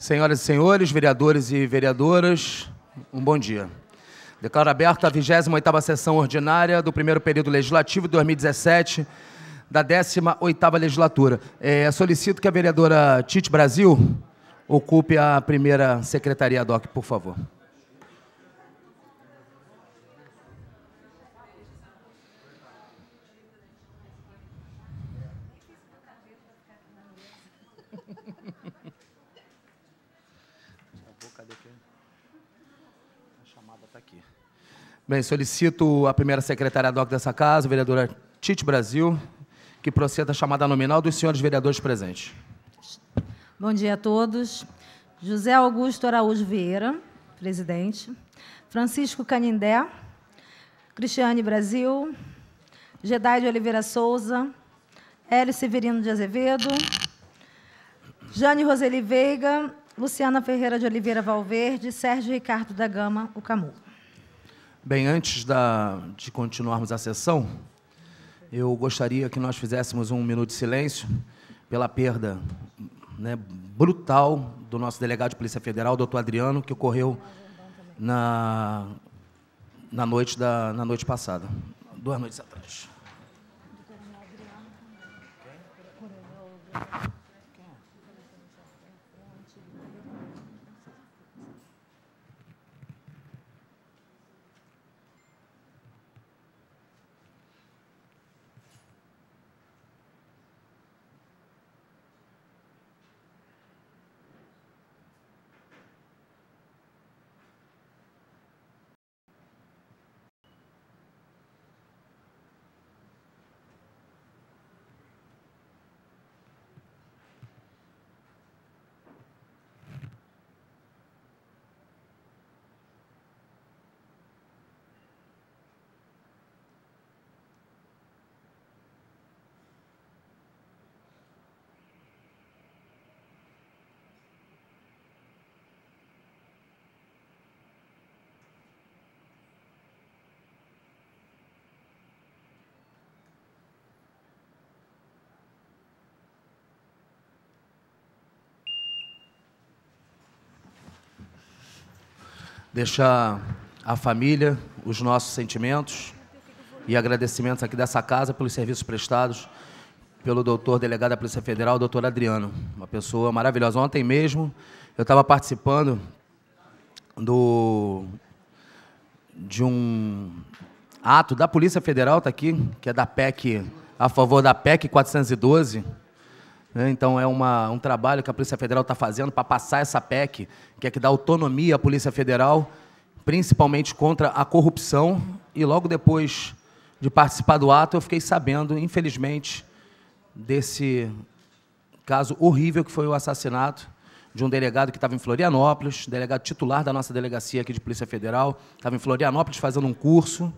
Senhoras e senhores, vereadores e vereadoras, um bom dia. Declaro aberta a 28ª sessão ordinária do primeiro período legislativo de 2017 da 18ª legislatura. É, solicito que a vereadora Tite Brasil ocupe a primeira secretaria ad hoc, por favor. Bem, solicito a primeira secretária doc dessa casa, vereadora Tite Brasil, que proceda a chamada nominal dos senhores vereadores presentes. Bom dia a todos. José Augusto Araújo Vieira, presidente. Francisco Canindé. Cristiane Brasil. Jedai de Oliveira Souza. Hélio Severino de Azevedo. Jane Roseli Veiga. Luciana Ferreira de Oliveira Valverde. Sérgio Ricardo da Gama, o Camu. Bem, antes da, de continuarmos a sessão, eu gostaria que nós fizéssemos um minuto de silêncio pela perda né, brutal do nosso delegado de Polícia Federal, doutor Adriano, que ocorreu na, na, noite, da, na noite passada, duas noites atrás. deixar à família os nossos sentimentos e agradecimentos aqui dessa casa pelos serviços prestados pelo doutor delegado da Polícia Federal, doutor Adriano, uma pessoa maravilhosa. Ontem mesmo eu estava participando do de um ato da Polícia Federal, está aqui, que é da PEC, a favor da PEC 412, né? Então, é uma, um trabalho que a Polícia Federal está fazendo para passar essa PEC, que é que dá autonomia à Polícia Federal, principalmente contra a corrupção. E logo depois de participar do ato, eu fiquei sabendo, infelizmente, desse caso horrível que foi o assassinato de um delegado que estava em Florianópolis, delegado titular da nossa delegacia aqui de Polícia Federal, estava em Florianópolis fazendo um curso.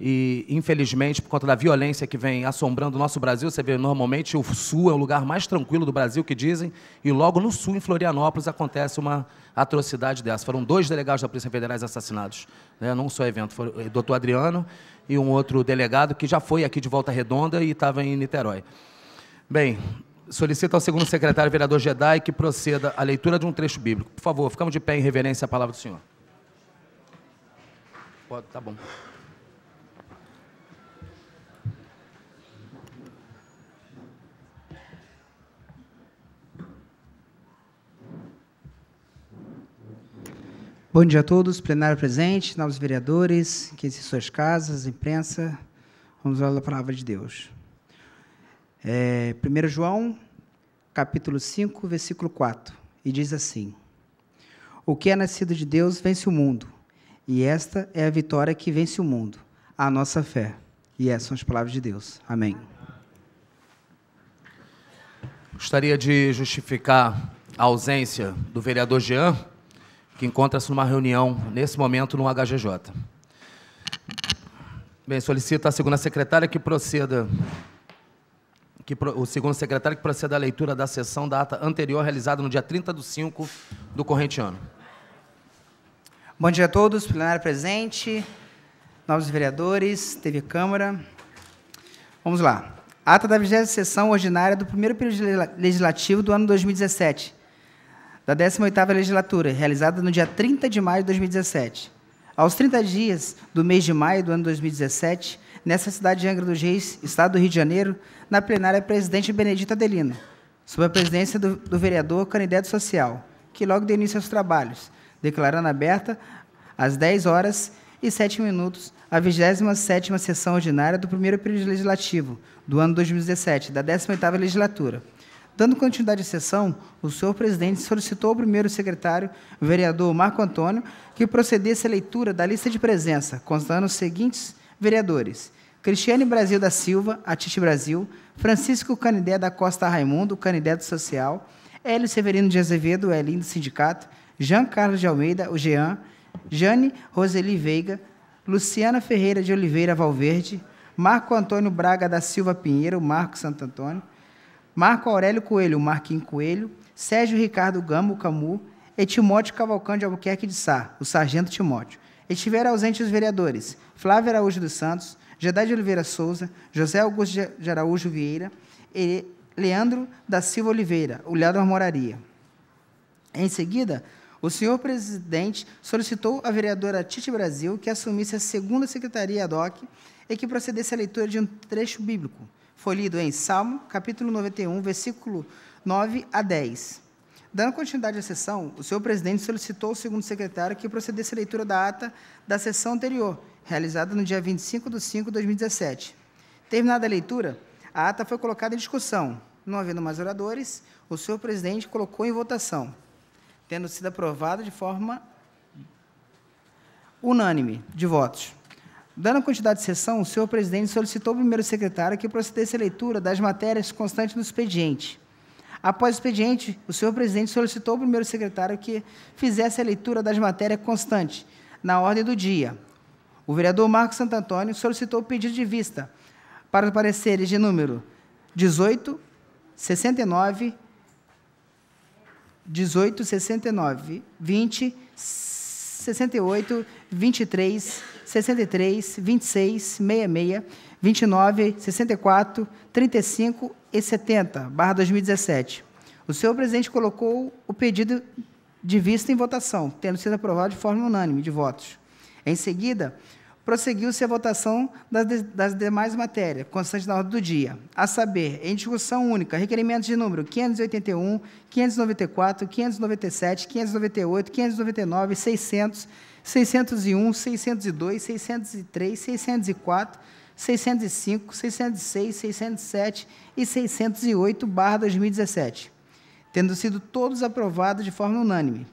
E, infelizmente, por conta da violência que vem assombrando o nosso Brasil, você vê normalmente o Sul é o lugar mais tranquilo do Brasil, que dizem, e logo no Sul, em Florianópolis, acontece uma atrocidade dessa. Foram dois delegados da Polícia Federal assassinados, né, num só evento. Foi o eh, doutor Adriano e um outro delegado que já foi aqui de Volta Redonda e estava em Niterói. Bem, solicito ao segundo secretário, vereador Jedai, que proceda à leitura de um trecho bíblico. Por favor, ficamos de pé em reverência à palavra do senhor. Pode, tá bom. Bom dia a todos, plenário presente, novos vereadores, que em suas casas, imprensa. Vamos falar da palavra de Deus. É, 1 João, capítulo 5, versículo 4, e diz assim: O que é nascido de Deus vence o mundo, e esta é a vitória que vence o mundo, a nossa fé. E essas são as palavras de Deus. Amém. Gostaria de justificar a ausência do vereador Jean que encontra-se numa reunião, nesse momento, no HGJ. Bem, solicito à segunda secretária que proceda que o segundo secretário que proceda à leitura da sessão da ata anterior realizada no dia 30 de 5 do corrente ano. Bom dia a todos, plenário presente, novos vereadores, TV Câmara. Vamos lá. Ata da 20 sessão ordinária do primeiro período legislativo do ano 2017 da 18ª Legislatura, realizada no dia 30 de maio de 2017. Aos 30 dias do mês de maio do ano 2017, nessa cidade de Angra dos Reis, Estado do Rio de Janeiro, na plenária presidente Benedito Adelino, sob a presidência do, do vereador Candidato Social, que logo deu início aos trabalhos, declarando aberta às 10 horas e 7 minutos a 27ª sessão ordinária do primeiro período legislativo do ano 2017, da 18ª Legislatura. Dando continuidade à sessão, o senhor presidente solicitou ao primeiro secretário, vereador Marco Antônio, que procedesse à leitura da lista de presença, constando os seguintes vereadores: Cristiane Brasil da Silva, Atiche Brasil, Francisco Canidé da Costa Raimundo, Canidé do Social, Hélio Severino de Azevedo, Elinho do Sindicato, Jean Carlos de Almeida, o Jean, Jane Roseli Veiga, Luciana Ferreira de Oliveira Valverde, Marco Antônio Braga da Silva Pinheiro, Marco Santo Antônio, Marco Aurélio Coelho, Marquinho Coelho, Sérgio Ricardo Gamo Camu e Timóteo Cavalcante Albuquerque de Sá, o sargento Timóteo. Estiveram ausentes os vereadores Flávio Araújo dos Santos, Jedá de Oliveira Souza, José Augusto de Araújo Vieira e Leandro da Silva Oliveira, o Leandro Moraria. Em seguida, o senhor presidente solicitou à vereadora Tite Brasil que assumisse a segunda secretaria ad hoc e que procedesse à leitura de um trecho bíblico. Foi lido em Salmo, capítulo 91, versículo 9 a 10. Dando continuidade à sessão, o senhor presidente solicitou ao segundo secretário que procedesse à leitura da ata da sessão anterior, realizada no dia 25 de 5 de 2017. Terminada a leitura, a ata foi colocada em discussão. Não havendo mais oradores, o senhor presidente colocou em votação, tendo sido aprovada de forma unânime de votos. Dando a quantidade de sessão, o senhor presidente solicitou ao primeiro secretário que procedesse à leitura das matérias constantes do expediente. Após o expediente, o senhor presidente solicitou ao primeiro secretário que fizesse a leitura das matérias constantes, na ordem do dia. O vereador Marcos Santo Antônio solicitou o pedido de vista para pareceres de número 18, 69, 18, 69, 20, 68, 23, 63, 26, 66, 29, 64, 35 e 70, barra 2017. O senhor presidente colocou o pedido de vista em votação, tendo sido aprovado de forma unânime de votos. Em seguida, prosseguiu-se a votação das, de, das demais matérias, constantes na ordem do dia, a saber, em discussão única, requerimentos de número 581, 594, 597, 598, 599, 600, 601, 602, 603, 604, 605, 606, 607 e 608, barra 2017, tendo sido todos aprovados de forma unânime.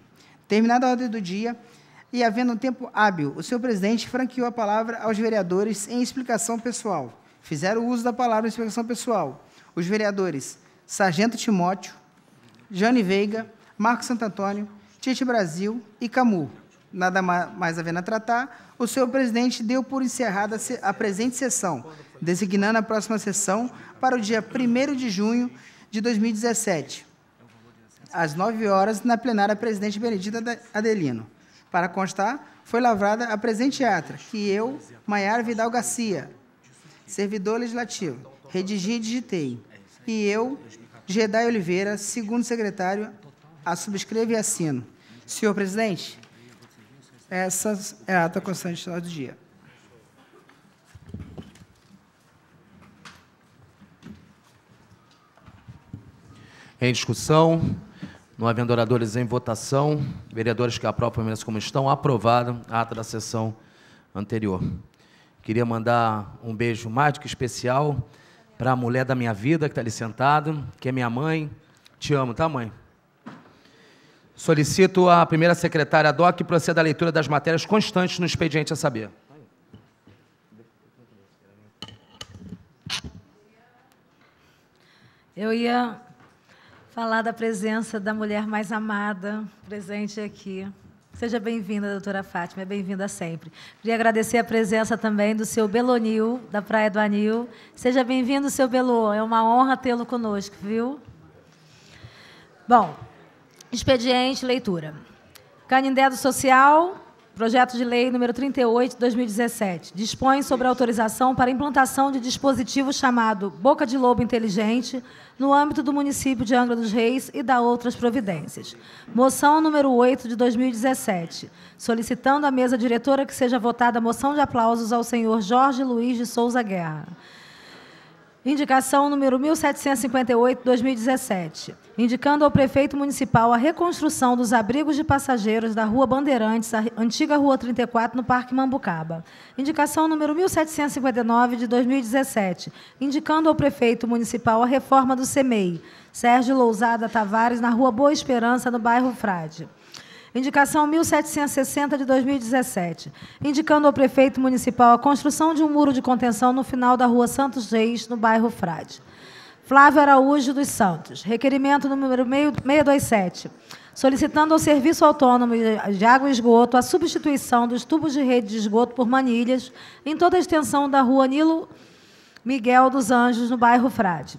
Terminada a ordem do dia, e, havendo um tempo hábil, o seu presidente franqueou a palavra aos vereadores em explicação pessoal. Fizeram uso da palavra em explicação pessoal. Os vereadores Sargento Timóteo, Jane Veiga, Marco Santo Antônio, Tite Brasil e Camu. Nada mais havendo a tratar, o senhor presidente deu por encerrada a presente sessão, designando a próxima sessão para o dia 1 de junho de 2017, às 9 horas, na plenária Presidente Benedita Adelino. Para constar, foi lavrada a presente atra, que eu, Maiar Vidal Garcia, servidor legislativo, redigi e digitei, e eu, Jedai Oliveira, segundo secretário, a subscrevo e assino. Senhor presidente, essa é a ata constante do dia. Em discussão, não havendo oradores em votação, vereadores que aprovam permaneçam como estão, aprovada a ata da sessão anterior. Queria mandar um beijo mais do que especial para a mulher da minha vida, que está ali sentada, que é minha mãe. Te amo, tá, mãe? Solicito à primeira secretária DOC que proceda à leitura das matérias constantes no expediente a saber. Eu ia falar da presença da mulher mais amada presente aqui. Seja bem-vinda, doutora Fátima, é bem-vinda sempre. Queria agradecer a presença também do seu Belonil, da Praia do Anil. Seja bem-vindo, seu Belo, é uma honra tê-lo conosco, viu? Bom, expediente, leitura. Canindé do Social, Projeto de Lei número 38 de 2017 dispõe sobre autorização para implantação de dispositivo chamado Boca de Lobo Inteligente no âmbito do município de Angra dos Reis e da outras providências. Moção número 8 de 2017, solicitando à mesa diretora que seja votada a moção de aplausos ao senhor Jorge Luiz de Souza Guerra. Indicação número 1758-2017, indicando ao prefeito municipal a reconstrução dos abrigos de passageiros da Rua Bandeirantes, antiga Rua 34, no Parque Mambucaba. Indicação número 1759 de 2017, indicando ao prefeito municipal a reforma do CEMEI, Sérgio Lousada Tavares, na Rua Boa Esperança, no bairro Frade. Indicação 1760 de 2017, indicando ao prefeito municipal a construção de um muro de contenção no final da rua Santos Reis, no bairro Frade. Flávio Araújo dos Santos, requerimento número 627, solicitando ao Serviço Autônomo de Água e Esgoto a substituição dos tubos de rede de esgoto por manilhas em toda a extensão da rua Nilo Miguel dos Anjos, no bairro Frade.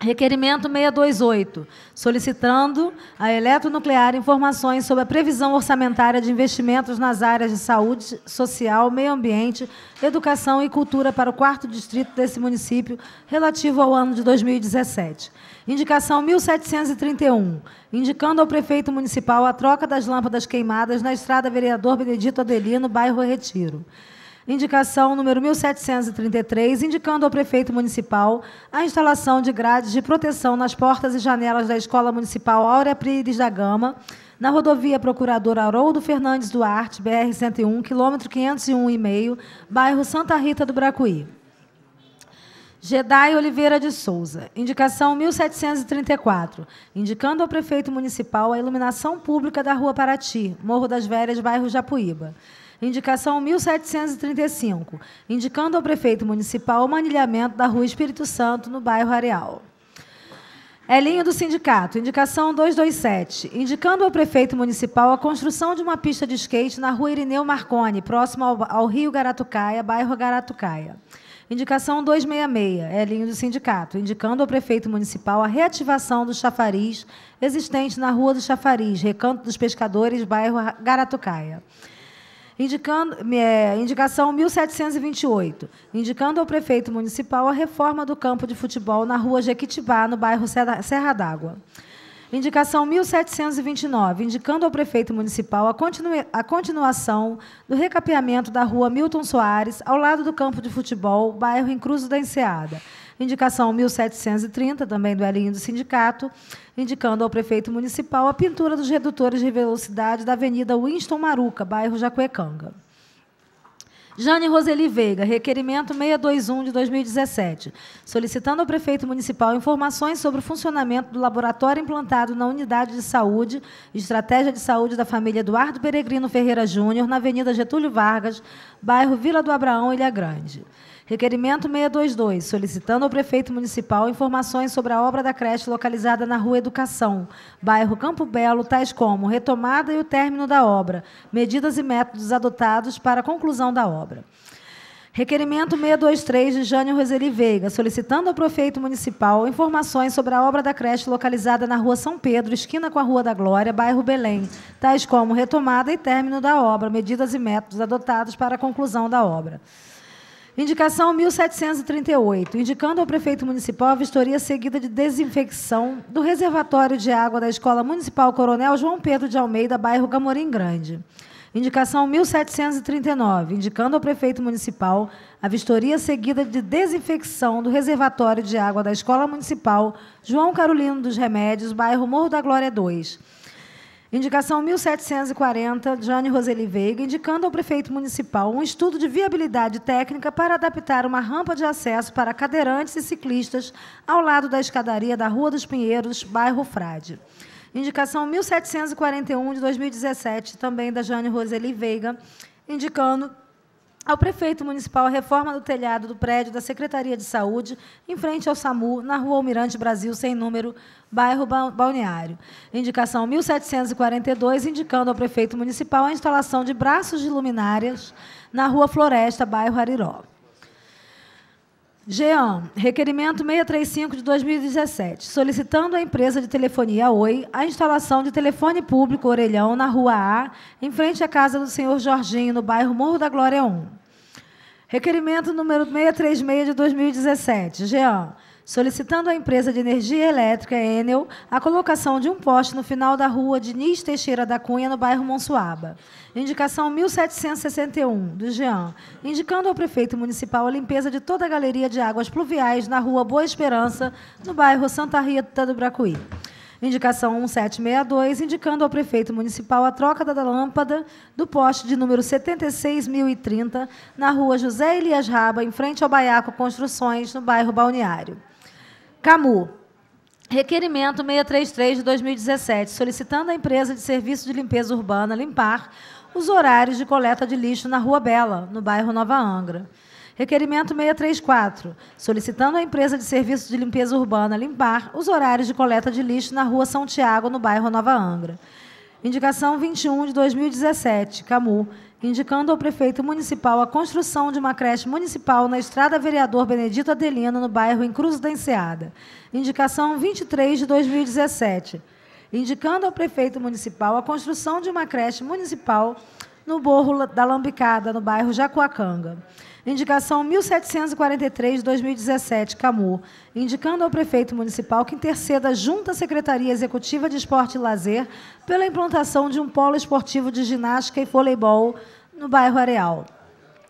Requerimento 628, solicitando à Eletronuclear informações sobre a previsão orçamentária de investimentos nas áreas de saúde, social, meio ambiente, educação e cultura para o quarto distrito desse município, relativo ao ano de 2017. Indicação 1731, indicando ao prefeito municipal a troca das lâmpadas queimadas na estrada Vereador Benedito Adelino, bairro Retiro indicação número 1733, indicando ao prefeito municipal a instalação de grades de proteção nas portas e janelas da Escola Municipal Áurea Pires da Gama, na rodovia Procurador Haroldo Fernandes Duarte, BR-101, quilômetro 501,5, bairro Santa Rita do Bracuí. Jedai Oliveira de Souza, indicação 1734, indicando ao prefeito municipal a iluminação pública da Rua Paraty, Morro das Velhas, bairro Japuíba. Indicação 1735, indicando ao prefeito municipal o manilhamento da Rua Espírito Santo, no bairro Areal. Elinho do Sindicato, indicação 227, indicando ao prefeito municipal a construção de uma pista de skate na rua Irineu Marconi, próximo ao, ao Rio Garatucaia, bairro Garatucaia. Indicação 266, Elinho do Sindicato, indicando ao prefeito municipal a reativação do chafariz existente na rua do Chafariz, Recanto dos Pescadores, bairro Garatucaia indicando, é, indicação 1728, indicando ao prefeito municipal a reforma do campo de futebol na rua Jequitibá, no bairro Serra, d'Água. Indicação 1729, indicando ao prefeito municipal a, a continuação do recapeamento da rua Milton Soares, ao lado do campo de futebol, bairro Incruzo da Enseada Indicação 1730, também do Elinho do Sindicato, indicando ao prefeito municipal a pintura dos redutores de velocidade da Avenida Winston Maruca, bairro Jacuecanga. Jane Roseli Veiga, requerimento 621 de 2017, solicitando ao prefeito municipal informações sobre o funcionamento do laboratório implantado na unidade de saúde, estratégia de saúde da família Eduardo Peregrino Ferreira Júnior, na Avenida Getúlio Vargas, bairro Vila do Abraão, Ilha Grande. Requerimento 622, solicitando ao prefeito municipal informações sobre a obra da creche localizada na Rua Educação, bairro Campo Belo, tais como retomada e o término da obra, medidas e métodos adotados para a conclusão da obra. Requerimento 623 de Jânio Roseli Veiga, solicitando ao prefeito municipal informações sobre a obra da creche localizada na rua São Pedro, esquina com a Rua da Glória, bairro Belém, tais como retomada e término da obra, medidas e métodos adotados para a conclusão da obra. Indicação 1738, indicando ao prefeito municipal a vistoria seguida de desinfecção do reservatório de água da Escola Municipal Coronel João Pedro de Almeida, bairro Camorim Grande. Indicação 1739, indicando ao prefeito municipal a vistoria seguida de desinfecção do reservatório de água da Escola Municipal João Carolino dos Remédios, bairro Morro da Glória 2. Indicação 1740, Jane Roseli Veiga, indicando ao prefeito municipal um estudo de viabilidade técnica para adaptar uma rampa de acesso para cadeirantes e ciclistas ao lado da escadaria da Rua dos Pinheiros, bairro Frade. Indicação 1741 de 2017, também da Jane Roseli Veiga, indicando ao prefeito municipal a reforma do telhado do prédio da Secretaria de Saúde, em frente ao SAMU, na Rua Almirante Brasil, sem número, bairro Balneário. Indicação 1742, indicando ao prefeito municipal a instalação de braços de luminárias na Rua Floresta, bairro Ariró. Jean, requerimento 635 de 2017, solicitando à empresa de telefonia Oi a instalação de telefone público orelhão na Rua A, em frente à casa do senhor Jorginho, no bairro Morro da Glória 1. Requerimento número 636 de 2017, Jean, solicitando à empresa de energia elétrica Enel a colocação de um poste no final da rua Diniz Teixeira da Cunha, no bairro Monsuaba. Indicação 1761, do Jean, indicando ao prefeito municipal a limpeza de toda a galeria de águas pluviais na rua Boa Esperança, no bairro Santa Rita do Bracuí. Indicação 1762, indicando ao prefeito municipal a troca da lâmpada do poste de número 76030 na rua José Elias Raba, em frente ao Baiaco Construções, no bairro Balneário. Camu. Requerimento 633 de 2017, solicitando à empresa de serviço de limpeza urbana limpar os horários de coleta de lixo na Rua Bela, no bairro Nova Angra. Requerimento 634, solicitando à empresa de serviço de limpeza urbana limpar os horários de coleta de lixo na Rua São Tiago, no bairro Nova Angra. Indicação 21 de 2017, CAMU indicando ao prefeito municipal a construção de uma creche municipal na Estrada Vereador Benedito Adelino, no bairro em Cruz da Enseada. Indicação 23 de 2017. Indicando ao prefeito municipal a construção de uma creche municipal no Borro da Lambicada, no bairro Jacuacanga. Indicação 1743, 2017, CAMU, indicando ao prefeito municipal que interceda junto à Secretaria Executiva de Esporte e Lazer pela implantação de um polo esportivo de ginástica e voleibol no bairro Areal.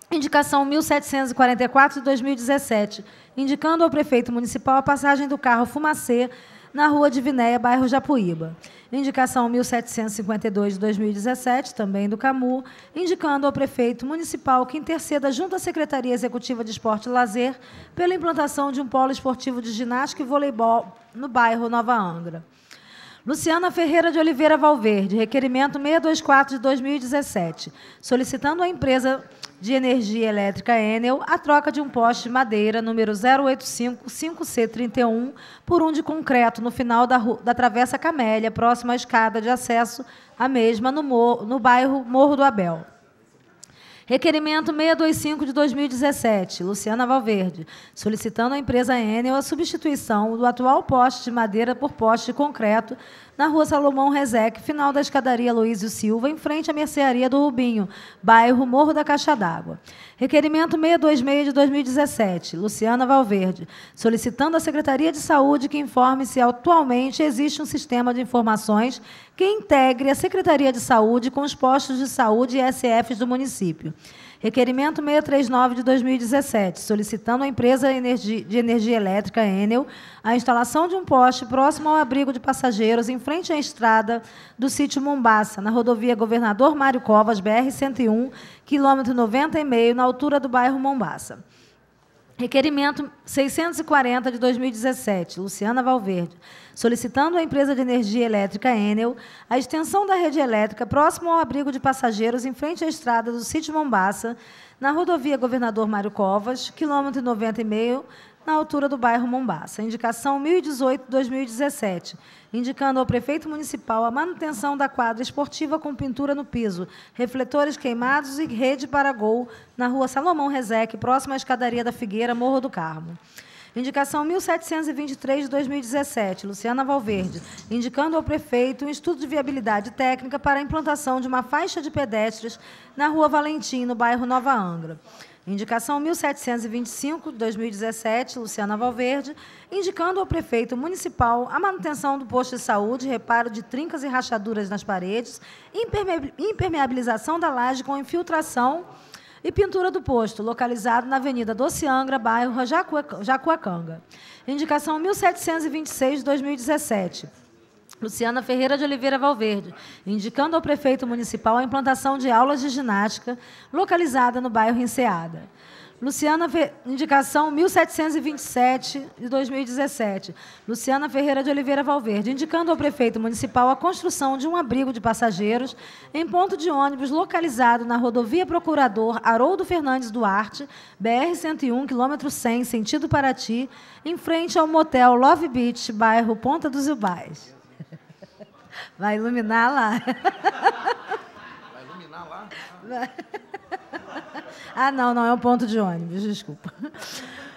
Indicação 1744 de 2017, indicando ao prefeito municipal a passagem do carro Fumacê na rua Divinéia, bairro Japuíba. Indicação 1752 de 2017, também do CAMU, indicando ao prefeito municipal que interceda junto à Secretaria Executiva de Esporte e Lazer pela implantação de um polo esportivo de ginástica e voleibol no bairro Nova Angra. Luciana Ferreira de Oliveira Valverde, requerimento 624 de 2017, solicitando à empresa de energia elétrica Enel a troca de um poste de madeira número 085-5C31 por um de concreto no final da, da Travessa Camélia, próxima à escada de acesso à mesma no, no bairro Morro do Abel. Requerimento 625 de 2017, Luciana Valverde, solicitando à empresa Enel a substituição do atual poste de madeira por poste de concreto na rua Salomão Rezeque, final da escadaria Luísio Silva, em frente à mercearia do Rubinho, bairro Morro da Caixa d'Água. Requerimento 626 de 2017, Luciana Valverde, solicitando à Secretaria de Saúde que informe se atualmente existe um sistema de informações que integre a Secretaria de Saúde com os postos de saúde e SFs do município. Requerimento 639 de 2017, solicitando à empresa de energia elétrica Enel a instalação de um poste próximo ao abrigo de passageiros em frente à estrada do sítio Mombaça, na rodovia Governador Mário Covas, BR-101, quilômetro meio, na altura do bairro Mombaça. Requerimento 640 de 2017, Luciana Valverde, solicitando à empresa de energia elétrica Enel a extensão da rede elétrica próximo ao abrigo de passageiros em frente à estrada do sítio Mombaça, na rodovia Governador Mário Covas, quilômetro meio, na altura do bairro Mombaça. Indicação 1018-2017, indicando ao prefeito municipal a manutenção da quadra esportiva com pintura no piso, refletores queimados e rede para gol na rua Salomão Rezeque, próxima à escadaria da Figueira, Morro do Carmo. Indicação 1723 de 2017, Luciana Valverde, indicando ao prefeito um estudo de viabilidade técnica para a implantação de uma faixa de pedestres na Rua Valentim, no bairro Nova Angra. Indicação 1725, 2017, Luciana Valverde, indicando ao prefeito municipal a manutenção do posto de saúde, reparo de trincas e rachaduras nas paredes, impermeabilização da laje com infiltração e pintura do posto, localizado na Avenida Dociangra, bairro Jacuacanga. Indicação 1726, 2017. Luciana Ferreira de Oliveira Valverde, indicando ao prefeito municipal a implantação de aulas de ginástica localizada no bairro Enseada. Luciana, indicação 1727 de 2017. Luciana Ferreira de Oliveira Valverde, indicando ao prefeito municipal a construção de um abrigo de passageiros em ponto de ônibus localizado na rodovia Procurador Haroldo Fernandes Duarte, BR-101, quilômetro 100, sentido Paraty, em frente ao motel Love Beach, bairro Ponta dos Ubais. Vai iluminar lá. Vai iluminar lá? Ah, ah, não, não, é um ponto de ônibus, desculpa.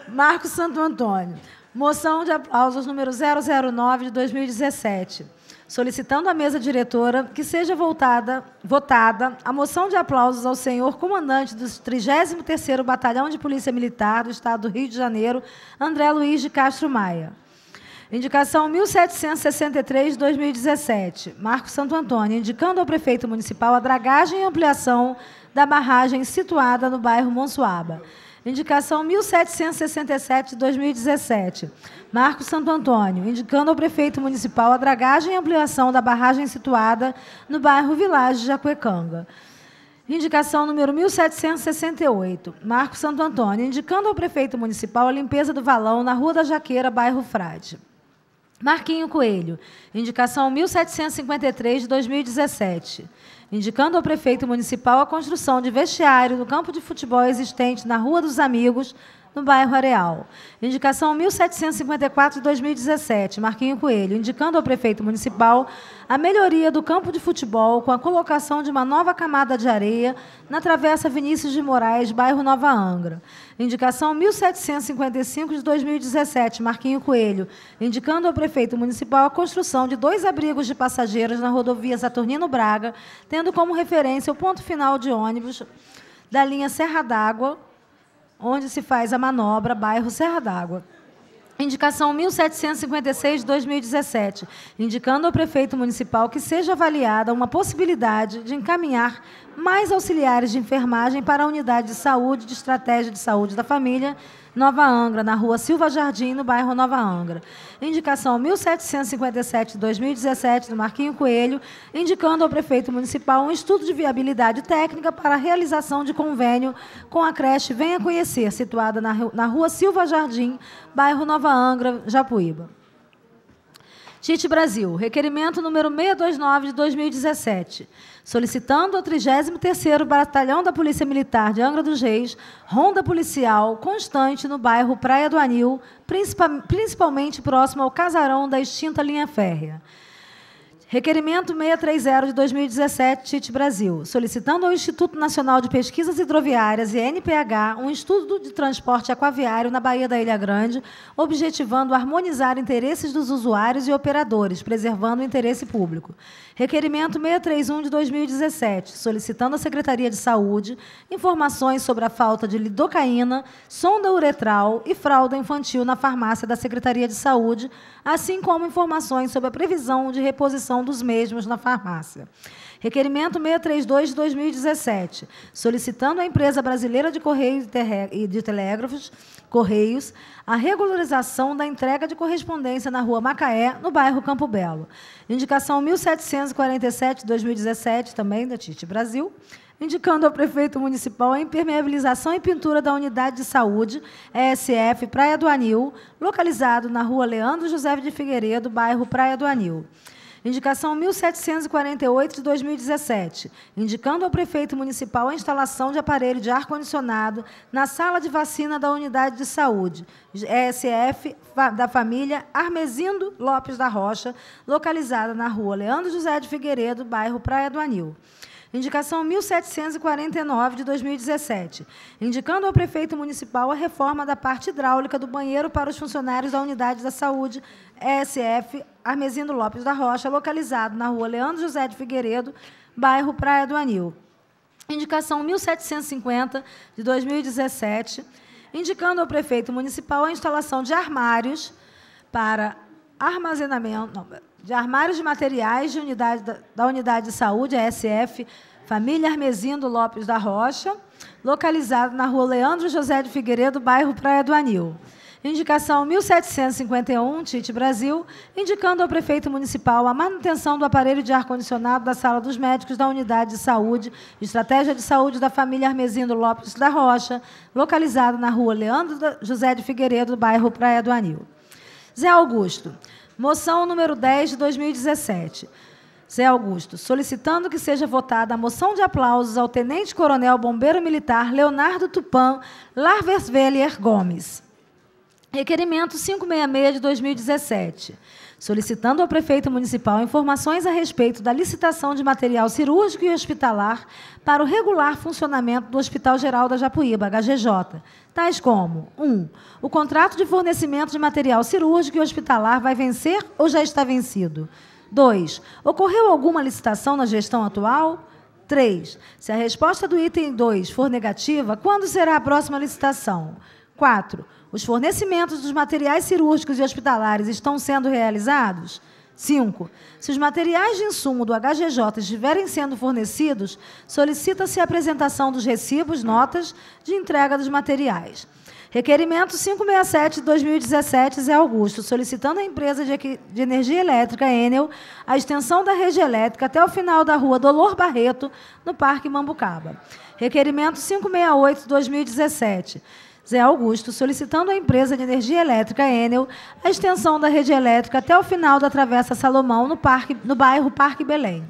Marco Santo Antônio. Moção de aplausos número 009 de 2017, solicitando à mesa diretora que seja voltada, votada a moção de aplausos ao senhor comandante do 33º Batalhão de Polícia Militar do Estado do Rio de Janeiro, André Luiz de Castro Maia. Indicação 1763, 2017. Marco Santo Antônio, indicando ao prefeito municipal a dragagem e ampliação da barragem situada no bairro Monsuaba. Indicação 1767, 2017. Marco Santo Antônio, indicando ao prefeito municipal a dragagem e ampliação da barragem situada no bairro Vilagem de Jacuecanga. Indicação número 1768, Marco Santo Antônio, indicando ao prefeito municipal a limpeza do valão na Rua da Jaqueira, bairro Frade. Marquinho Coelho, indicação 1753 de 2017, indicando ao prefeito municipal a construção de vestiário do campo de futebol existente na Rua dos Amigos, no bairro Areal. Indicação 1754 de 2017, Marquinho Coelho, indicando ao prefeito municipal a melhoria do campo de futebol com a colocação de uma nova camada de areia na Travessa Vinícius de Moraes, bairro Nova Angra. Indicação 1755 de 2017, Marquinho Coelho, indicando ao prefeito municipal a construção de dois abrigos de passageiros na rodovia Saturnino Braga, tendo como referência o ponto final de ônibus da linha Serra d'Água, onde se faz a manobra bairro Serra d'Água. Indicação 1756 de 2017, indicando ao prefeito municipal que seja avaliada uma possibilidade de encaminhar mais auxiliares de enfermagem para a unidade de saúde de estratégia de saúde da família Nova Angra, na rua Silva Jardim, no bairro Nova Angra. Indicação 1757-2017, do Marquinho Coelho, indicando ao prefeito municipal um estudo de viabilidade técnica para a realização de convênio com a creche Venha Conhecer, situada na rua Silva Jardim, bairro Nova Angra, Japuíba. Tite Brasil, requerimento número 629 de 2017 solicitando ao 33º Batalhão da Polícia Militar de Angra dos Reis ronda policial constante no bairro Praia do Anil, principalmente próximo ao casarão da extinta linha férrea. Requerimento 630 de 2017, TIT Brasil, solicitando ao Instituto Nacional de Pesquisas Hidroviárias e NPH um estudo de transporte aquaviário na Baía da Ilha Grande, objetivando harmonizar interesses dos usuários e operadores, preservando o interesse público. Requerimento 631 de 2017, solicitando à Secretaria de Saúde informações sobre a falta de lidocaína, sonda uretral e fralda infantil na farmácia da Secretaria de Saúde, assim como informações sobre a previsão de reposição dos mesmos na farmácia. Requerimento 632 de 2017, solicitando à empresa brasileira de Correios e de Telégrafos, Correios, a regularização da entrega de correspondência na rua Macaé, no bairro Campo Belo. Indicação 1747 de 2017, também da Tite Brasil, indicando ao prefeito municipal a impermeabilização e pintura da unidade de saúde ESF Praia do Anil, localizado na rua Leandro José de Figueiredo, bairro Praia do Anil. Indicação 1748 de 2017, indicando ao prefeito municipal a instalação de aparelho de ar-condicionado na sala de vacina da unidade de saúde, ESF da família Armesindo Lopes da Rocha, localizada na rua Leandro José de Figueiredo, bairro Praia do Anil. Indicação 1749 de 2017, indicando ao prefeito municipal a reforma da parte hidráulica do banheiro para os funcionários da Unidade da Saúde ESF Armesino Lopes da Rocha, localizado na rua Leandro José de Figueiredo, bairro Praia do Anil. Indicação 1750 de 2017, indicando ao prefeito municipal a instalação de armários para armazenamento. Não, de Armários de Materiais de unidade, da Unidade de Saúde, a SF, Família Armesindo Lopes da Rocha, localizado na rua Leandro José de Figueiredo, bairro Praia do Anil. Indicação 1751, Tite Brasil, indicando ao prefeito municipal a manutenção do aparelho de ar-condicionado da sala dos médicos da unidade de saúde, estratégia de saúde da família Armesindo Lopes da Rocha, localizado na rua Leandro José de Figueiredo, bairro Praia do Anil. Zé Augusto, Moção número 10 de 2017. Zé Augusto, solicitando que seja votada a moção de aplausos ao Tenente-Coronel Bombeiro Militar Leonardo Tupan Larversvelier Gomes. Requerimento 566 de 2017 solicitando ao prefeito municipal informações a respeito da licitação de material cirúrgico e hospitalar para o regular funcionamento do Hospital Geral da Japuíba, HGJ, tais como: 1. Um, o contrato de fornecimento de material cirúrgico e hospitalar vai vencer ou já está vencido? 2. Ocorreu alguma licitação na gestão atual? 3. Se a resposta do item 2 for negativa, quando será a próxima licitação? 4. Os fornecimentos dos materiais cirúrgicos e hospitalares estão sendo realizados? 5. Se os materiais de insumo do HGJ estiverem sendo fornecidos, solicita-se a apresentação dos recibos, notas de entrega dos materiais. Requerimento 567 de 2017, Zé Augusto, solicitando à empresa de energia elétrica, Enel, a extensão da rede elétrica até o final da rua Dolor Barreto, no Parque Mambucaba. Requerimento 568 de 2017. Zé Augusto, solicitando à empresa de energia elétrica Enel a extensão da rede elétrica até o final da Travessa Salomão, no, parque, no bairro Parque Belém.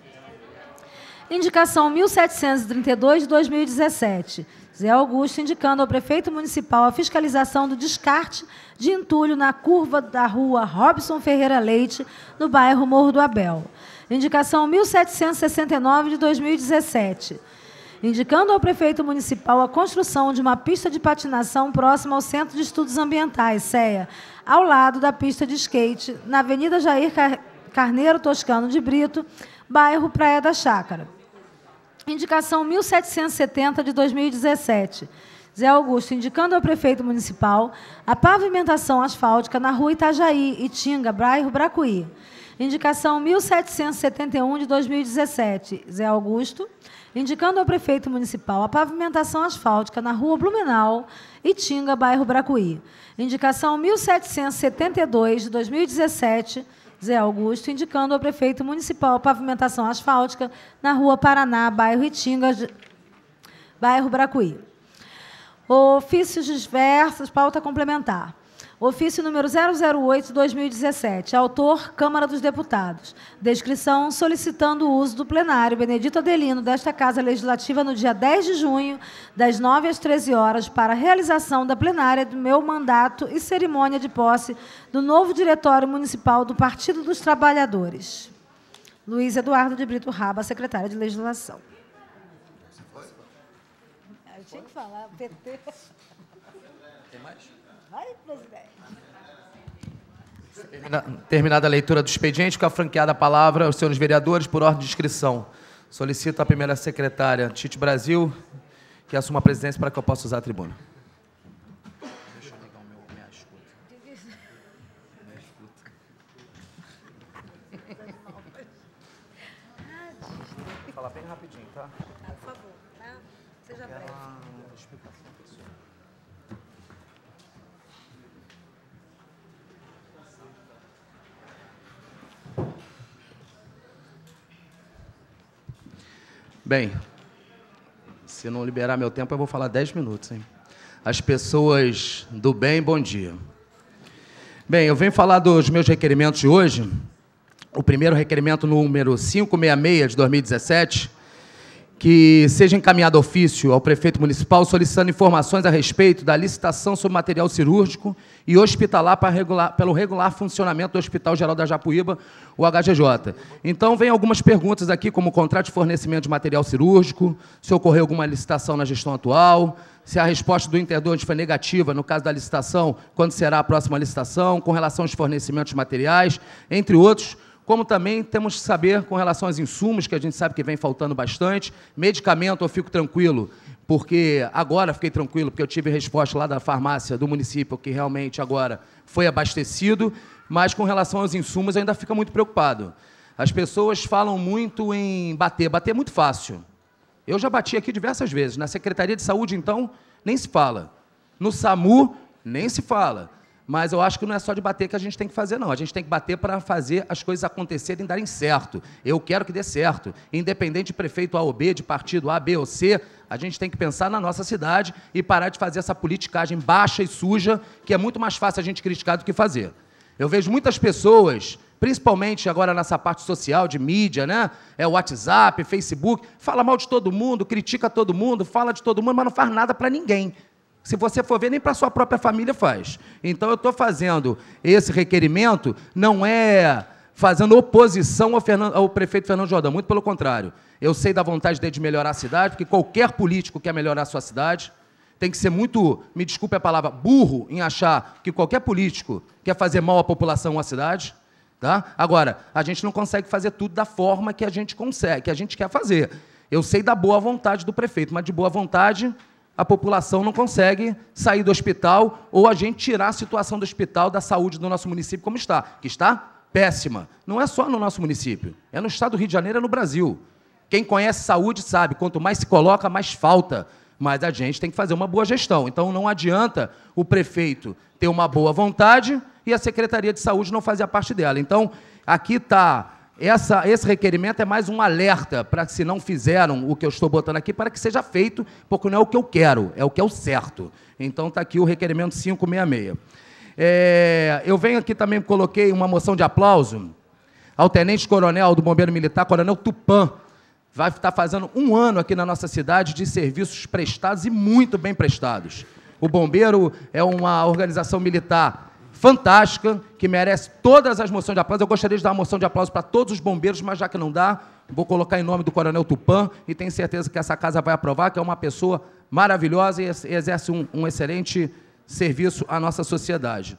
Indicação 1732 de 2017. Zé Augusto indicando ao prefeito municipal a fiscalização do descarte de entulho na curva da rua Robson Ferreira Leite, no bairro Morro do Abel. Indicação 1769 de 2017 indicando ao prefeito municipal a construção de uma pista de patinação próxima ao Centro de Estudos Ambientais, CEA, ao lado da pista de skate, na Avenida Jair Carneiro Toscano de Brito, bairro Praia da Chácara. Indicação 1770 de 2017. Zé Augusto, indicando ao prefeito municipal a pavimentação asfáltica na rua Itajaí, Itinga, bairro Bracuí. Indicação 1771 de 2017. Zé Augusto, indicando ao prefeito municipal a pavimentação asfáltica na rua Blumenau, Itinga, bairro Bracuí. Indicação 1772 de 2017, Zé Augusto, indicando ao prefeito municipal a pavimentação asfáltica na rua Paraná, bairro Itinga, bairro Bracuí. Ofícios diversos, pauta complementar. Ofício número 008-2017. Autor, Câmara dos Deputados. Descrição: solicitando o uso do plenário Benedito Adelino desta Casa Legislativa no dia 10 de junho, das 9 às 13 horas, para a realização da plenária do meu mandato e cerimônia de posse do novo Diretório Municipal do Partido dos Trabalhadores. Luiz Eduardo de Brito Raba, secretário de Legislação. Tinha que falar, PT. Termina, terminada a leitura do expediente, fica franqueada a palavra aos senhores vereadores por ordem de inscrição. Solicito à primeira secretária, Tite Brasil, que assuma a presidência para que eu possa usar a tribuna. Bem, se não liberar meu tempo, eu vou falar 10 minutos, hein? As pessoas do bem, bom dia. Bem, eu venho falar dos meus requerimentos de hoje. O primeiro requerimento número 566 de 2017 que seja encaminhado ofício ao prefeito municipal solicitando informações a respeito da licitação sobre material cirúrgico e hospitalar para regular, pelo regular funcionamento do Hospital Geral da Japuíba, o HGJ. Então, vem algumas perguntas aqui, como o contrato de fornecimento de material cirúrgico, se ocorreu alguma licitação na gestão atual, se a resposta do interdonte foi negativa, no caso da licitação, quando será a próxima licitação, com relação aos fornecimentos de materiais, entre outros como também temos que saber com relação aos insumos, que a gente sabe que vem faltando bastante. Medicamento, eu fico tranquilo, porque agora fiquei tranquilo, porque eu tive resposta lá da farmácia do município, que realmente agora foi abastecido, mas com relação aos insumos ainda fica muito preocupado. As pessoas falam muito em bater, bater é muito fácil. Eu já bati aqui diversas vezes. Na Secretaria de Saúde, então, nem se fala. No SAMU, nem se fala. Mas eu acho que não é só de bater que a gente tem que fazer, não. A gente tem que bater para fazer as coisas acontecerem e darem certo. Eu quero que dê certo. Independente de prefeito A ou B, de partido A, B ou C, a gente tem que pensar na nossa cidade e parar de fazer essa politicagem baixa e suja, que é muito mais fácil a gente criticar do que fazer. Eu vejo muitas pessoas, principalmente agora nessa parte social de mídia, né? É o WhatsApp, Facebook, fala mal de todo mundo, critica todo mundo, fala de todo mundo, mas não faz nada para ninguém. Se você for ver, nem para sua própria família faz. Então eu estou fazendo esse requerimento, não é fazendo oposição ao, Fernando, ao, prefeito Fernando Jordão, muito pelo contrário. Eu sei da vontade dele de melhorar a cidade, porque qualquer político quer melhorar a sua cidade. Tem que ser muito, me desculpe a palavra, burro em achar que qualquer político quer fazer mal à população ou à cidade. Tá? Agora, a gente não consegue fazer tudo da forma que a gente consegue, que a gente quer fazer. Eu sei da boa vontade do prefeito, mas de boa vontade a população não consegue sair do hospital ou a gente tirar a situação do hospital, da saúde do nosso município como está, que está péssima. Não é só no nosso município, é no estado do Rio de Janeiro, é no Brasil. Quem conhece saúde sabe, quanto mais se coloca, mais falta. Mas a gente tem que fazer uma boa gestão. Então não adianta o prefeito ter uma boa vontade e a Secretaria de Saúde não fazer a parte dela. Então, aqui está essa, esse requerimento é mais um alerta para que, se não fizeram o que eu estou botando aqui, para que seja feito, porque não é o que eu quero, é o que é o certo. Então está aqui o requerimento 566. É, eu venho aqui também, coloquei uma moção de aplauso ao Tenente Coronel do Bombeiro Militar, Coronel Tupã. Vai estar tá fazendo um ano aqui na nossa cidade de serviços prestados e muito bem prestados. O Bombeiro é uma organização militar fantástica, que merece todas as moções de aplauso. Eu gostaria de dar uma moção de aplauso para todos os bombeiros, mas já que não dá, vou colocar em nome do Coronel Tupã e tenho certeza que essa casa vai aprovar, que é uma pessoa maravilhosa e exerce um, um excelente serviço à nossa sociedade.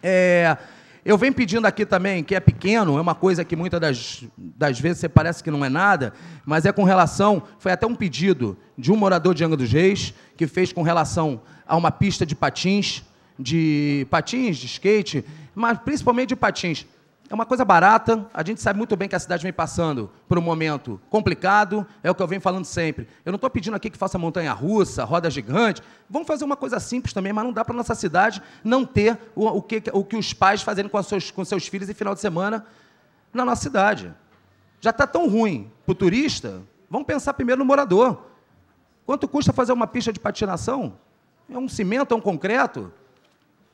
É, eu venho pedindo aqui também, que é pequeno, é uma coisa que muitas das, das vezes você parece que não é nada, mas é com relação, foi até um pedido de um morador de Angra dos Reis, que fez com relação a uma pista de patins, de patins, de skate, mas principalmente de patins. É uma coisa barata, a gente sabe muito bem que a cidade vem passando por um momento complicado, é o que eu venho falando sempre. Eu não estou pedindo aqui que faça montanha russa, roda gigante. Vamos fazer uma coisa simples também, mas não dá para nossa cidade não ter o, o, que, o que os pais fazem com, seus, com seus filhos em final de semana na nossa cidade. Já está tão ruim para o turista, vamos pensar primeiro no morador. Quanto custa fazer uma pista de patinação? É um cimento, é um concreto?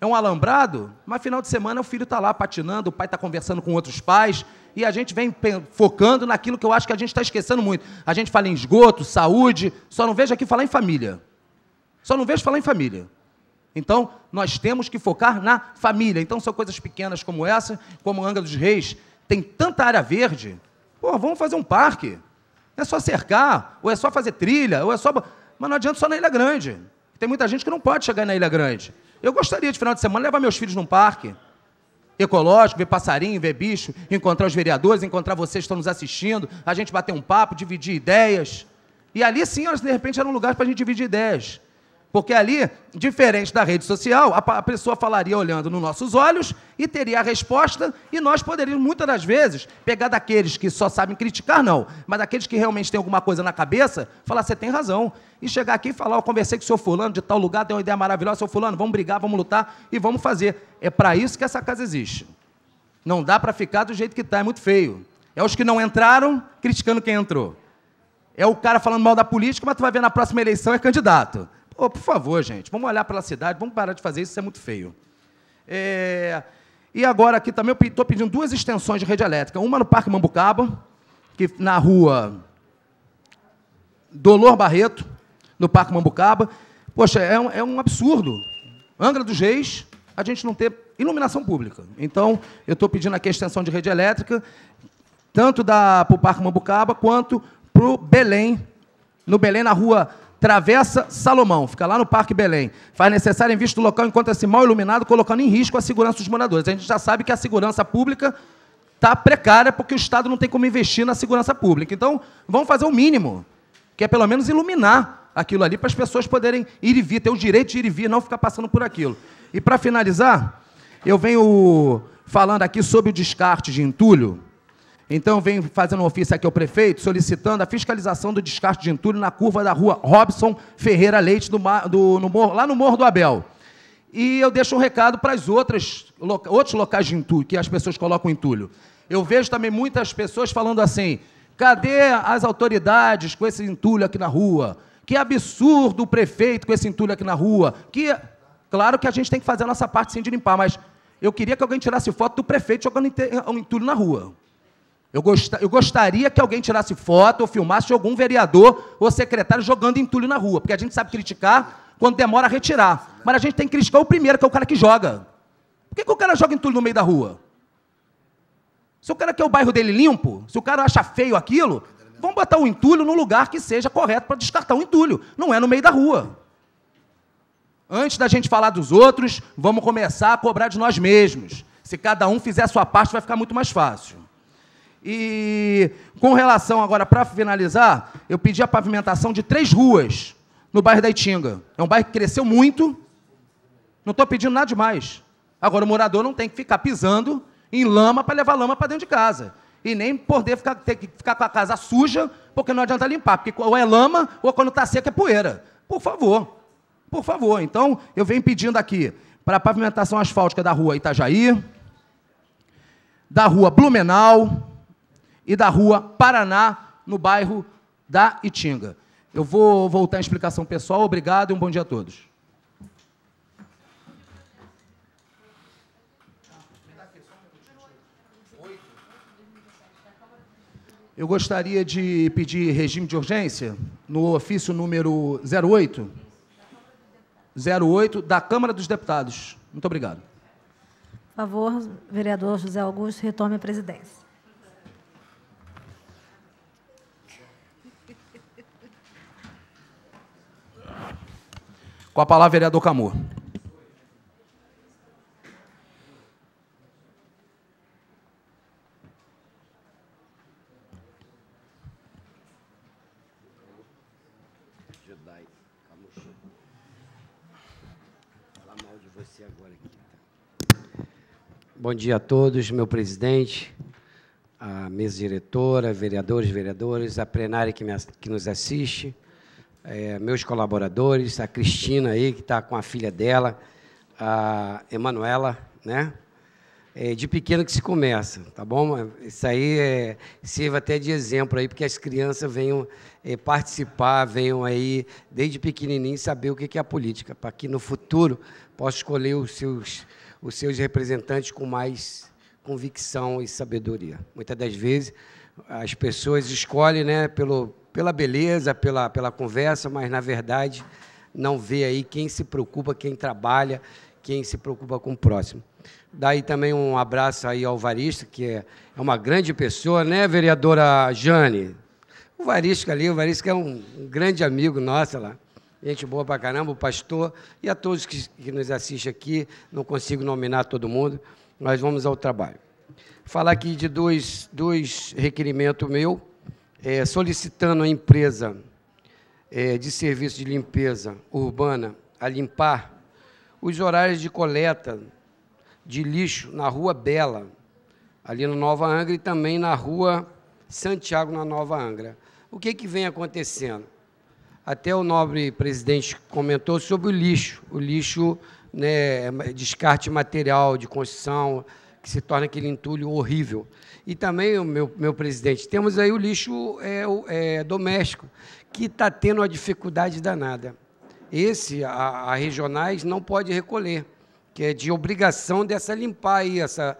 É um alambrado, mas final de semana o filho está lá patinando, o pai está conversando com outros pais, e a gente vem focando naquilo que eu acho que a gente está esquecendo muito. A gente fala em esgoto, saúde, só não vejo aqui falar em família. Só não vejo falar em família. Então, nós temos que focar na família. Então, são coisas pequenas como essa, como Angra dos Reis, tem tanta área verde. Pô, vamos fazer um parque. É só cercar, ou é só fazer trilha, ou é só. Mas não adianta só na Ilha Grande. Tem muita gente que não pode chegar na Ilha Grande. Eu gostaria de final de semana levar meus filhos num parque ecológico, ver passarinho, ver bicho, encontrar os vereadores, encontrar vocês que estão nos assistindo, a gente bater um papo, dividir ideias. E ali sim, de repente, era um lugar para a gente dividir ideias. Porque ali, diferente da rede social, a pessoa falaria olhando nos nossos olhos e teria a resposta, e nós poderíamos, muitas das vezes, pegar daqueles que só sabem criticar, não, mas daqueles que realmente têm alguma coisa na cabeça, falar, você tem razão. E chegar aqui e falar, eu conversei com o senhor fulano de tal lugar, deu uma ideia maravilhosa, seu fulano, vamos brigar, vamos lutar e vamos fazer. É para isso que essa casa existe. Não dá para ficar do jeito que está, é muito feio. É os que não entraram criticando quem entrou. É o cara falando mal da política, mas tu vai ver na próxima eleição é candidato. Oh, por favor, gente, vamos olhar pela cidade, vamos parar de fazer isso, isso é muito feio. É... E agora aqui também eu estou pedindo duas extensões de rede elétrica. Uma no Parque Mambucaba, que na rua Dolor Barreto, no Parque Mambucaba. Poxa, é um, é um absurdo. Angra dos Reis, a gente não ter iluminação pública. Então, eu estou pedindo aqui a extensão de rede elétrica, tanto para o Parque Mambucaba, quanto para o Belém. No Belém, na rua Travessa Salomão, fica lá no Parque Belém. Faz necessário em vista do local encontra-se mal iluminado, colocando em risco a segurança dos moradores. A gente já sabe que a segurança pública está precária porque o Estado não tem como investir na segurança pública. Então, vamos fazer o mínimo, que é pelo menos iluminar aquilo ali para as pessoas poderem ir e vir, ter o direito de ir e vir, não ficar passando por aquilo. E para finalizar, eu venho falando aqui sobre o descarte de entulho então vem fazendo um ofício aqui ao prefeito, solicitando a fiscalização do descarte de entulho na curva da rua Robson Ferreira Leite, do, do, no morro, lá no Morro do Abel. E eu deixo um recado para os outros locais de entulho, que as pessoas colocam entulho. Eu vejo também muitas pessoas falando assim, cadê as autoridades com esse entulho aqui na rua? Que absurdo o prefeito com esse entulho aqui na rua. Que, claro que a gente tem que fazer a nossa parte sim de limpar, mas eu queria que alguém tirasse foto do prefeito jogando um entulho na rua. Eu, gost... eu gostaria que alguém tirasse foto ou filmasse algum vereador ou secretário jogando entulho na rua, porque a gente sabe criticar quando demora a retirar. Mas a gente tem que criticar o primeiro, que é o cara que joga. Por que, que o cara joga entulho no meio da rua? Se o cara quer o bairro dele limpo, se o cara acha feio aquilo, vamos botar o entulho no lugar que seja correto para descartar o entulho. Não é no meio da rua. Antes da gente falar dos outros, vamos começar a cobrar de nós mesmos. Se cada um fizer a sua parte, vai ficar muito mais fácil. E com relação agora, para finalizar, eu pedi a pavimentação de três ruas no bairro da Itinga. É um bairro que cresceu muito. Não estou pedindo nada demais. Agora, o morador não tem que ficar pisando em lama para levar lama para dentro de casa. E nem poder ficar, ter que ficar com a casa suja, porque não adianta limpar. Porque ou é lama, ou quando está seca é poeira. Por favor. Por favor. Então, eu venho pedindo aqui para a pavimentação asfáltica da rua Itajaí, da rua Blumenau, e da Rua Paraná, no bairro da Itinga. Eu vou voltar à explicação pessoal. Obrigado e um bom dia a todos. Eu gostaria de pedir regime de urgência no ofício número 08, 08 da Câmara dos Deputados. Muito obrigado. Por favor, vereador José Augusto, retome a presidência. Com a palavra, vereador Camor. Bom dia a todos, meu presidente, a mesa diretora, vereadores, vereadoras, a plenária que, me, que nos assiste, é, meus colaboradores, a Cristina aí, que está com a filha dela, a Emanuela, né? É de pequeno que se começa, tá bom? Isso aí é, sirva até de exemplo aí, porque as crianças venham é, participar, venham aí, desde pequenininho, saber o que é a política, para que no futuro possa escolher os seus, os seus representantes com mais convicção e sabedoria. Muitas das vezes as pessoas escolhem né, pelo, pela beleza, pela, pela conversa, mas na verdade não vê aí quem se preocupa, quem trabalha, quem se preocupa com o próximo. Daí também um abraço aí ao Varisto, que é, é uma grande pessoa, né, vereadora Jane? O Varisco ali, o Varisco é um, grande amigo nosso lá. Gente boa pra caramba, o pastor, e a todos que, que nos assistem aqui, não consigo nominar todo mundo, mas vamos ao trabalho. Falar aqui de dois, dois requerimentos meu é, solicitando a empresa é, de serviço de limpeza urbana a limpar os horários de coleta de lixo na Rua Bela, ali no Nova Angra, e também na Rua Santiago, na Nova Angra. O que, que vem acontecendo? Até o nobre presidente comentou sobre o lixo, o lixo, né, descarte material de construção, que se torna aquele entulho horrível. E também, meu, meu presidente, temos aí o lixo é, é, doméstico, que está tendo uma dificuldade danada. Esse, a, a, regionais, não pode recolher, que é de obrigação dessa limpar aí, essa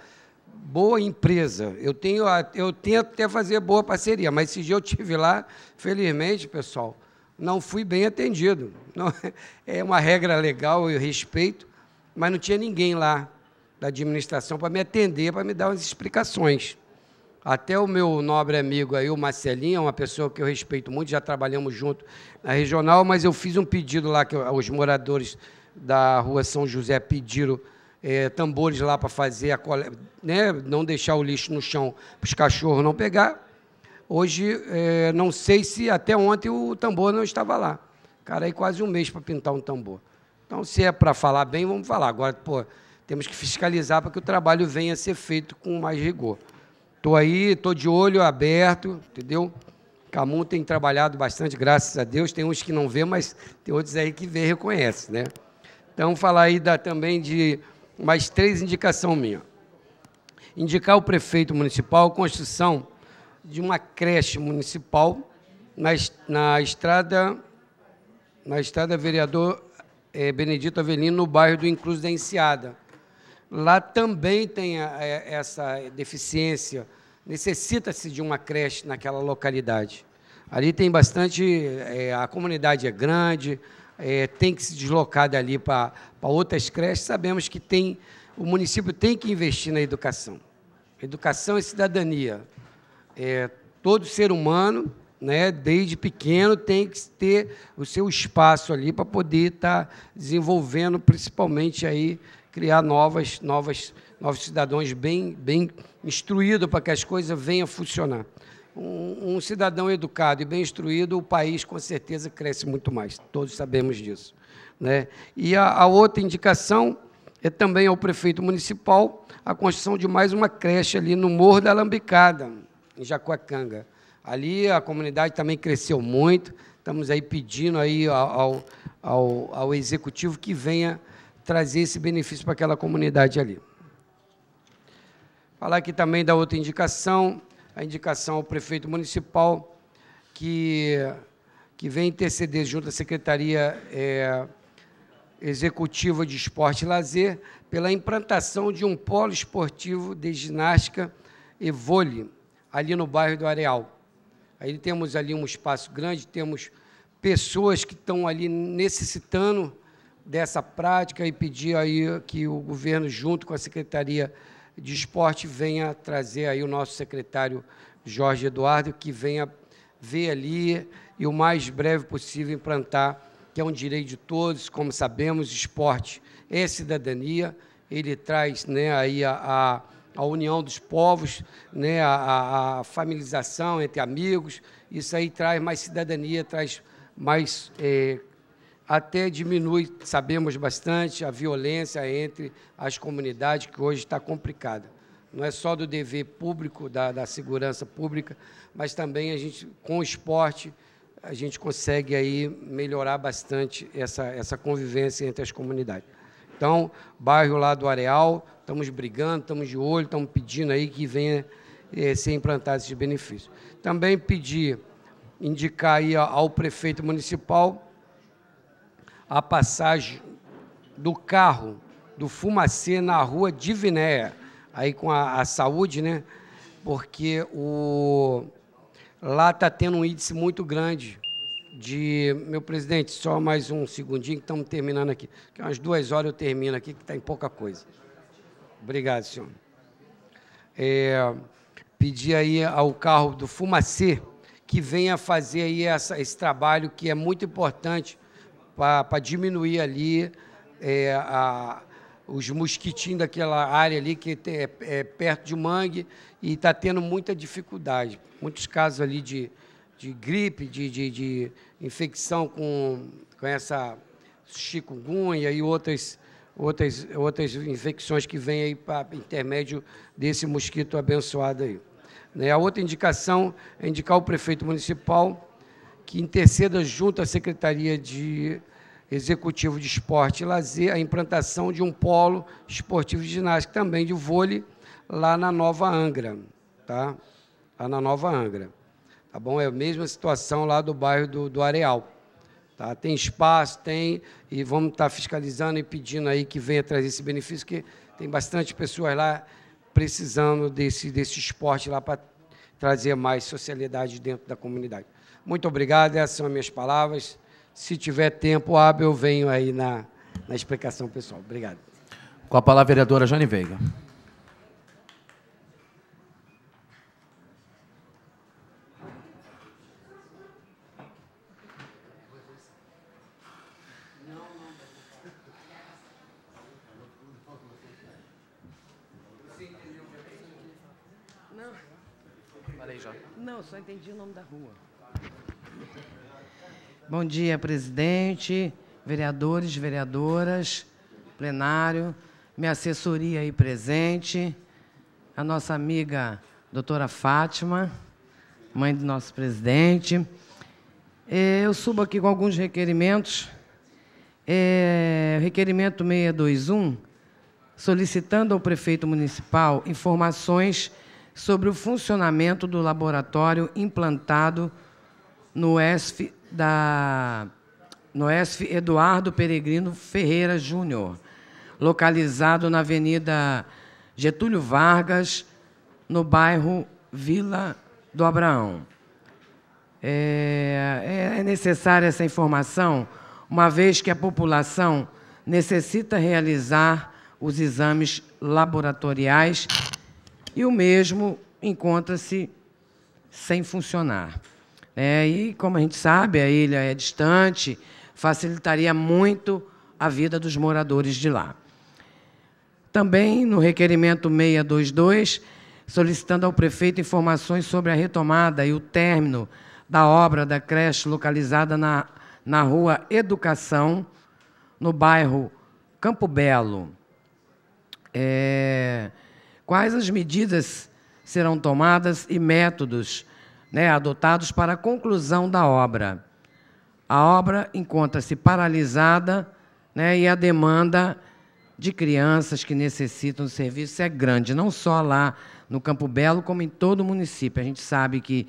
boa empresa. Eu, tenho, eu tento até fazer boa parceria, mas esse dia eu estive lá, felizmente, pessoal, não fui bem atendido. Não, é uma regra legal, eu respeito, mas não tinha ninguém lá da administração para me atender, para me dar umas explicações. Até o meu nobre amigo aí, o Marcelinho, é uma pessoa que eu respeito muito, já trabalhamos junto na regional, mas eu fiz um pedido lá que os moradores da rua São José pediram é, tambores lá para fazer a cole... né, não deixar o lixo no chão para os cachorros não pegar. Hoje, é, não sei se até ontem o tambor não estava lá. Cara, aí quase um mês para pintar um tambor. Então, se é para falar bem, vamos falar. Agora, pô, temos que fiscalizar para que o trabalho venha a ser feito com mais rigor. Estou aí, estou de olho aberto, entendeu? Camus tem trabalhado bastante, graças a Deus. Tem uns que não vê, mas tem outros aí que vê e reconhece, né? Então, falar aí da, também de mais três indicações minha. Indicar o prefeito municipal a construção de uma creche municipal na, na estrada na estrada Vereador é, Benedito Avelino, no bairro do Incluso da Enseada lá também tem a, a, é, essa deficiência, necessita-se de uma creche naquela localidade. Ali tem bastante, é, a comunidade é grande, é, tem que se deslocar dali para outras creches. Sabemos que tem, o município tem que investir na educação. Educação é cidadania. É, todo ser humano, né, desde pequeno, tem que ter o seu espaço ali para poder estar tá desenvolvendo, principalmente aí criar novas, novas, novos cidadãos bem, bem instruídos para que as coisas venham a funcionar. Um, um, cidadão educado e bem instruído, o país com certeza cresce muito mais. Todos sabemos disso. Né? E a, a outra indicação é também ao prefeito municipal a construção de mais uma creche ali no Morro da Alambicada, em Jacuacanga. Ali a comunidade também cresceu muito. Estamos aí pedindo aí ao, ao, ao executivo que venha trazer esse benefício para aquela comunidade ali. Falar aqui também da outra indicação, a indicação ao prefeito municipal, que, que vem interceder junto à Secretaria é, Executiva de Esporte e Lazer pela implantação de um polo esportivo de ginástica e vôlei ali no bairro do Areal. Aí temos ali um espaço grande, temos pessoas que estão ali necessitando dessa prática e pedir aí que o governo, junto com a Secretaria de Esporte, venha trazer aí o nosso secretário Jorge Eduardo, que venha ver ali e o mais breve possível implantar, que é um direito de todos, como sabemos, esporte é cidadania, ele traz né, aí a, a, união dos povos, né, a, a familiarização entre amigos, isso aí traz mais cidadania, traz mais eh, até diminui, sabemos bastante, a violência entre as comunidades, que hoje está complicada. Não é só do dever público, da, da segurança pública, mas também a gente, com o esporte, a gente consegue aí melhorar bastante essa, essa convivência entre as comunidades. Então, bairro lá do Areal, estamos brigando, estamos de olho, estamos pedindo aí que venha é, ser implantado esses benefícios. Também pedir, indicar aí ao prefeito municipal a passagem do carro do Fumacê na rua Divinéia, aí com a, a saúde, né? Porque o, lá está tendo um índice muito grande de. Meu presidente, só mais um segundinho que estamos terminando aqui. Que umas duas horas eu termino aqui, que está em pouca coisa. Obrigado, senhor. É, pedir aí ao carro do Fumacê que venha fazer aí essa, esse trabalho que é muito importante para diminuir ali é, a, os mosquitinhos daquela área ali que é, é perto de mangue e está tendo muita dificuldade. Muitos casos ali de, de gripe, de, de, de infecção com, com essa chikungunya e outras, outras, outras infecções que vêm aí para intermédio desse mosquito abençoado aí. Né, a outra indicação é indicar o prefeito municipal que interceda junto à Secretaria de Executivo de Esporte e Lazer a implantação de um polo esportivo de ginástica, também de vôlei, lá na Nova Angra, tá? Lá na Nova Angra, tá bom? É a mesma situação lá do bairro do, do Areal, tá? Tem espaço, tem, e vamos estar tá fiscalizando e pedindo aí que venha trazer esse benefício, que tem bastante pessoas lá precisando desse, desse esporte lá para trazer mais socialidade dentro da comunidade. Muito obrigado, essas são as minhas palavras. Se tiver tempo hábil, eu venho aí na, na explicação pessoal. Obrigado. Com a palavra, a vereadora Jane Veiga. Não, só entendi o nome da rua. Bom dia, presidente, vereadores, vereadoras, plenário, minha assessoria aí presente, a nossa amiga doutora Fátima, mãe do nosso presidente. É, eu subo aqui com alguns requerimentos. É, requerimento 621, solicitando ao prefeito municipal informações sobre o funcionamento do laboratório implantado no ESF da Noesf Eduardo Peregrino Ferreira Júnior, localizado na Avenida Getúlio Vargas, no bairro Vila do Abraão. É, é, é necessária essa informação, uma vez que a população necessita realizar os exames laboratoriais e o mesmo encontra-se sem funcionar. É, e como a gente sabe, a ilha é distante, facilitaria muito a vida dos moradores de lá. Também no requerimento 622, solicitando ao prefeito informações sobre a retomada e o término da obra da creche localizada na, na rua Educação, no bairro Campo Belo. É, quais as medidas serão tomadas e métodos né, adotados para a conclusão da obra. A obra encontra-se paralisada né, e a demanda de crianças que necessitam do serviço é grande, não só lá no Campo Belo, como em todo o município. A gente sabe que,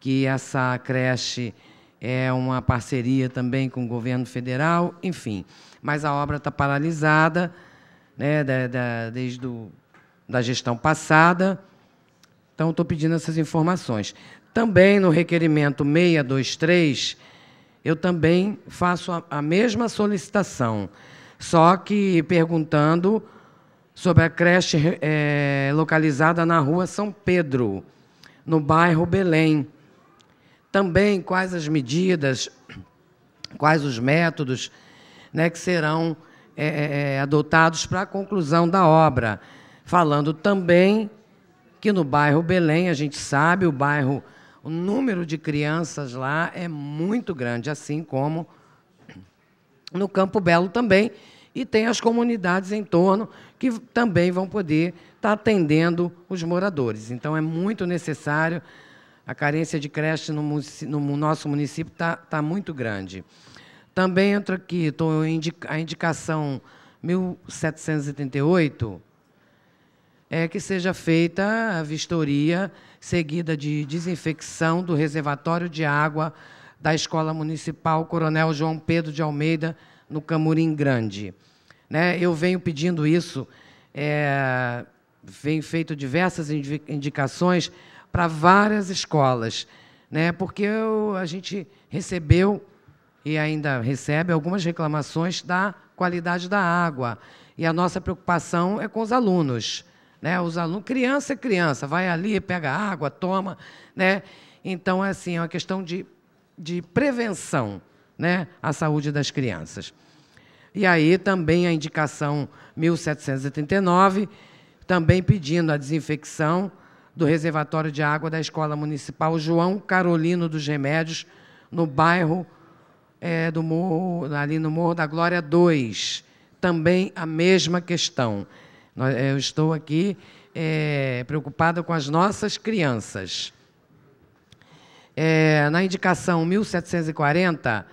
que essa creche é uma parceria também com o governo federal, enfim. Mas a obra está paralisada né, da, da, desde a da gestão passada. Então, estou pedindo essas informações. Também no requerimento 623, eu também faço a, a mesma solicitação, só que perguntando sobre a creche é, localizada na rua São Pedro, no bairro Belém. Também quais as medidas, quais os métodos né, que serão é, é, adotados para a conclusão da obra. Falando também que no bairro Belém, a gente sabe, o bairro o número de crianças lá é muito grande, assim como no Campo Belo também. E tem as comunidades em torno que também vão poder estar tá atendendo os moradores. Então, é muito necessário. A carência de creche no, no nosso município está tá muito grande. Também entra aqui tô, a indicação 1738 é que seja feita a vistoria seguida de desinfecção do reservatório de água da Escola Municipal Coronel João Pedro de Almeida, no Camurim Grande. Né? Eu venho pedindo isso, é, venho feito diversas indicações para várias escolas, né? porque eu, a gente recebeu e ainda recebe algumas reclamações da qualidade da água. E a nossa preocupação é com os alunos. Né? Os alunos, criança é criança, vai ali, pega água, toma. Né? Então, é assim, é uma questão de, de prevenção né? à saúde das crianças. E aí também a indicação 1739, também pedindo a desinfecção do reservatório de água da Escola Municipal João Carolino dos Remédios, no bairro é, do Morro, ali no Morro da Glória 2. Também a mesma questão. Eh, eu estou aqui é, eh, preocupada com as nossas crianças. É, na indicação 1740,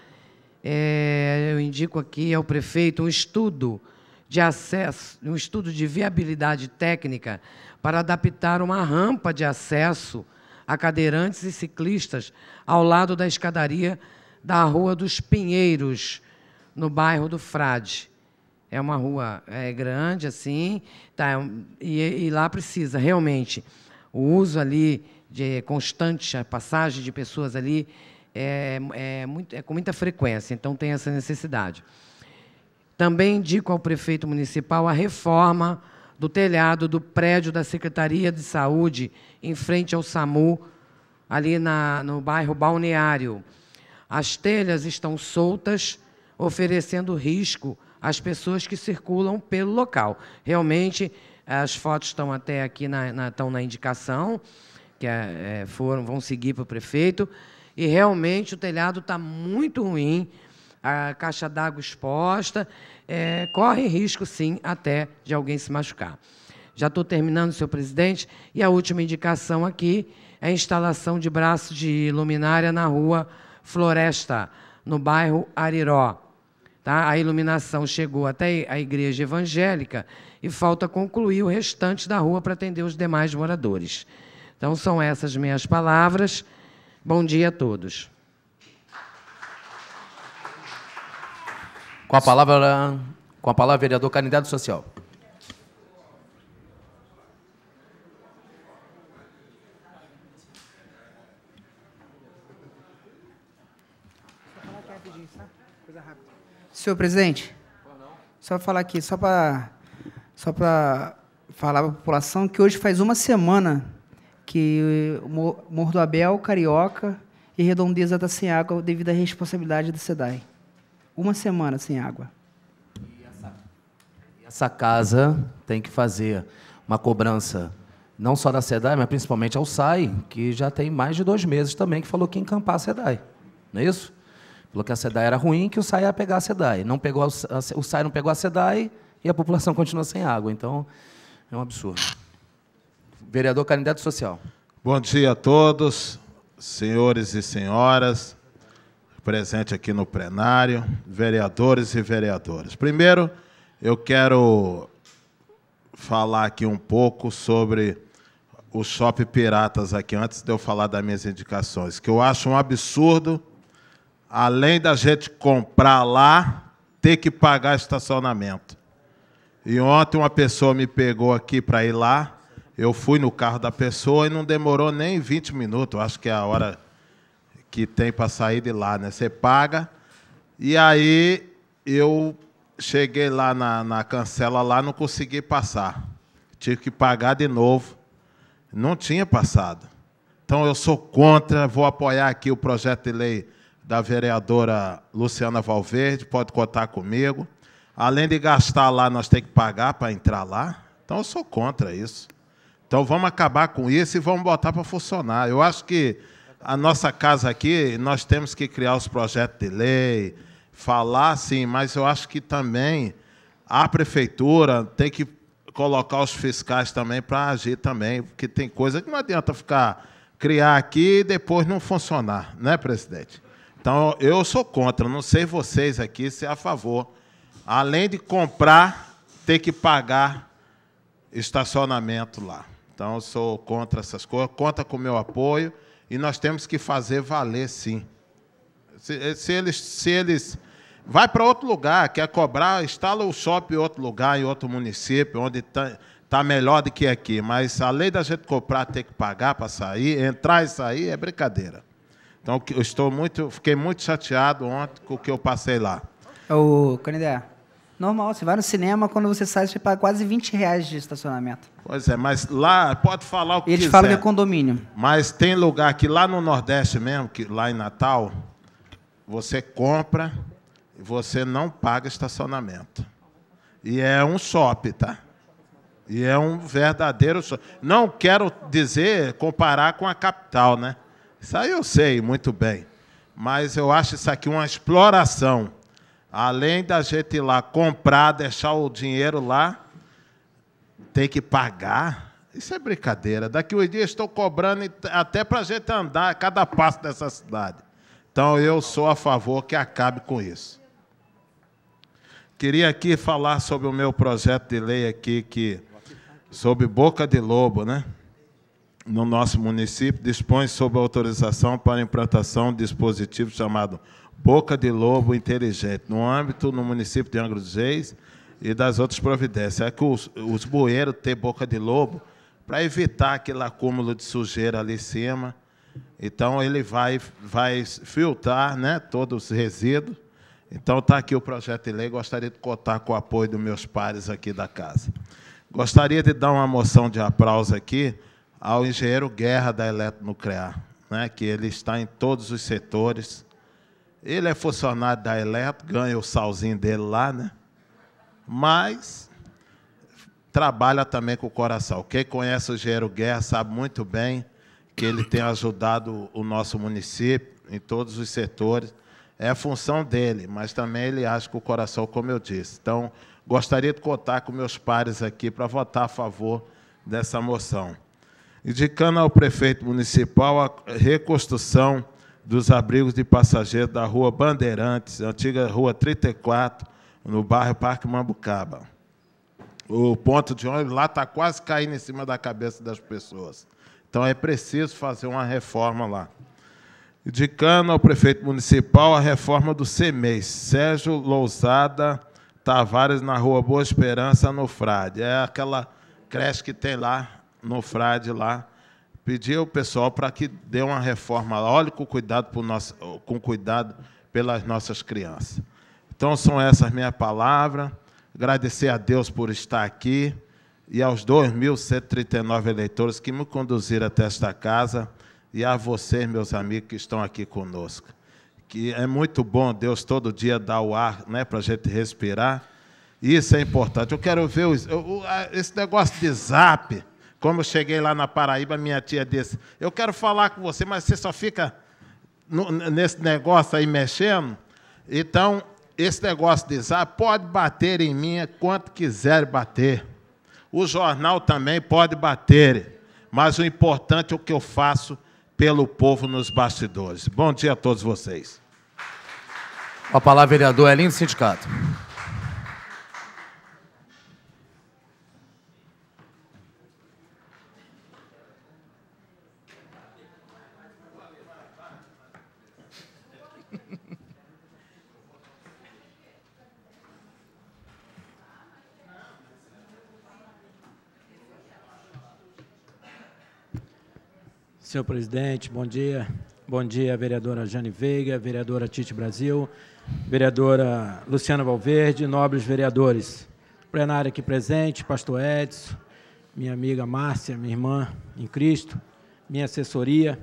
é, eu indico aqui ao prefeito um estudo de acesso, um estudo de viabilidade técnica para adaptar uma rampa de acesso a cadeirantes e ciclistas ao lado da escadaria da Rua dos Pinheiros, no bairro do Frade. É uma rua é, grande, assim, tá, é e, e, lá precisa realmente o uso ali de constante, a passagem de pessoas ali é, é, muito, é com muita frequência, então tem essa necessidade. Também indico ao prefeito municipal a reforma do telhado do prédio da Secretaria de Saúde, em frente ao SAMU, ali na, no bairro Balneário. As telhas estão soltas, oferecendo risco as pessoas que circulam pelo local. Realmente, as fotos estão até aqui na, na estão na indicação, que é, é foram, vão seguir para o prefeito. E realmente o telhado está muito ruim, a caixa d'água exposta, é, corre risco, sim, até de alguém se machucar. Já estou terminando, senhor presidente, e a última indicação aqui é a instalação de braço de luminária na rua Floresta, no bairro Ariró. Tá? A iluminação chegou até a igreja evangélica e falta concluir o restante da rua para atender os demais moradores. Então, são essas minhas palavras. Bom dia a todos. Com a palavra, com a palavra vereador Canidade social. Senhor presidente, só falar aqui, só para só para falar para a população que hoje faz uma semana que Mordoabel, Abel, Carioca e Redondeza está sem água devido à responsabilidade da SEDAI. Uma semana sem água. E essa, essa casa tem que fazer uma cobrança não só da SEDAI, mas principalmente ao SAI, que já tem mais de dois meses também, que falou que ia encampar a SEDAI. Não é isso? Falou que a SEDAI era ruim, que o SAI ia pegar a SEDAI. Não pegou a, o SAI não pegou a SEDAI e a população continua sem água. Então, é um absurdo. Vereador Carindeto Social. Bom dia a todos, senhores e senhoras, presente aqui no plenário, vereadores e vereadoras. Primeiro, eu quero falar aqui um pouco sobre o Shopping Piratas aqui, antes de eu falar das minhas indicações, que eu acho um absurdo além da gente comprar lá, ter que pagar estacionamento. E ontem uma pessoa me pegou aqui para ir lá, eu fui no carro da pessoa e não demorou nem 20 minutos, acho que é a hora que tem para sair de lá, né? Você paga. E aí eu cheguei lá na, na cancela lá, não consegui passar. Tive que pagar de novo. Não tinha passado. Então eu sou contra, vou apoiar aqui o projeto de lei da vereadora Luciana Valverde, pode contar comigo. Além de gastar lá, nós temos que pagar para entrar lá. Então, eu sou contra isso. Então, vamos acabar com isso e vamos botar para funcionar. Eu acho que a nossa casa aqui, nós temos que criar os projetos de lei, falar, sim, mas eu acho que também a prefeitura tem que colocar os fiscais também para agir também, porque tem coisa que não adianta ficar criar aqui e depois não funcionar, né, presidente? Então, eu sou contra, não sei vocês aqui se é a favor. Além de comprar, ter que pagar estacionamento lá. Então, eu sou contra essas coisas, conta com o meu apoio e nós temos que fazer valer, sim. Se, se eles. Se eles Vai para outro lugar, quer cobrar, instala o shopping em outro lugar, em outro município, onde está tá melhor do que aqui. Mas a lei da gente comprar, ter que pagar para sair, entrar e sair, é brincadeira. Então, eu estou muito, fiquei muito chateado ontem com o que eu passei lá. Ô, Canidé, normal, você vai no cinema, quando você sai, você paga quase 20 reais de estacionamento. Pois é, mas lá, pode falar o que Eles quiser. Eles falam de é condomínio. Mas tem lugar que lá no Nordeste mesmo, que lá em Natal, você compra e você não paga estacionamento. E é um shopping, tá? E é um verdadeiro shopping. Não quero dizer, comparar com a capital, né? Isso aí eu sei muito bem. Mas eu acho isso aqui uma exploração. Além da gente ir lá comprar, deixar o dinheiro lá, tem que pagar. Isso é brincadeira. Daqui uns dias estou cobrando até para a gente andar a cada passo dessa cidade. Então eu sou a favor que acabe com isso. Queria aqui falar sobre o meu projeto de lei aqui, que sobre boca de lobo, né? no nosso município dispõe sobre autorização para implantação de dispositivo chamado Boca de Lobo Inteligente, no âmbito no município de Angra dos Reis e das outras providências. É que os, os bueiros têm boca de lobo para evitar aquele acúmulo de sujeira ali em cima. Então, ele vai, vai filtrar né, todos os resíduos. Então, está aqui o projeto de lei. Gostaria de contar com o apoio dos meus pares aqui da casa. Gostaria de dar uma moção de aplauso aqui ao engenheiro Guerra da Eletronuclear, né, que ele está em todos os setores. Ele é funcionário da Eletro, ganha o salzinho dele lá, né? mas trabalha também com o coração. Quem conhece o engenheiro Guerra sabe muito bem que ele tem ajudado o nosso município em todos os setores. É função dele, mas também ele age com o coração, como eu disse. Então, gostaria de contar com meus pares aqui para votar a favor dessa moção indicando ao prefeito municipal a reconstrução dos abrigos de passageiros da Rua Bandeirantes, antiga Rua 34, no bairro Parque Mambucaba. O ponto de ônibus lá está quase caindo em cima da cabeça das pessoas. Então é preciso fazer uma reforma lá. Indicando ao prefeito municipal a reforma do CEMEIS, Sérgio Lousada Tavares, na Rua Boa Esperança, no Frade. É aquela creche que tem lá, no Frade lá, pedir ao pessoal para que dê uma reforma. Olhe com cuidado, por nosso, com cuidado pelas nossas crianças. Então, são essas minhas palavras. Agradecer a Deus por estar aqui e aos 2.139 eleitores que me conduziram até esta casa e a vocês, meus amigos, que estão aqui conosco. Que é muito bom Deus todo dia dar o ar né, para a gente respirar. Isso é importante. Eu quero ver os, eu, esse negócio de zap. Como eu cheguei lá na Paraíba, minha tia disse: Eu quero falar com você, mas você só fica no, nesse negócio aí mexendo. Então, esse negócio de zap pode bater em mim quanto quiser bater. O jornal também pode bater, mas o importante é o que eu faço pelo povo nos bastidores. Bom dia a todos vocês. A palavra vereador Elinho é do Sindicato. Senhor presidente, bom dia. Bom dia, vereadora Jane Veiga, vereadora Tite Brasil, vereadora Luciana Valverde, nobres vereadores. Plenário aqui presente, pastor Edson, minha amiga Márcia, minha irmã em Cristo, minha assessoria,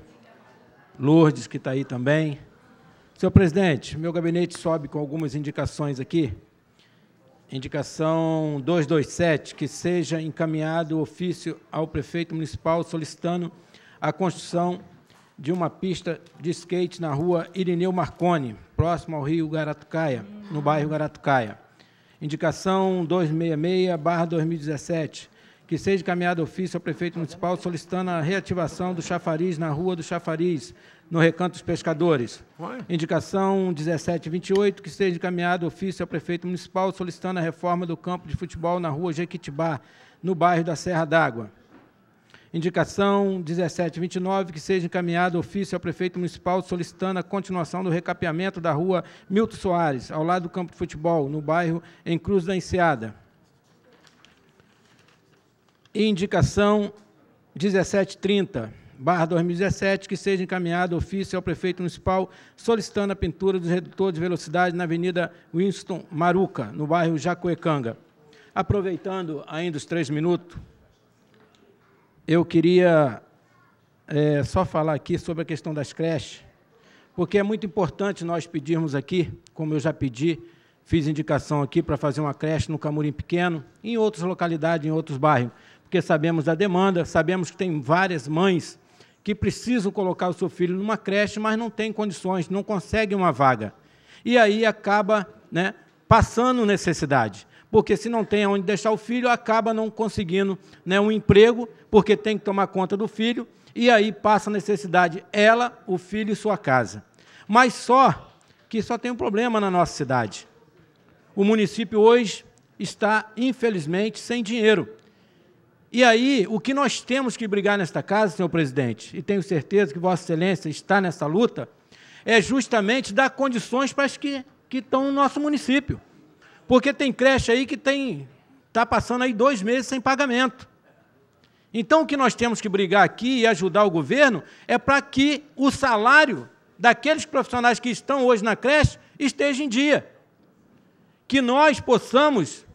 Lourdes, que está aí também. Senhor presidente, meu gabinete sobe com algumas indicações aqui. Indicação 227, que seja encaminhado o ofício ao prefeito municipal solicitando a construção de uma pista de skate na rua Irineu Marconi, próximo ao Rio Garatucaia, no bairro Garatucaia. Indicação 266-2017, que seja encaminhado ofício ao prefeito municipal solicitando a reativação do chafariz na rua do Chafariz, no Recanto dos Pescadores. Indicação 1728, que seja encaminhado ofício ao prefeito municipal solicitando a reforma do campo de futebol na rua Jequitibá, no bairro da Serra d'Água. Indicação 1729, que seja encaminhado ofício ao prefeito municipal solicitando a continuação do recapeamento da rua Milton Soares, ao lado do campo de futebol, no bairro em Cruz da Enseada. Indicação 1730, barra 2017, que seja encaminhado ofício ao prefeito municipal solicitando a pintura dos redutores de velocidade na Avenida Winston Maruca, no bairro Jacuecanga. Aproveitando ainda os três minutos, eu queria é, só falar aqui sobre a questão das creches, porque é muito importante nós pedirmos aqui, como eu já pedi, fiz indicação aqui para fazer uma creche no Camurim Pequeno, em outras localidades, em outros bairros, porque sabemos da demanda, sabemos que tem várias mães que precisam colocar o seu filho numa creche, mas não tem condições, não conseguem uma vaga. E aí acaba né, passando necessidade porque se não tem onde deixar o filho, acaba não conseguindo né, um emprego, porque tem que tomar conta do filho, e aí passa a necessidade ela, o filho e sua casa. Mas só que só tem um problema na nossa cidade. O município hoje está, infelizmente, sem dinheiro. E aí, o que nós temos que brigar nesta casa, senhor presidente, e tenho certeza que Vossa Excelência está nessa luta, é justamente dar condições para as que, que estão no nosso município. Porque tem creche aí que tem está passando aí dois meses sem pagamento. Então, o que nós temos que brigar aqui e ajudar o governo é para que o salário daqueles profissionais que estão hoje na creche esteja em dia. Que nós possamos,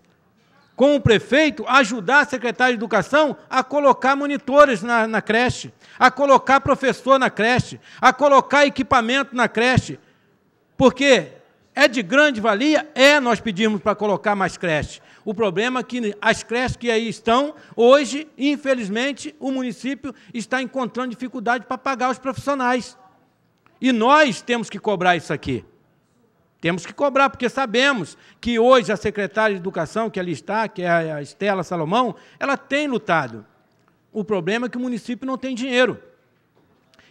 com o prefeito, ajudar a secretária de Educação a colocar monitores na, na creche, a colocar professor na creche, a colocar equipamento na creche. Porque é de grande valia? É, nós pedimos para colocar mais creches. O problema é que as creches que aí estão, hoje, infelizmente, o município está encontrando dificuldade para pagar os profissionais. E nós temos que cobrar isso aqui. Temos que cobrar, porque sabemos que hoje a secretária de Educação, que ali está, que é a Estela Salomão, ela tem lutado. O problema é que o município não tem dinheiro.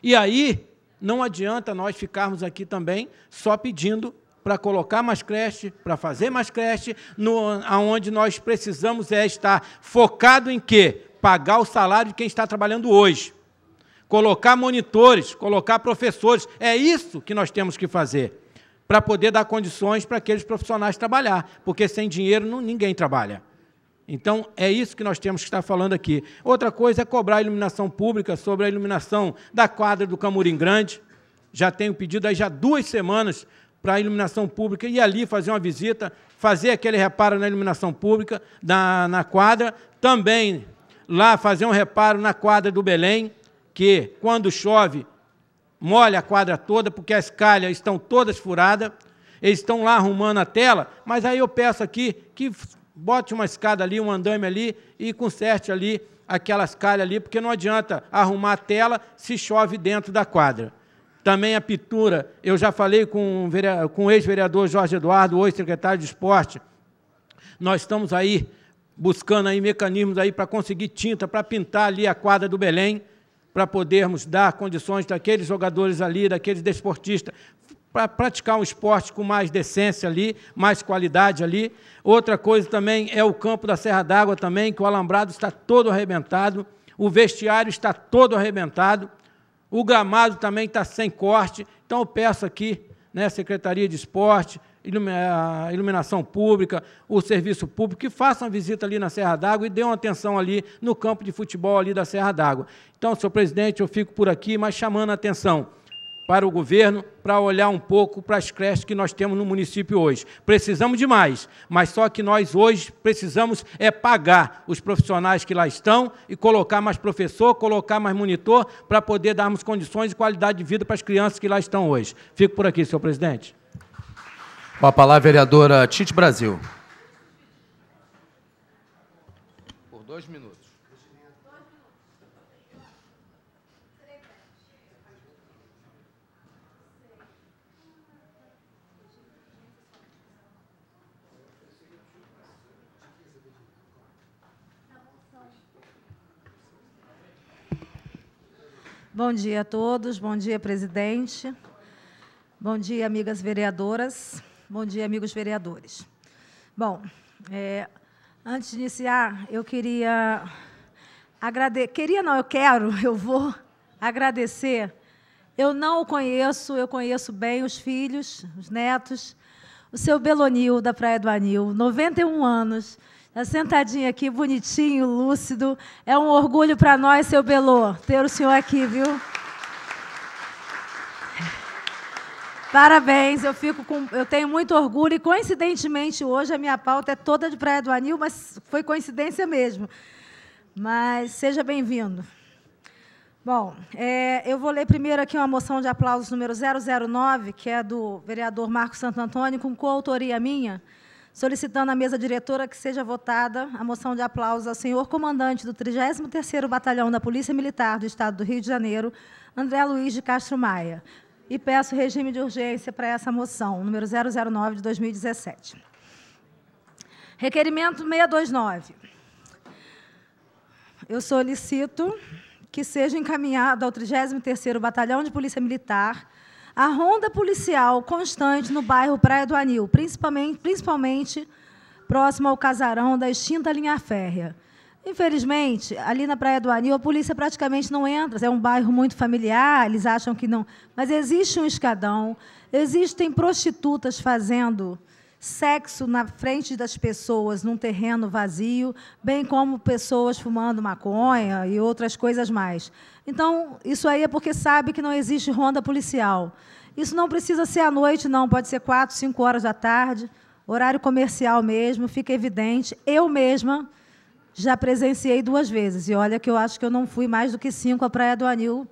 E aí, não adianta nós ficarmos aqui também só pedindo para colocar mais creche, para fazer mais creche, no, aonde nós precisamos é estar focado em quê? Pagar o salário de quem está trabalhando hoje. Colocar monitores, colocar professores, é isso que nós temos que fazer para poder dar condições para aqueles profissionais trabalhar, porque sem dinheiro não, ninguém trabalha. Então, é isso que nós temos que estar falando aqui. Outra coisa é cobrar a iluminação pública sobre a iluminação da quadra do Camurim Grande. Já tenho pedido aí já duas semanas para a iluminação pública, ir ali fazer uma visita, fazer aquele reparo na iluminação pública, na, na quadra, também lá fazer um reparo na quadra do Belém, que quando chove, molha a quadra toda, porque as calhas estão todas furadas, eles estão lá arrumando a tela, mas aí eu peço aqui que bote uma escada ali, um andame ali e conserte ali aquelas calhas ali, porque não adianta arrumar a tela se chove dentro da quadra. Também a pintura, eu já falei com, com o ex-vereador Jorge Eduardo, hoje secretário de Esporte. Nós estamos aí buscando aí mecanismos aí para conseguir tinta, para pintar ali a quadra do Belém, para podermos dar condições daqueles jogadores ali, daqueles desportistas, para praticar um esporte com mais decência ali, mais qualidade ali. Outra coisa também é o campo da Serra d'Água também, que o alambrado está todo arrebentado, o vestiário está todo arrebentado. O gramado também está sem corte. Então eu peço aqui, né, Secretaria de Esporte, iluminação pública, o serviço público, que façam uma visita ali na Serra d'Água e dê uma atenção ali no campo de futebol ali da Serra d'Água. Então, senhor presidente, eu fico por aqui, mas chamando a atenção para o governo para olhar um pouco para as creches que nós temos no município hoje. Precisamos de mais, mas só que nós hoje precisamos é pagar os profissionais que lá estão e colocar mais professor, colocar mais monitor para poder darmos condições e qualidade de vida para as crianças que lá estão hoje. Fico por aqui, senhor presidente. Com a palavra, vereadora Tite Brasil. Por dois minutos. Bom dia a todos, bom dia, presidente. Bom dia, amigas vereadoras. Bom dia, amigos vereadores. Bom, é, antes de iniciar, eu queria agradecer. Queria, não, eu quero, eu vou agradecer. Eu não o conheço, eu conheço bem os filhos, os netos. O seu Belonil, da Praia do Anil, 91 anos Está sentadinho aqui, bonitinho, lúcido. É um orgulho para nós, seu Belô, ter o senhor aqui, viu? Parabéns, eu fico com, eu tenho muito orgulho e coincidentemente hoje a minha pauta é toda de Praia do Anil, mas foi coincidência mesmo. Mas seja bem-vindo. Bom, é, eu vou ler primeiro aqui uma moção de aplausos número 009, que é do vereador Marcos Santo Antônio, com coautoria minha solicitando à mesa diretora que seja votada a moção de aplauso ao senhor comandante do 33º Batalhão da Polícia Militar do Estado do Rio de Janeiro, André Luiz de Castro Maia, e peço regime de urgência para essa moção, número 009 de 2017. Requerimento 629. Eu solicito que seja encaminhado ao 33º Batalhão de Polícia Militar a ronda policial constante no bairro Praia do Anil, principalmente, principalmente próximo ao casarão da extinta linha férrea. Infelizmente, ali na Praia do Anil, a polícia praticamente não entra. É um bairro muito familiar, eles acham que não. Mas existe um escadão, existem prostitutas fazendo sexo na frente das pessoas num terreno vazio, bem como pessoas fumando maconha e outras coisas mais. Então, isso aí é porque sabe que não existe ronda policial. Isso não precisa ser à noite, não, pode ser quatro, cinco horas da tarde, horário comercial mesmo, fica evidente. Eu mesma já presenciei duas vezes, e olha que eu acho que eu não fui mais do que cinco à Praia do Anil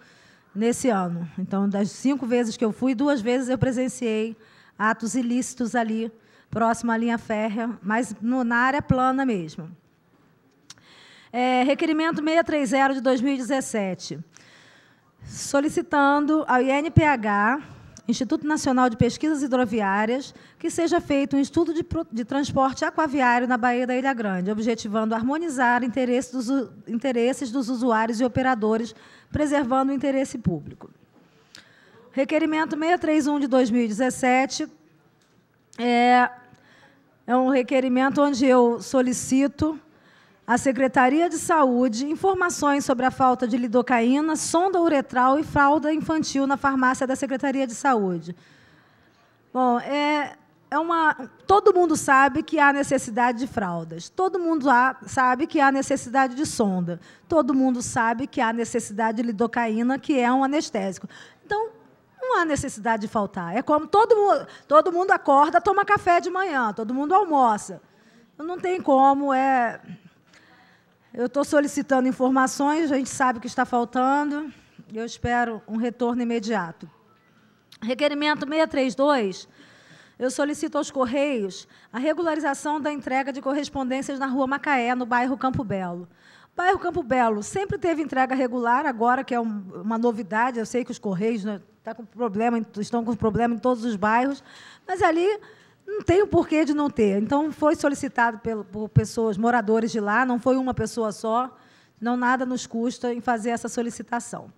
nesse ano. Então, das cinco vezes que eu fui, duas vezes eu presenciei atos ilícitos ali próximo à linha férrea, mas no, na área plana mesmo. É, requerimento 630 de 2017, solicitando ao INPH, Instituto Nacional de Pesquisas Hidroviárias, que seja feito um estudo de, de transporte aquaviário na Baía da Ilha Grande, objetivando harmonizar interesse dos, interesses dos usuários e operadores, preservando o interesse público. Requerimento 631 de 2017, é, é um requerimento onde eu solicito à Secretaria de Saúde informações sobre a falta de lidocaína, sonda uretral e fralda infantil na farmácia da Secretaria de Saúde. Bom, é, é uma. Todo mundo sabe que há necessidade de fraldas. Todo mundo há, sabe que há necessidade de sonda. Todo mundo sabe que há necessidade de lidocaína, que é um anestésico. Então, não há necessidade de faltar. É como todo mundo, todo mundo acorda, toma café de manhã, todo mundo almoça. Não tem como, é. Eu estou solicitando informações, a gente sabe o que está faltando, eu espero um retorno imediato. Requerimento 632, eu solicito aos Correios a regularização da entrega de correspondências na Rua Macaé, no bairro Campo Belo. O bairro Campo Belo sempre teve entrega regular, agora que é uma novidade, eu sei que os Correios né, tá com problema, estão com problema em todos os bairros, mas ali não tem o porquê de não ter. Então, foi solicitado pelo, por pessoas, moradores de lá, não foi uma pessoa só, não nada nos custa em fazer essa solicitação.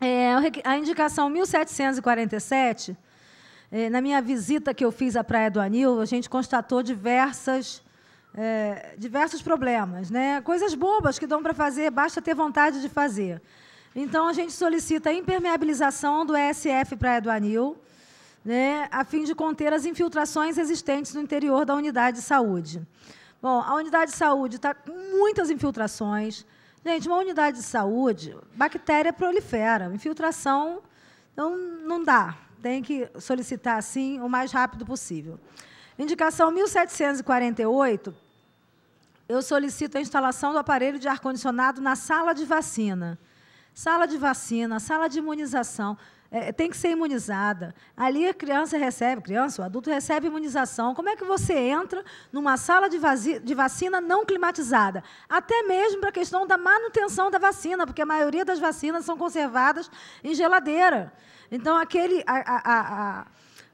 É, a indicação 1747, é, na minha visita que eu fiz à Praia do Anil, a gente constatou diversas, é, diversos problemas, né? coisas bobas que dão para fazer, basta ter vontade de fazer. Então, a gente solicita a impermeabilização do ESF Praia do Anil, né, a fim de conter as infiltrações existentes no interior da unidade de saúde. Bom, a unidade de saúde está com muitas infiltrações. Gente, uma unidade de saúde, bactéria prolifera, infiltração não, não dá. Tem que solicitar, assim o mais rápido possível. Indicação 1748, eu solicito a instalação do aparelho de ar-condicionado na sala de vacina. Sala de vacina, sala de imunização. É, tem que ser imunizada. Ali a criança recebe, criança, o adulto recebe imunização. Como é que você entra numa sala de, vazia, de vacina não climatizada? Até mesmo para a questão da manutenção da vacina, porque a maioria das vacinas são conservadas em geladeira. Então, aquele. A, a, a,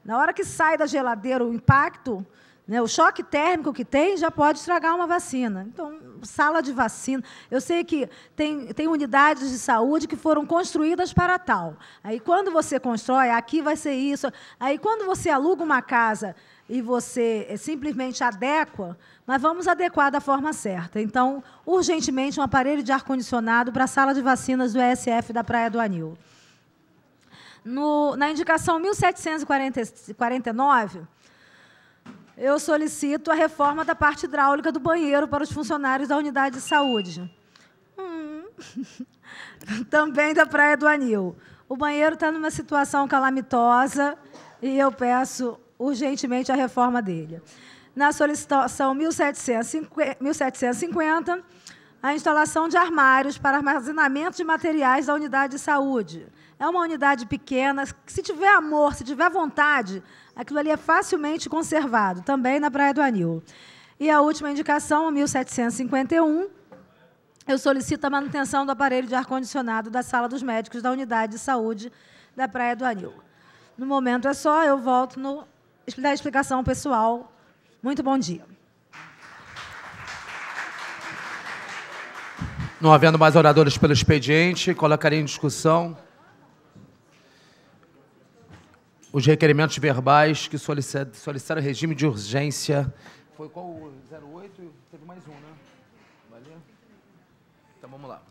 na hora que sai da geladeira o impacto, né? O choque térmico que tem já pode estragar uma vacina. Então, sala de vacina. Eu sei que tem, tem unidades de saúde que foram construídas para tal. Aí, quando você constrói, aqui vai ser isso. Aí, quando você aluga uma casa e você eh, simplesmente adequa, mas vamos adequar da forma certa. Então, urgentemente, um aparelho de ar-condicionado para a sala de vacinas do ESF da Praia do Anil. No, na indicação 1749, eu solicito a reforma da parte hidráulica do banheiro para os funcionários da unidade de saúde. Hum. Também da Praia do Anil. O banheiro está numa situação calamitosa e eu peço urgentemente a reforma dele. Na solicitação 1750, a instalação de armários para armazenamento de materiais da unidade de saúde. É uma unidade pequena, se tiver amor, se tiver vontade, Aquilo ali é facilmente conservado, também na Praia do Anil. E a última indicação, 1751, eu solicito a manutenção do aparelho de ar-condicionado da sala dos médicos da unidade de saúde da Praia do Anil. No momento é só, eu volto no, da explicação pessoal. Muito bom dia. Não havendo mais oradores pelo expediente, colocarei em discussão os requerimentos verbais que solicitaram, regime de urgência. Foi qual o 08? Teve mais um, né? Valeu? Então vamos lá.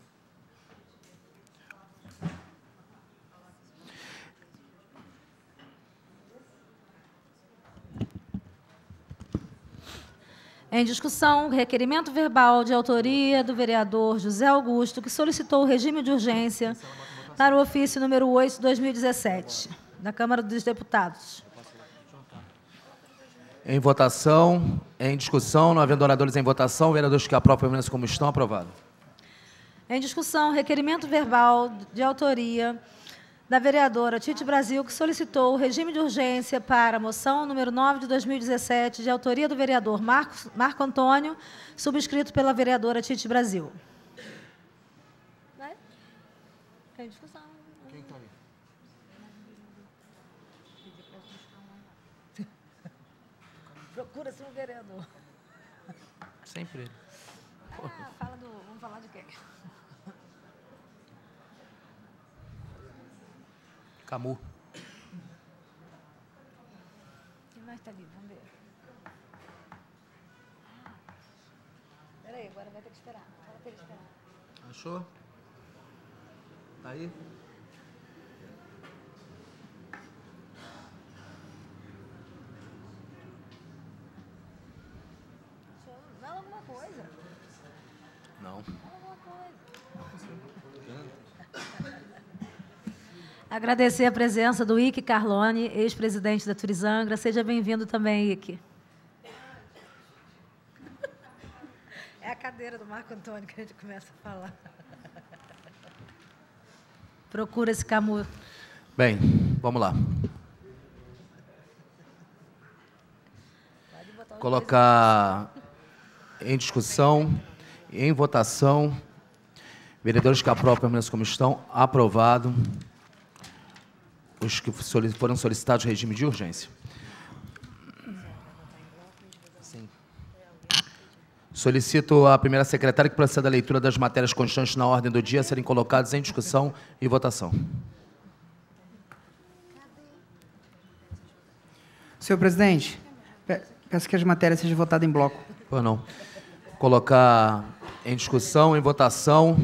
Em discussão, requerimento verbal de autoria do vereador José Augusto, que solicitou o regime de urgência para o ofício número 8, 2017. Na Câmara dos Deputados. Em votação, em discussão, não havendo oradores em votação, vereadores que aprovam permaneçam como estão, aprovado. Em discussão, requerimento verbal de autoria da vereadora Tite Brasil, que solicitou o regime de urgência para a moção número 9 de 2017, de autoria do vereador Marcos, Marco Antônio, subscrito pela vereadora Tite Brasil. Vai? Em discussão. querendo. Sempre Ah, fala do. Vamos falar de quem? Camu. Quem mais tá ali? Vamos ver. Ah, peraí, agora vai ter que esperar. Fala pra ele esperar. Achou? Tá aí? alguma coisa? Não. Alguma coisa. Agradecer a presença do Ike Carlone, ex-presidente da Turizangra. Seja bem-vindo também, Ike. É a cadeira do Marco Antônio que a gente começa a falar. Procura esse camu. Bem, vamos lá. Colocar em discussão, em votação. Vereadores que aprovam permaneçam como estão. Aprovado. Os que foram solicitados regime de urgência. Sim. Solicito à primeira secretária que proceda a leitura das matérias constantes na ordem do dia a serem colocadas em discussão e votação. Senhor presidente, peço que as matérias sejam votadas em bloco. Pois não colocar em discussão, em votação,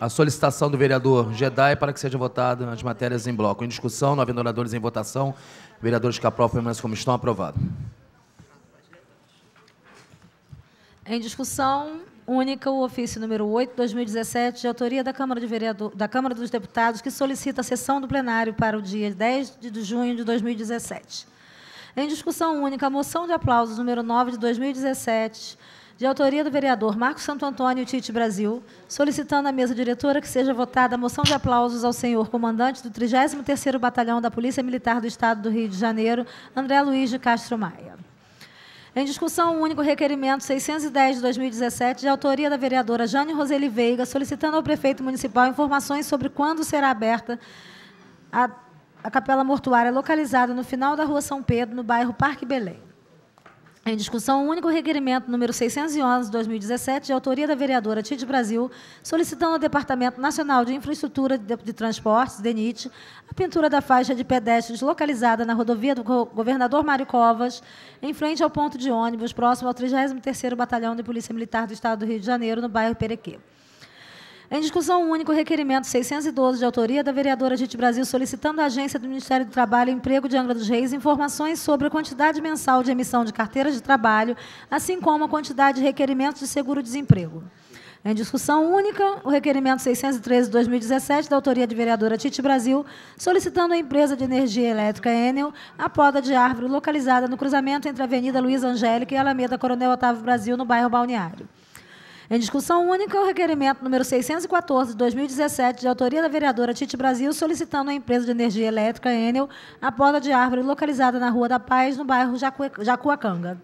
a solicitação do vereador Gedai para que seja votada as matérias em bloco. Em discussão, não havendo oradores em votação, vereadores que aprovam, permaneçam como estão, aprovado. Em discussão única, o ofício número 8, 2017, de autoria da Câmara, de Vereador, da Câmara dos Deputados, que solicita a sessão do plenário para o dia 10 de junho de 2017. Em discussão única, a moção de aplausos número 9 de 2017, de autoria do vereador Marco Santo Antônio Tite Brasil, solicitando à mesa diretora que seja votada a moção de aplausos ao senhor comandante do 33º Batalhão da Polícia Militar do Estado do Rio de Janeiro, André Luiz de Castro Maia. Em discussão, o único requerimento 610 de 2017, de autoria da vereadora Jane Roseli Veiga, solicitando ao prefeito municipal informações sobre quando será aberta a, a capela mortuária localizada no final da rua São Pedro, no bairro Parque Belém. Em discussão, o único requerimento número 611 de 2017, de autoria da vereadora Tite Brasil, solicitando ao Departamento Nacional de Infraestrutura de Transportes, DENIT, a pintura da faixa de pedestres localizada na rodovia do governador Mário Covas, em frente ao ponto de ônibus, próximo ao 33º Batalhão de Polícia Militar do Estado do Rio de Janeiro, no bairro Perequê. Em discussão, um único requerimento 612 de autoria da vereadora Dite Brasil solicitando à agência do Ministério do Trabalho e Emprego de Angra dos Reis informações sobre a quantidade mensal de emissão de carteiras de trabalho, assim como a quantidade de requerimentos de seguro-desemprego. Em discussão única, o requerimento 613-2017, da autoria de vereadora Tite Brasil, solicitando à empresa de energia elétrica Enel a poda de árvore localizada no cruzamento entre a Avenida Luiz Angélica e a Alameda Coronel Otávio Brasil, no bairro Balneário. Em discussão única, o requerimento número 614 de 2017, de autoria da vereadora Tite Brasil, solicitando à empresa de energia elétrica Enel a poda de árvore localizada na Rua da Paz, no bairro Jacu... Jacuacanga.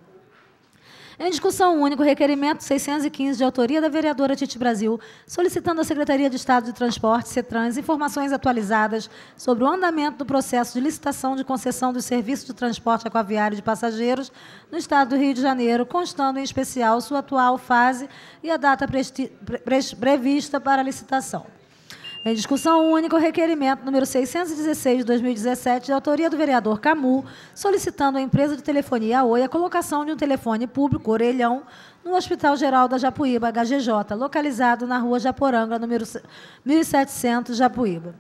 Em discussão, o único requerimento 615 de autoria da vereadora Titi Brasil, solicitando à Secretaria de Estado de Transporte, CETRANS, informações atualizadas sobre o andamento do processo de licitação de concessão dos serviços de transporte aquaviário de passageiros no Estado do Rio de Janeiro, constando em especial sua atual fase e a data prevista para a licitação. Em discussão única, o requerimento número 616 de 2017, de autoria do vereador Camu, solicitando à empresa de telefonia Oi a colocação de um telefone público orelhão no Hospital Geral da Japuíba, HGJ, localizado na rua Japoranga, número 1700, Japuíba.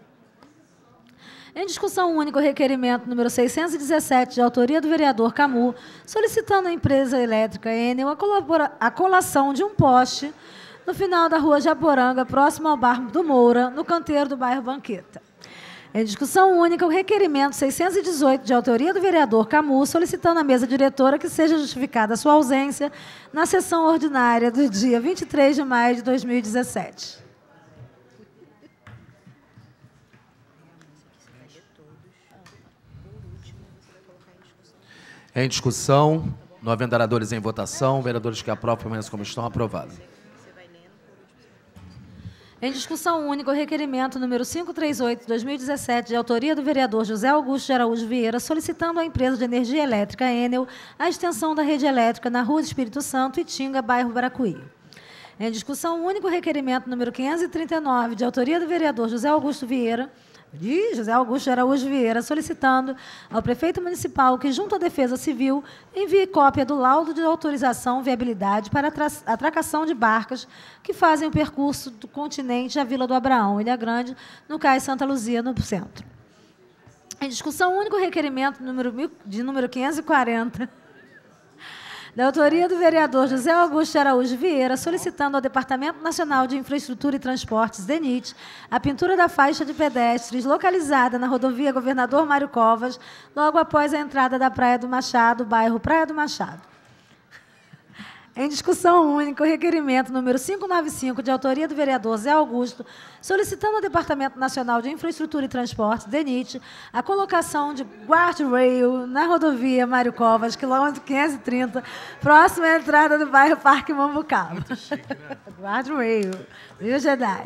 Em discussão única, o requerimento número 617, de autoria do vereador Camu, solicitando à empresa elétrica Enel a, a colação de um poste no final da rua Japoranga, próximo ao bar do Moura, no canteiro do bairro Banqueta. Em discussão única, o requerimento 618 de autoria do vereador Camus, solicitando à mesa diretora que seja justificada a sua ausência na sessão ordinária do dia 23 de maio de 2017. Em discussão, nove vereadores em votação, vereadores que aprovam permaneçam como estão, aprovado. Em discussão única, o requerimento número 538-2017, de autoria do vereador José Augusto de Araújo Vieira, solicitando à empresa de energia elétrica Enel a extensão da rede elétrica na Rua do Espírito Santo, Itinga, bairro Baracuí. Em discussão única, o requerimento número 539, de autoria do vereador José Augusto Vieira, de José Augusto Araújo Vieira, solicitando ao prefeito municipal que, junto à Defesa Civil, envie cópia do laudo de autorização viabilidade para a atracação de barcas que fazem o percurso do continente à Vila do Abraão, Ilha Grande, no Cais Santa Luzia, no centro. Em discussão, o único requerimento número, de número 540 da autoria do vereador José Augusto Araújo Vieira, solicitando ao Departamento Nacional de Infraestrutura e Transportes, DENIT, a pintura da faixa de pedestres localizada na rodovia Governador Mário Covas, logo após a entrada da Praia do Machado, bairro Praia do Machado. Em discussão única, o requerimento número 595, de autoria do vereador Zé Augusto, solicitando ao Departamento Nacional de Infraestrutura e Transportes, DENIT, a colocação de guardrail na rodovia Mário Covas, quilômetro 530, próxima à entrada do bairro Parque Mambucaba. Né? guardrail, viu, Jedi?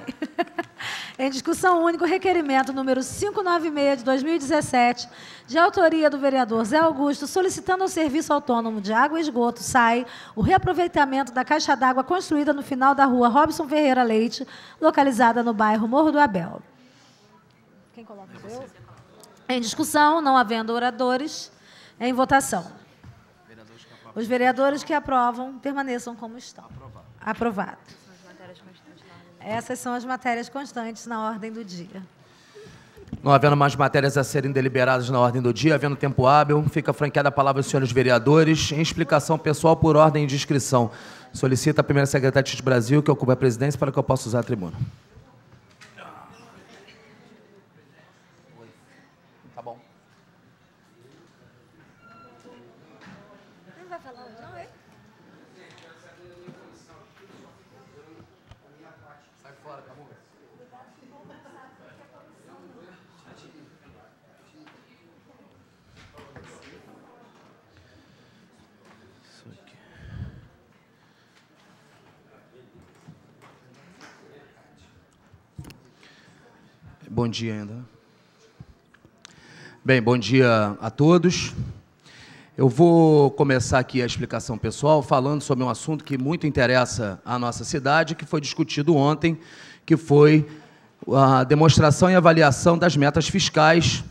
em discussão única, o requerimento número 596, de 2017, de autoria do vereador Zé Augusto, solicitando ao Serviço Autônomo de Água e Esgoto, SAI, o reaproveitamento da caixa d'água construída no final da rua Robson Ferreira Leite, localizada no bairro Morro do Abel. Quem coloca? É Eu? Em discussão, não havendo oradores, em votação. Os vereadores que aprovam permaneçam como estão. Aprovado. Aprovado. Essas são as matérias constantes na ordem do dia. Não havendo mais matérias a serem deliberadas na ordem do dia, havendo tempo hábil, fica franqueada a palavra aos senhores vereadores em explicação pessoal por ordem de inscrição. Solicita a primeira secretária de Brasil que ocupe a presidência para que eu possa usar a tribuna. Bom dia ainda. Bem, bom dia a todos. Eu vou começar aqui a explicação pessoal falando sobre um assunto que muito interessa à nossa cidade, que foi discutido ontem, que foi a demonstração e avaliação das metas fiscais,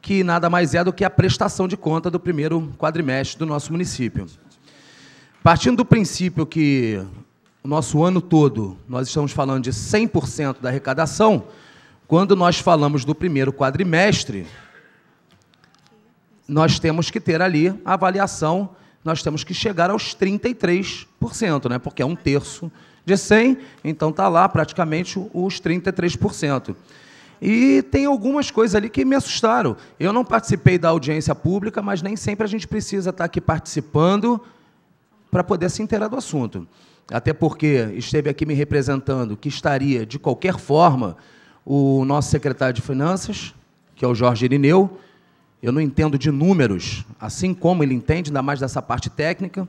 que nada mais é do que a prestação de conta do primeiro quadrimestre do nosso município. Partindo do princípio que o nosso ano todo nós estamos falando de 100% da arrecadação, quando nós falamos do primeiro quadrimestre, nós temos que ter ali a avaliação, nós temos que chegar aos 33%, né? porque é um terço de 100, então está lá praticamente os 33%. E tem algumas coisas ali que me assustaram. Eu não participei da audiência pública, mas nem sempre a gente precisa estar tá aqui participando para poder se inteirar do assunto. Até porque esteve aqui me representando que estaria, de qualquer forma, o nosso secretário de Finanças, que é o Jorge Irineu. Eu não entendo de números, assim como ele entende, ainda mais dessa parte técnica.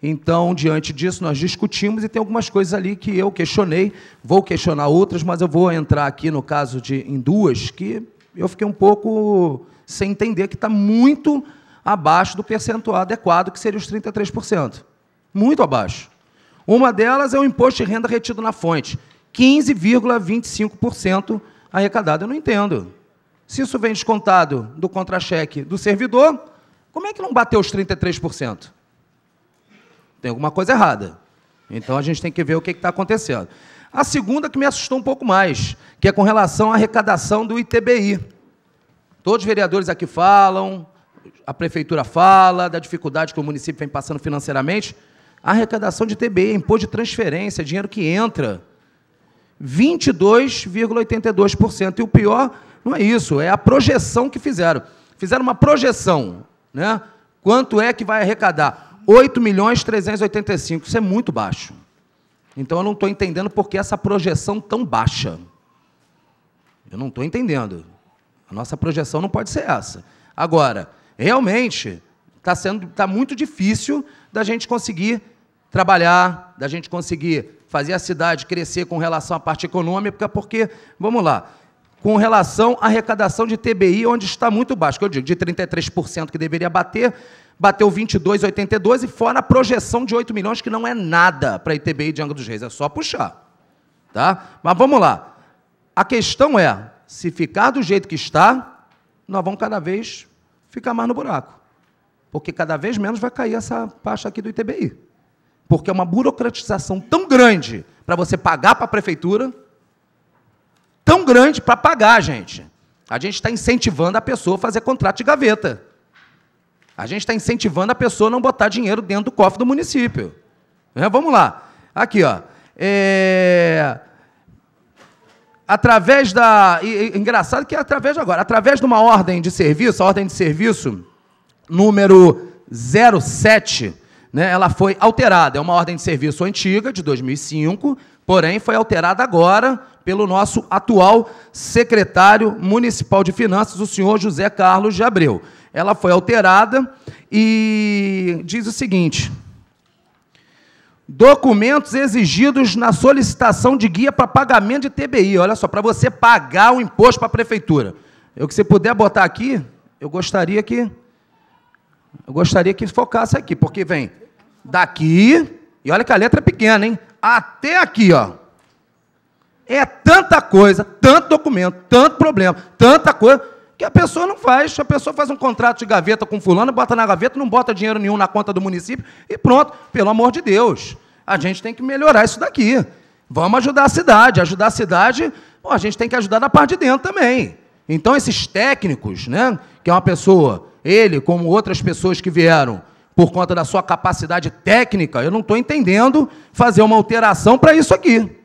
Então, diante disso, nós discutimos e tem algumas coisas ali que eu questionei, vou questionar outras, mas eu vou entrar aqui no caso de em duas que eu fiquei um pouco sem entender que está muito abaixo do percentual adequado, que seria os 33%. Muito abaixo. Uma delas é o imposto de renda retido na fonte, 15,25% arrecadado. Eu não entendo. Se isso vem descontado do contra-cheque do servidor, como é que não bateu os 33%? Tem alguma coisa errada. Então a gente tem que ver o que é está acontecendo. A segunda que me assustou um pouco mais, que é com relação à arrecadação do ITBI. Todos os vereadores aqui falam, a prefeitura fala da dificuldade que o município vem passando financeiramente. A arrecadação de ITBI, imposto de transferência, dinheiro que entra 22,82%. E o pior não é isso, é a projeção que fizeram. Fizeram uma projeção, né? Quanto é que vai arrecadar? 8 milhões 385. Isso é muito baixo. Então eu não estou entendendo por que essa projeção tão baixa. Eu não estou entendendo. A nossa projeção não pode ser essa. Agora, realmente, está sendo tá muito difícil da gente conseguir trabalhar, da gente conseguir fazer a cidade crescer com relação à parte econômica, porque, vamos lá, com relação à arrecadação de TBI, onde está muito baixo, que eu digo, de 33% que deveria bater, bateu 22,82% e fora a projeção de 8 milhões, que não é nada para a ITBI de Angra dos Reis, é só puxar. Tá? Mas vamos lá. A questão é, se ficar do jeito que está, nós vamos cada vez ficar mais no buraco. Porque cada vez menos vai cair essa taxa aqui do ITBI. Porque é uma burocratização tão grande para você pagar para a prefeitura, tão grande para pagar, gente. A gente está incentivando a pessoa a fazer contrato de gaveta. A gente está incentivando a pessoa a não botar dinheiro dentro do cofre do município. É, vamos lá. Aqui, ó. É... Através da. E, e, engraçado que é através de agora. Através de uma ordem de serviço, a ordem de serviço número 07 né, ela foi alterada. É uma ordem de serviço antiga, de 2005, porém foi alterada agora pelo nosso atual secretário municipal de finanças, o senhor José Carlos de Abreu. Ela foi alterada e diz o seguinte: documentos exigidos na solicitação de guia para pagamento de TBI. Olha só, para você pagar o imposto para a prefeitura. Eu que você puder botar aqui, eu gostaria que eu gostaria que focasse aqui, porque vem Daqui, e olha que a letra é pequena, hein? Até aqui, ó. É tanta coisa, tanto documento, tanto problema, tanta coisa, que a pessoa não faz. A pessoa faz um contrato de gaveta com fulano, bota na gaveta, não bota dinheiro nenhum na conta do município e pronto. Pelo amor de Deus, a gente tem que melhorar isso daqui. Vamos ajudar a cidade. Ajudar a cidade, bom, a gente tem que ajudar da parte de dentro também. Então, esses técnicos, né, que é uma pessoa, ele, como outras pessoas que vieram, por conta da sua capacidade técnica, eu não estou entendendo fazer uma alteração para isso aqui.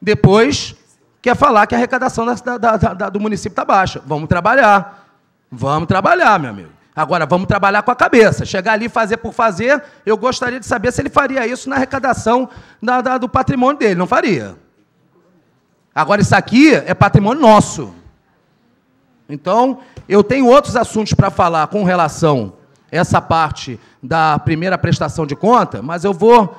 Depois, quer falar que a arrecadação da, da, da, do município está baixa. Vamos trabalhar. Vamos trabalhar, meu amigo. Agora, vamos trabalhar com a cabeça. Chegar ali fazer por fazer, eu gostaria de saber se ele faria isso na arrecadação do patrimônio dele. Não faria. Agora, isso aqui é patrimônio nosso. Então, eu tenho outros assuntos para falar com relação essa parte da primeira prestação de conta, mas eu vou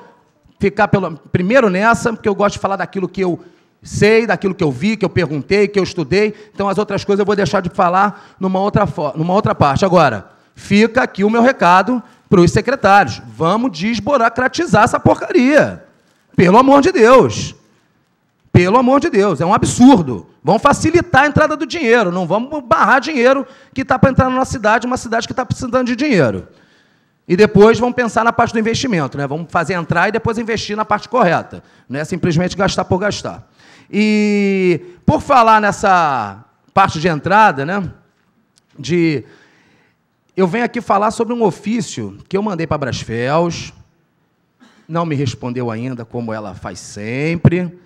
ficar pelo, primeiro nessa, porque eu gosto de falar daquilo que eu sei, daquilo que eu vi, que eu perguntei, que eu estudei. Então as outras coisas eu vou deixar de falar numa outra, numa outra parte. Agora, fica aqui o meu recado para os secretários. Vamos desburocratizar essa porcaria. Pelo amor de Deus. Pelo amor de Deus, é um absurdo. Vão facilitar a entrada do dinheiro, não vamos barrar dinheiro que está para entrar na nossa cidade, uma cidade que está precisando de dinheiro. E depois vamos pensar na parte do investimento, né? Vamos fazer entrar e depois investir na parte correta, não é simplesmente gastar por gastar. E por falar nessa parte de entrada, né? De eu venho aqui falar sobre um ofício que eu mandei para Brasfels, não me respondeu ainda como ela faz sempre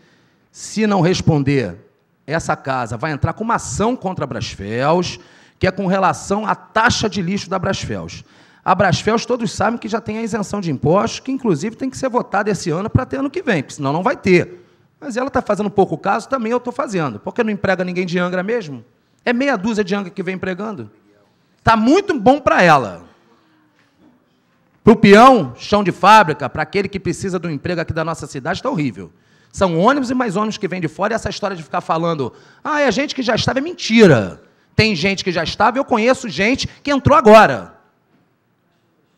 se não responder, essa casa vai entrar com uma ação contra a Brasfels, que é com relação à taxa de lixo da Brasfels. A Brasfels, todos sabem que já tem a isenção de impostos, que inclusive tem que ser votada esse ano para ter ano que vem, porque senão não vai ter. Mas ela está fazendo pouco caso, também eu estou fazendo. Porque não emprega ninguém de Angra mesmo? É meia dúzia de Angra que vem empregando. Está muito bom para ela. Para o peão, chão de fábrica, para aquele que precisa do emprego aqui da nossa cidade, está horrível. São ônibus e mais ônibus que vêm de fora, e essa história de ficar falando, ah, é gente que já estava, é mentira. Tem gente que já estava, eu conheço gente que entrou agora,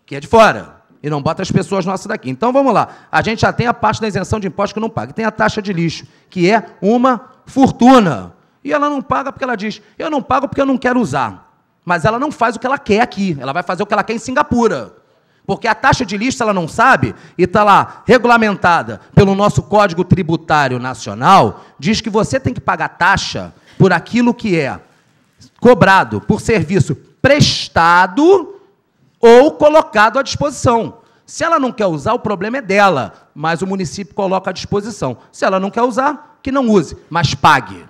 que é de fora, e não bota as pessoas nossas daqui. Então vamos lá, a gente já tem a parte da isenção de imposto que não paga, tem a taxa de lixo, que é uma fortuna. E ela não paga porque ela diz, eu não pago porque eu não quero usar. Mas ela não faz o que ela quer aqui, ela vai fazer o que ela quer em Singapura. Porque a taxa de lista ela não sabe e está lá regulamentada pelo nosso Código Tributário Nacional, diz que você tem que pagar taxa por aquilo que é cobrado por serviço prestado ou colocado à disposição. Se ela não quer usar, o problema é dela, mas o município coloca à disposição. Se ela não quer usar, que não use, mas pague.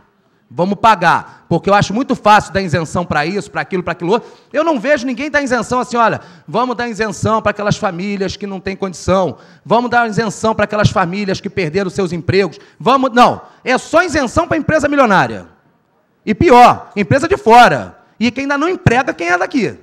Vamos pagar. Porque eu acho muito fácil dar isenção para isso, para aquilo, para aquilo outro. Eu não vejo ninguém dar isenção assim, olha, vamos dar isenção para aquelas famílias que não têm condição. Vamos dar isenção para aquelas famílias que perderam seus empregos. Vamos. Não. É só isenção para empresa milionária. E pior, empresa de fora. E que ainda não emprega quem é daqui.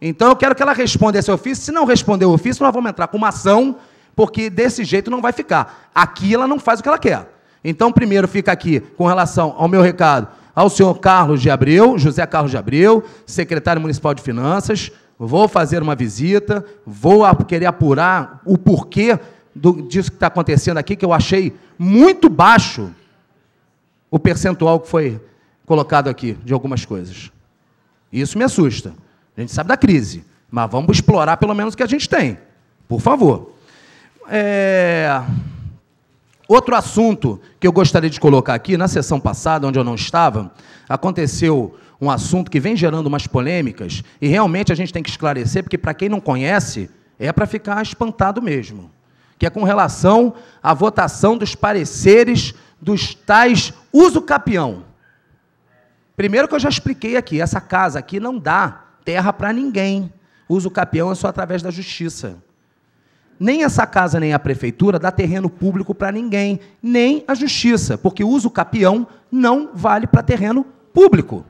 Então eu quero que ela responda esse ofício. Se não responder o ofício, nós vamos entrar com uma ação, porque desse jeito não vai ficar. Aqui ela não faz o que ela quer. Então, primeiro fica aqui com relação ao meu recado ao senhor Carlos de Abreu, José Carlos de Abreu, secretário municipal de Finanças. Vou fazer uma visita, vou querer apurar o porquê do, disso que está acontecendo aqui, que eu achei muito baixo o percentual que foi colocado aqui de algumas coisas. Isso me assusta. A gente sabe da crise, mas vamos explorar pelo menos o que a gente tem. Por favor. É... Outro assunto que eu gostaria de colocar aqui, na sessão passada, onde eu não estava, aconteceu um assunto que vem gerando umas polêmicas, e realmente a gente tem que esclarecer, porque para quem não conhece, é para ficar espantado mesmo. Que é com relação à votação dos pareceres dos tais uso capião. Primeiro que eu já expliquei aqui, essa casa aqui não dá terra para ninguém. Uso capião é só através da justiça nem essa casa, nem a prefeitura dá terreno público para ninguém, nem a justiça, porque o uso capião não vale para terreno público.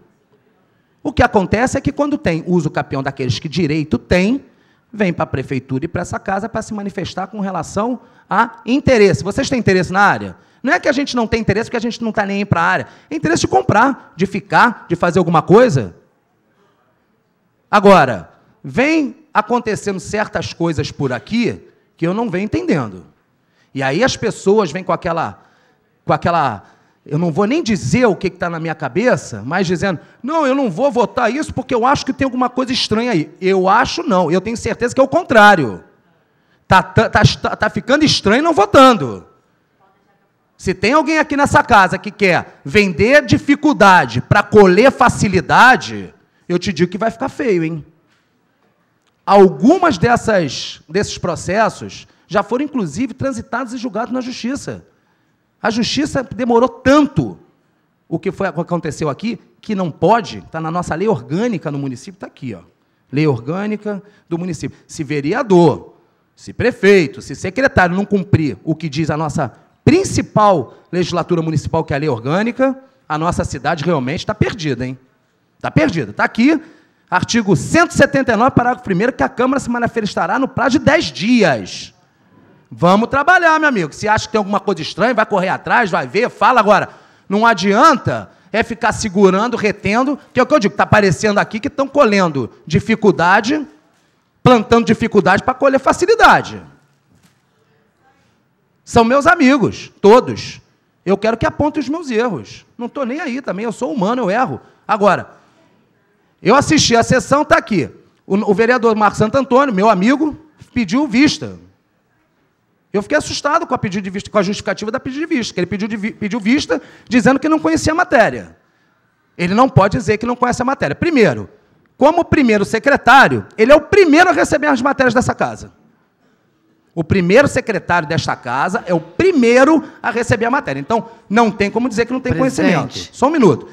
O que acontece é que quando tem uso capião daqueles que direito tem, vem para a prefeitura e para essa casa para se manifestar com relação a interesse. Vocês têm interesse na área? Não é que a gente não tem interesse porque a gente não está nem para a área. É interesse de comprar, de ficar, de fazer alguma coisa. Agora, vem acontecendo certas coisas por aqui que eu não venho entendendo. E aí as pessoas vêm com aquela, com aquela, eu não vou nem dizer o que está na minha cabeça, mas dizendo, não, eu não vou votar isso porque eu acho que tem alguma coisa estranha aí. Eu acho não, eu tenho certeza que é o contrário. Tá, tá, tá, tá, tá ficando estranho não votando. Se tem alguém aqui nessa casa que quer vender dificuldade para colher facilidade, eu te digo que vai ficar feio, hein? Algumas dessas, desses processos já foram, inclusive, transitados e julgados na justiça. A justiça demorou tanto o que foi, aconteceu aqui, que não pode, está na nossa lei orgânica no município, está aqui, ó. Lei orgânica do município. Se vereador, se prefeito, se secretário não cumprir o que diz a nossa principal legislatura municipal, que é a lei orgânica, a nossa cidade realmente está perdida, hein? Está perdida. Está aqui, Artigo 179, parágrafo 1 que a Câmara se manifestará no prazo de 10 dias. Vamos trabalhar, meu amigo. Se acha que tem alguma coisa estranha, vai correr atrás, vai ver, fala agora. Não adianta é ficar segurando, retendo, que é o que eu digo, está aparecendo aqui que estão colhendo dificuldade, plantando dificuldade para colher facilidade. São meus amigos, todos. Eu quero que apontem os meus erros. Não estou nem aí também, eu sou humano, eu erro. Agora, eu assisti a sessão, está aqui. O, o, vereador Marco Santo Antônio, meu amigo, pediu vista. Eu fiquei assustado com a pedido de vista, com a justificativa da pedido de vista, que ele pediu, de, pediu vista dizendo que não conhecia a matéria. Ele não pode dizer que não conhece a matéria. Primeiro, como primeiro secretário, ele é o primeiro a receber as matérias dessa casa. O primeiro secretário desta casa é o primeiro a receber a matéria. Então, não tem como dizer que não tem Presidente. conhecimento. Só um minuto.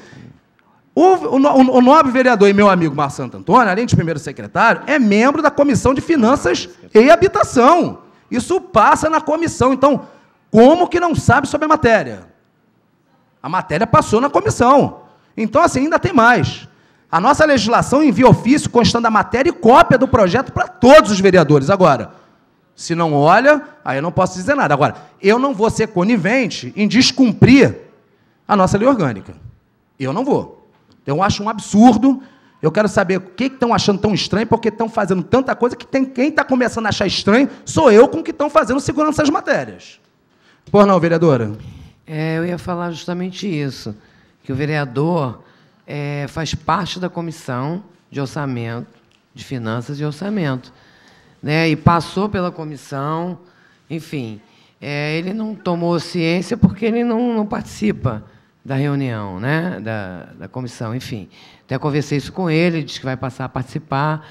O, o, o, nobre vereador e meu amigo Mar Santo Antônio, além de primeiro secretário, é membro da Comissão de Finanças e Habitação. Isso passa na comissão. Então, como que não sabe sobre a matéria? A matéria passou na comissão. Então, assim, ainda tem mais. A nossa legislação envia ofício constando a matéria e cópia do projeto para todos os vereadores. Agora, se não olha, aí eu não posso dizer nada. Agora, eu não vou ser conivente em descumprir a nossa lei orgânica. Eu não vou. Eu acho um absurdo. Eu quero saber o que estão achando tão estranho, porque estão fazendo tanta coisa que tem, quem está começando a achar estranho sou eu com o que estão fazendo segurando essas matérias. Por não, vereadora? É, eu ia falar justamente isso, que o vereador é, faz parte da comissão de orçamento, de finanças e orçamento, né? E passou pela comissão, enfim, é, ele não tomou ciência porque ele não, não participa da reunião, né? da, da comissão, enfim. Até conversei isso com ele, disse que vai passar a participar.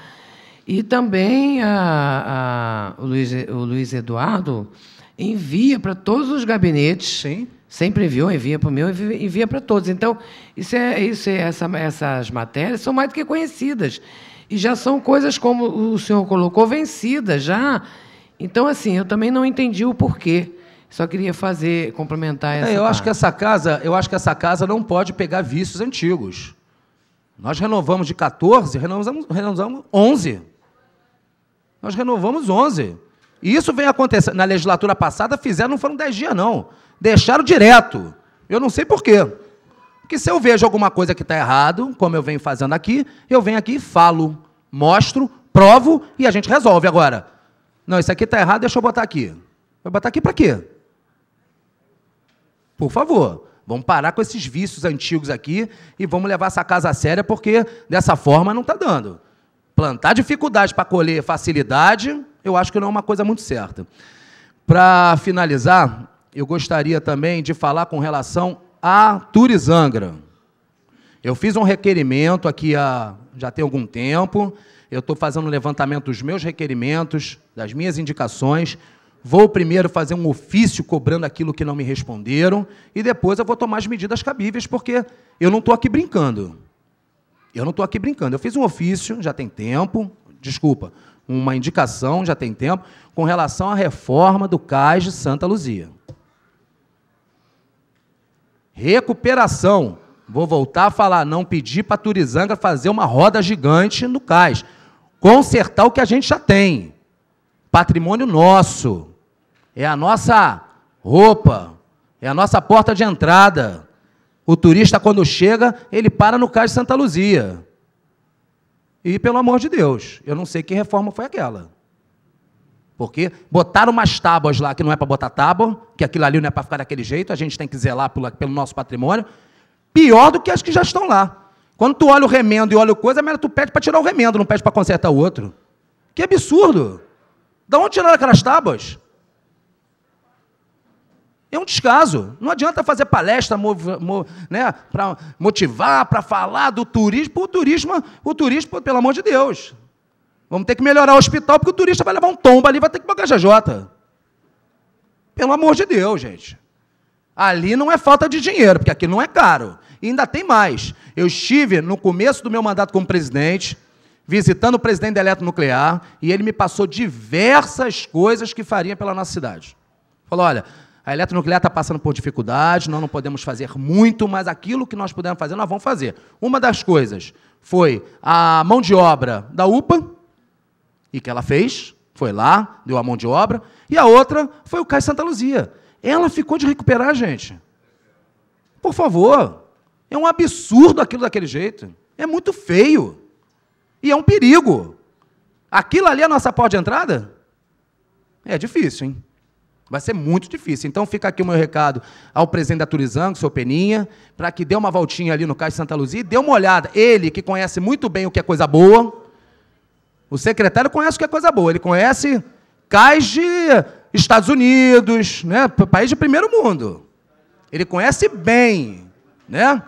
E também a, a, o, Luiz, o, Luiz, Eduardo envia para todos os gabinetes. Sim. Sempre enviou, envia para o meu, envia, envia para todos. Então, isso é, isso é, essa, essas matérias são mais do que conhecidas. E já são coisas, como o senhor colocou, vencidas já. Então, assim, eu também não entendi o porquê só queria fazer, complementar é, essa. É, eu parte. acho que essa casa, eu acho que essa casa não pode pegar vícios antigos. Nós renovamos de 14, renovamos, renovamos 11. Nós renovamos 11. E isso vem acontecendo. Na legislatura passada fizeram, não foram 10 dias, não. Deixaram direto. Eu não sei por quê. Porque se eu vejo alguma coisa que está errado, como eu venho fazendo aqui, eu venho aqui e falo, mostro, provo e a gente resolve agora. Não, isso aqui está errado, deixa eu botar aqui. Vai botar aqui para quê? Por favor, vamos parar com esses vícios antigos aqui e vamos levar essa casa a séria, porque dessa forma não está dando. Plantar dificuldade para colher facilidade, eu acho que não é uma coisa muito certa. Para finalizar, eu gostaria também de falar com relação a Turizangra. Eu fiz um requerimento aqui há já tem algum tempo. Eu estou fazendo um levantamento dos meus requerimentos, das minhas indicações. Vou primeiro fazer um ofício cobrando aquilo que não me responderam e depois eu vou tomar as medidas cabíveis, porque eu não estou aqui brincando. Eu não estou aqui brincando. Eu fiz um ofício, já tem tempo, desculpa, uma indicação, já tem tempo, com relação à reforma do Cais de Santa Luzia. Recuperação. Vou voltar a falar, não pedir para a Turizanga fazer uma roda gigante no Cais. Consertar o que a gente já tem. Patrimônio nosso é a nossa roupa, é a nossa porta de entrada. O turista, quando chega, ele para no Cais de Santa Luzia. E, pelo amor de Deus, eu não sei que reforma foi aquela. Porque botaram umas tábuas lá que não é para botar tábua, que aquilo ali não é para ficar daquele jeito, a gente tem que zelar pelo, pelo nosso patrimônio. Pior do que as que já estão lá. Quando tu olha o remendo e olha o coisa, é melhor tu pede para tirar o remendo, não pede para consertar o outro. Que absurdo! Da onde tiraram aquelas tábuas? É um descaso. Não adianta fazer palestra né, para motivar, para falar do turismo. O turismo, o turismo, pelo amor de Deus. Vamos ter que melhorar o hospital, porque o turista vai levar um tombo ali, vai ter que pagar jajota. Pelo amor de Deus, gente. Ali não é falta de dinheiro, porque aqui não é caro. E ainda tem mais. Eu estive no começo do meu mandato como presidente, visitando o presidente da Eletronuclear, e ele me passou diversas coisas que faria pela nossa cidade. Falou: olha, a eletronuclear está passando por dificuldades, nós não podemos fazer muito, mas aquilo que nós pudermos fazer, nós vamos fazer. Uma das coisas foi a mão de obra da UPA, e que ela fez, foi lá, deu a mão de obra, e a outra foi o Cais Santa Luzia. Ela ficou de recuperar, gente. Por favor, é um absurdo aquilo daquele jeito. É muito feio. E é um perigo. Aquilo ali é a nossa porta de entrada? É difícil, hein? Vai ser muito difícil. Então fica aqui o meu recado ao presidente da Turizango, seu Peninha, para que dê uma voltinha ali no Cais Santa Luzia e dê uma olhada. Ele, que conhece muito bem o que é coisa boa, o secretário conhece o que é coisa boa. Ele conhece cais de Estados Unidos, né? país de primeiro mundo. Ele conhece bem, né?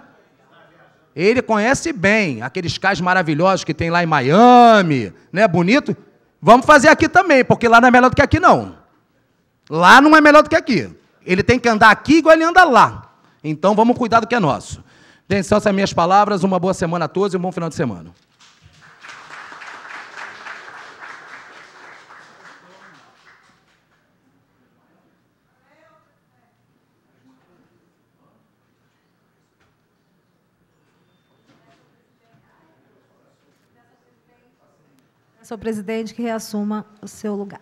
Ele conhece bem aqueles cais maravilhosos que tem lá em Miami, né? Bonito. Vamos fazer aqui também, porque lá não é melhor do que aqui, não. Lá não é melhor do que aqui. Ele tem que andar aqui igual ele anda lá. Então vamos cuidar do que é nosso. Gente, são essas minhas palavras. Uma boa semana a todos e um bom final de semana. Senhor presidente que reassuma o seu lugar.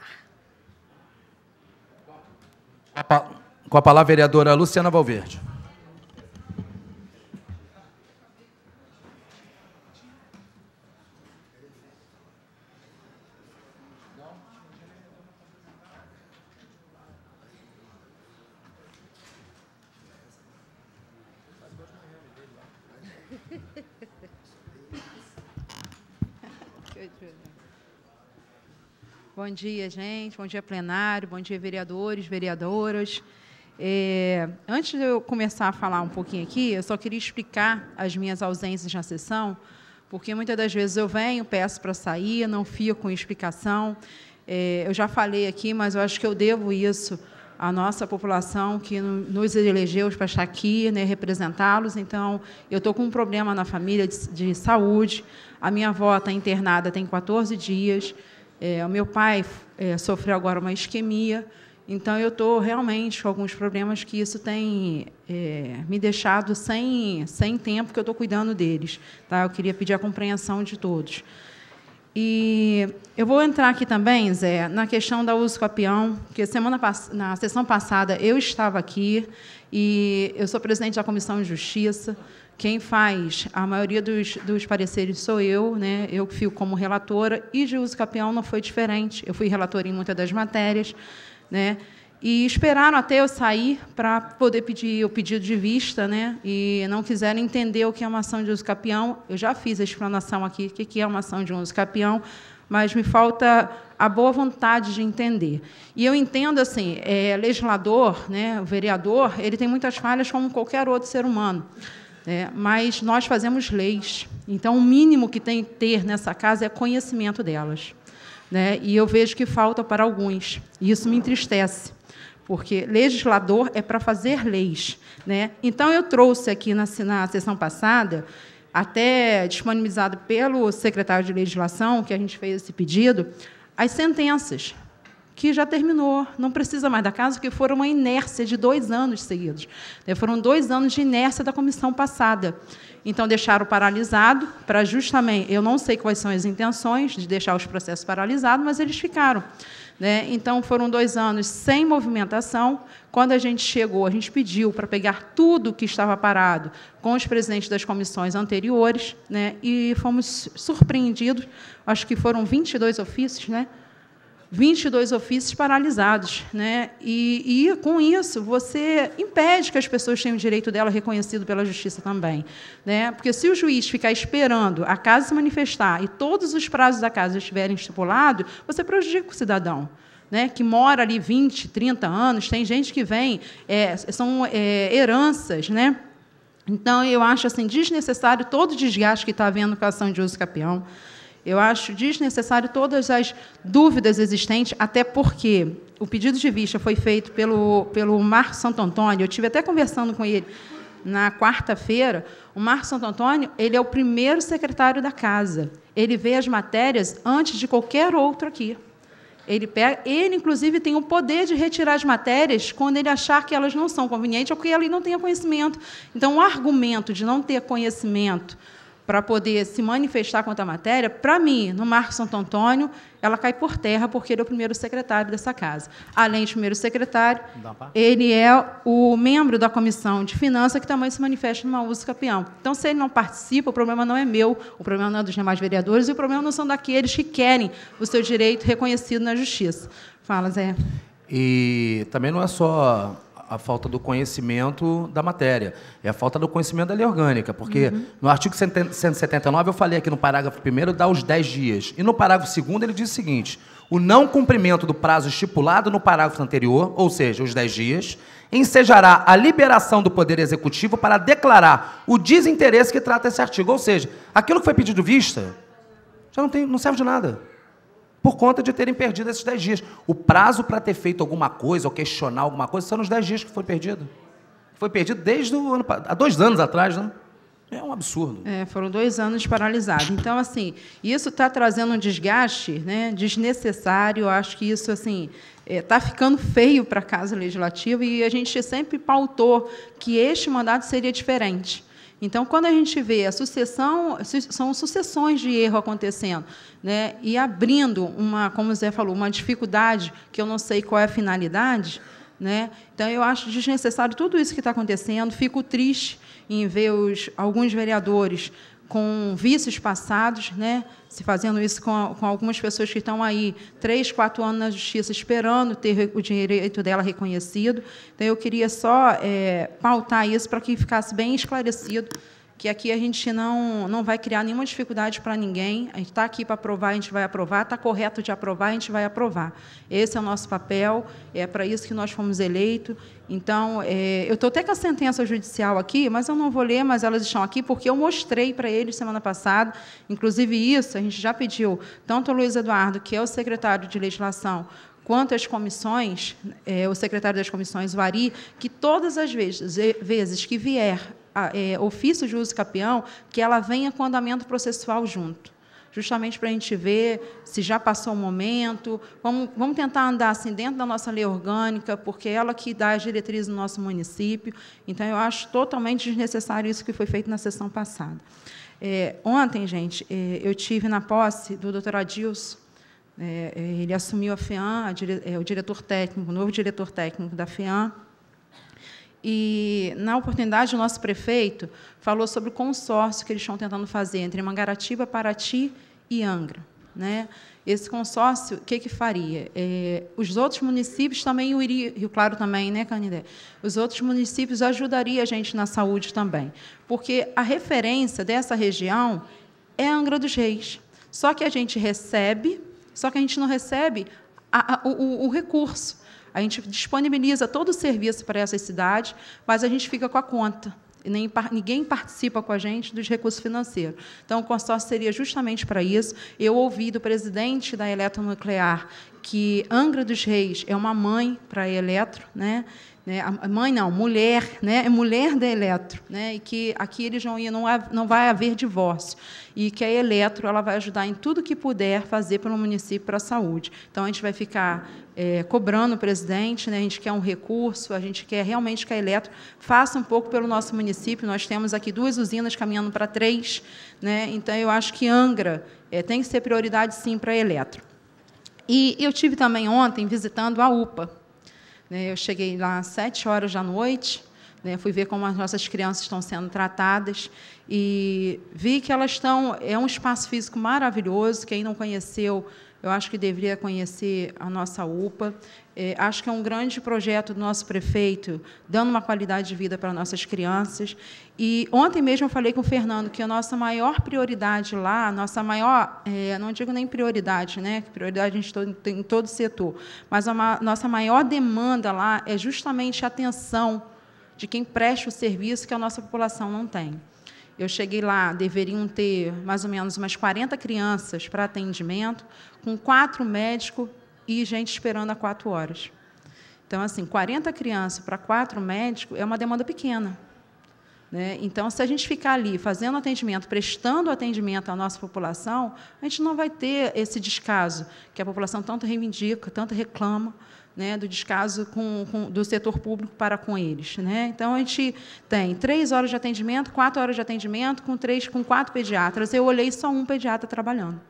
Com a palavra, vereadora Luciana Valverde. Bom dia, gente. Bom dia, plenário. Bom dia, vereadores, vereadoras. É, antes de eu começar a falar um pouquinho aqui, eu só queria explicar as minhas ausências na sessão, porque muitas das vezes eu venho, peço para sair, não fico com explicação. É, eu já falei aqui, mas eu acho que eu devo isso à nossa população que nos elegeu para estar aqui, né, representá-los. Então, eu estou com um problema na família de, de saúde. A minha avó está internada tem 14 dias. É, o meu pai é, sofreu agora uma isquemia, então eu estou realmente com alguns problemas que isso tem é, me deixado sem, sem tempo que eu estou cuidando deles. Tá? Eu queria pedir a compreensão de todos. E eu vou entrar aqui também, Zé, na questão da uso capião, porque semana na sessão passada eu estava aqui e eu sou presidente da Comissão de Justiça. Quem faz a maioria dos, dos pareceres sou eu, né? eu fico como relatora, e uso Capião não foi diferente. Eu fui relatora em muitas das matérias. Né? E esperaram até eu sair para poder pedir o pedido de vista, né? E não quiseram entender o que é uma ação de uso capião. Eu já fiz a explanação aqui, o que é uma ação de uso capião, mas me falta a boa vontade de entender. E eu entendo assim, é, legislador, né, o vereador, ele tem muitas falhas como qualquer outro ser humano. É, mas nós fazemos leis, então o mínimo que tem que ter nessa casa é conhecimento delas. Né? E eu vejo que falta para alguns, e isso me entristece, porque legislador é para fazer leis. Né? Então, eu trouxe aqui na, na sessão passada, até disponibilizado pelo secretário de legislação, que a gente fez esse pedido, as sentenças que já terminou, não precisa mais da casa, porque foram uma inércia de dois anos seguidos. Né, foram dois anos de inércia da comissão passada. Então, deixaram paralisado para justamente, eu não sei quais são as intenções de deixar os processos paralisados, mas eles ficaram. Né? Então, foram dois anos sem movimentação. Quando a gente chegou, a gente pediu para pegar tudo que estava parado com os presidentes das comissões anteriores, né? e fomos surpreendidos, acho que foram 22 ofícios, né? 22 ofícios paralisados. Né? E, e, com isso, você impede que as pessoas tenham o direito dela reconhecido pela justiça também. Né? Porque se o juiz ficar esperando a casa se manifestar e todos os prazos da casa estiverem estipulados, você prejudica o cidadão. Né, que mora ali 20, 30 anos, tem gente que vem, é, são é, heranças, né? Então, eu acho assim desnecessário todo o desgaste que está havendo com a ação de uso campeão. Eu acho desnecessário todas as dúvidas existentes, até porque o pedido de vista foi feito pelo, pelo Marco Santo Antônio. Eu tive até conversando com ele na quarta-feira. O Marco Santo Antônio ele é o primeiro secretário da casa. Ele vê as matérias antes de qualquer outro aqui. Ele, pega, ele, inclusive, tem o poder de retirar as matérias quando ele achar que elas não são convenientes ou que ele não tenha conhecimento. Então, o argumento de não ter conhecimento para poder se manifestar contra a matéria, para mim, no Marco Santo Antônio, ela cai por terra, porque ele é o primeiro secretário dessa casa. Além de primeiro secretário, ele é o membro da comissão de finanças que também se manifesta numa uso campeão. Então, se ele não participa, o problema não é meu, o problema não é dos demais vereadores e o problema não são daqueles que querem o seu direito reconhecido na justiça. Fala, Zé. E também não é só a falta do conhecimento da matéria, é a falta do conhecimento da lei orgânica, porque uhum. no artigo 179 eu falei aqui no parágrafo primeiro dá os 10 dias, e no parágrafo segundo ele diz o seguinte: o não cumprimento do prazo estipulado no parágrafo anterior, ou seja, os 10 dias, ensejará a liberação do Poder Executivo para declarar o desinteresse que trata esse artigo, ou seja, aquilo que foi pedido vista já não, tem, não serve de nada por conta de terem perdido esses 10 dias. O prazo para ter feito alguma coisa ou questionar alguma coisa são os 10 dias que foi perdido. Foi perdido desde o ano há dois anos atrás, né? É um absurdo. É, foram dois anos paralisados. Então, assim, isso está trazendo um desgaste né, desnecessário. acho que isso, assim, está é, tá ficando feio para a Casa Legislativa e a gente sempre pautou que este mandato seria diferente. Então, quando a gente vê a sucessão, são sucessões de erro acontecendo, né? e abrindo uma, como o Zé falou, uma dificuldade que eu não sei qual é a finalidade, né? Então, eu acho desnecessário tudo isso que está acontecendo. Fico triste em ver os, alguns vereadores com vícios passados, né? se fazendo isso com, com, algumas pessoas que estão aí três, quatro anos na justiça esperando ter o direito dela reconhecido. Então, eu queria só é, pautar isso para que ficasse bem esclarecido que aqui a gente não, não vai criar nenhuma dificuldade para ninguém. A gente está aqui para aprovar, a gente vai aprovar, está correto de aprovar, a gente vai aprovar. Esse é o nosso papel, é para isso que nós fomos eleitos. Então, é, eu estou até com a sentença judicial aqui, mas eu não vou ler, mas elas estão aqui porque eu mostrei para eles semana passada. Inclusive, isso a gente já pediu, tanto o Luiz Eduardo, que é o secretário de legislação, quanto às comissões, é, o secretário das comissões, Vari, que todas as vezes, vezes que vier ah, é, ofício de uso capião, que ela venha com andamento processual junto justamente para a gente ver se já passou o momento. Vamos, vamos tentar andar assim dentro da nossa lei orgânica, porque é ela que dá as diretrizes no nosso município. Então, eu acho totalmente desnecessário isso que foi feito na sessão passada. É, ontem, gente, é, eu tive na posse do doutor Adilson, é, é ele assumiu a FEAM, dire, é, o diretor técnico, o novo diretor técnico da FEAM, e, na oportunidade, o nosso prefeito falou sobre o consórcio que eles estão tentando fazer entre Mangaratiba, Paraty e Angra. Né? Esse consórcio, o que, que faria? É, os outros municípios também, o Rio Claro também, né, Canidé? Os outros municípios ajudariam a gente na saúde também, porque a referência dessa região é Angra dos Reis. Só que a gente recebe, só que a gente não recebe a, a, o, o recurso. A gente disponibiliza todo o serviço para essas cidades, mas a gente fica com a conta. E nem, ninguém participa com a gente dos recursos financeiros. Então, o consórcio seria justamente para isso. Eu ouvi do presidente da Eletronuclear que Angra dos Reis é uma mãe para a Eletro, né? né, a mãe não, mulher, né, é mulher da Eletro, né, e que aqui eles não, não, não vai haver divórcio, e que a Eletro ela vai ajudar em tudo que puder fazer pelo município para a saúde. Então, a gente vai ficar é, cobrando o presidente, né, a gente quer um recurso, a gente quer realmente que a Eletro faça um pouco pelo nosso município, nós temos aqui duas usinas caminhando para três, né, então eu acho que Angra é, tem que ser prioridade, sim, para a Eletro. E eu tive também ontem visitando a UPA, né? Eu cheguei lá às sete horas da noite, né, fui ver como as nossas crianças estão sendo tratadas e vi que elas estão. É um espaço físico maravilhoso. Quem não conheceu eu acho que deveria conhecer a nossa UPA. É, acho que é um grande projeto do nosso prefeito, dando uma qualidade de vida para nossas crianças. E ontem mesmo eu falei com o Fernando que a nossa maior prioridade lá, a nossa maior, é, não digo nem prioridade, né? Prioridade a gente tem em todo o setor, mas a ma nossa maior demanda lá é justamente a atenção de quem presta o serviço que a nossa população não tem. Eu cheguei lá, deveriam ter mais ou menos umas 40 crianças para atendimento, com quatro médicos e gente esperando há quatro horas. Então, assim, 40 crianças para quatro médicos é uma demanda pequena. Né? Então, se a gente ficar ali fazendo atendimento, prestando atendimento à nossa população, a gente não vai ter esse descaso que a população tanto reivindica, tanto reclama né, do descaso com, com, do setor público para com eles. Né? Então, a gente tem três horas de atendimento, quatro horas de atendimento, com três, com quatro pediatras. Eu olhei só um pediatra trabalhando.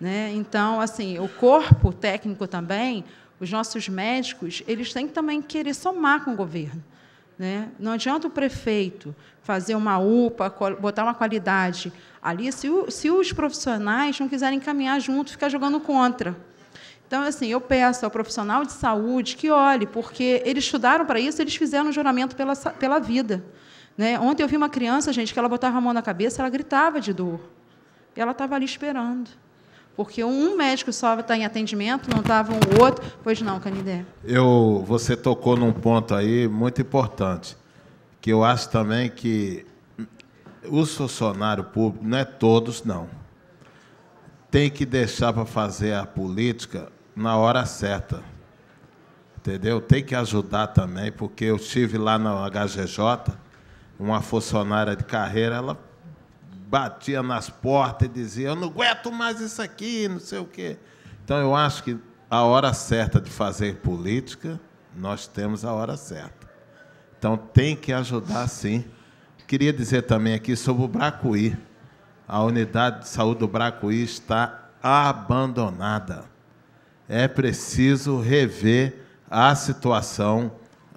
Né? Então, assim, o corpo técnico também, os nossos médicos, eles têm que também querer somar com o governo. Né? Não adianta o prefeito fazer uma UPA, botar uma qualidade ali, se, o, se os profissionais não quiserem caminhar junto, ficar jogando contra. Então, assim, eu peço ao profissional de saúde que olhe, porque eles estudaram para isso, eles fizeram um juramento pela, pela vida. Né? Ontem eu vi uma criança, gente, que ela botava a mão na cabeça, ela gritava de dor. E ela estava ali esperando. Porque um médico só está em atendimento, não estava um outro. Pois não, Canidé. Eu, você tocou num ponto aí muito importante, que eu acho também que os funcionários públicos, não é todos, não tem que deixar para fazer a política na hora certa. Entendeu? Tem que ajudar também, porque eu estive lá na HGJ, uma funcionária de carreira, ela batia nas portas e dizia: Eu não aguento mais isso aqui, não sei o quê. Então, eu acho que a hora certa de fazer política, nós temos a hora certa. Então, tem que ajudar, sim. Queria dizer também aqui sobre o Bracuí. A unidade de saúde do Bracuí está abandonada é preciso rever a situação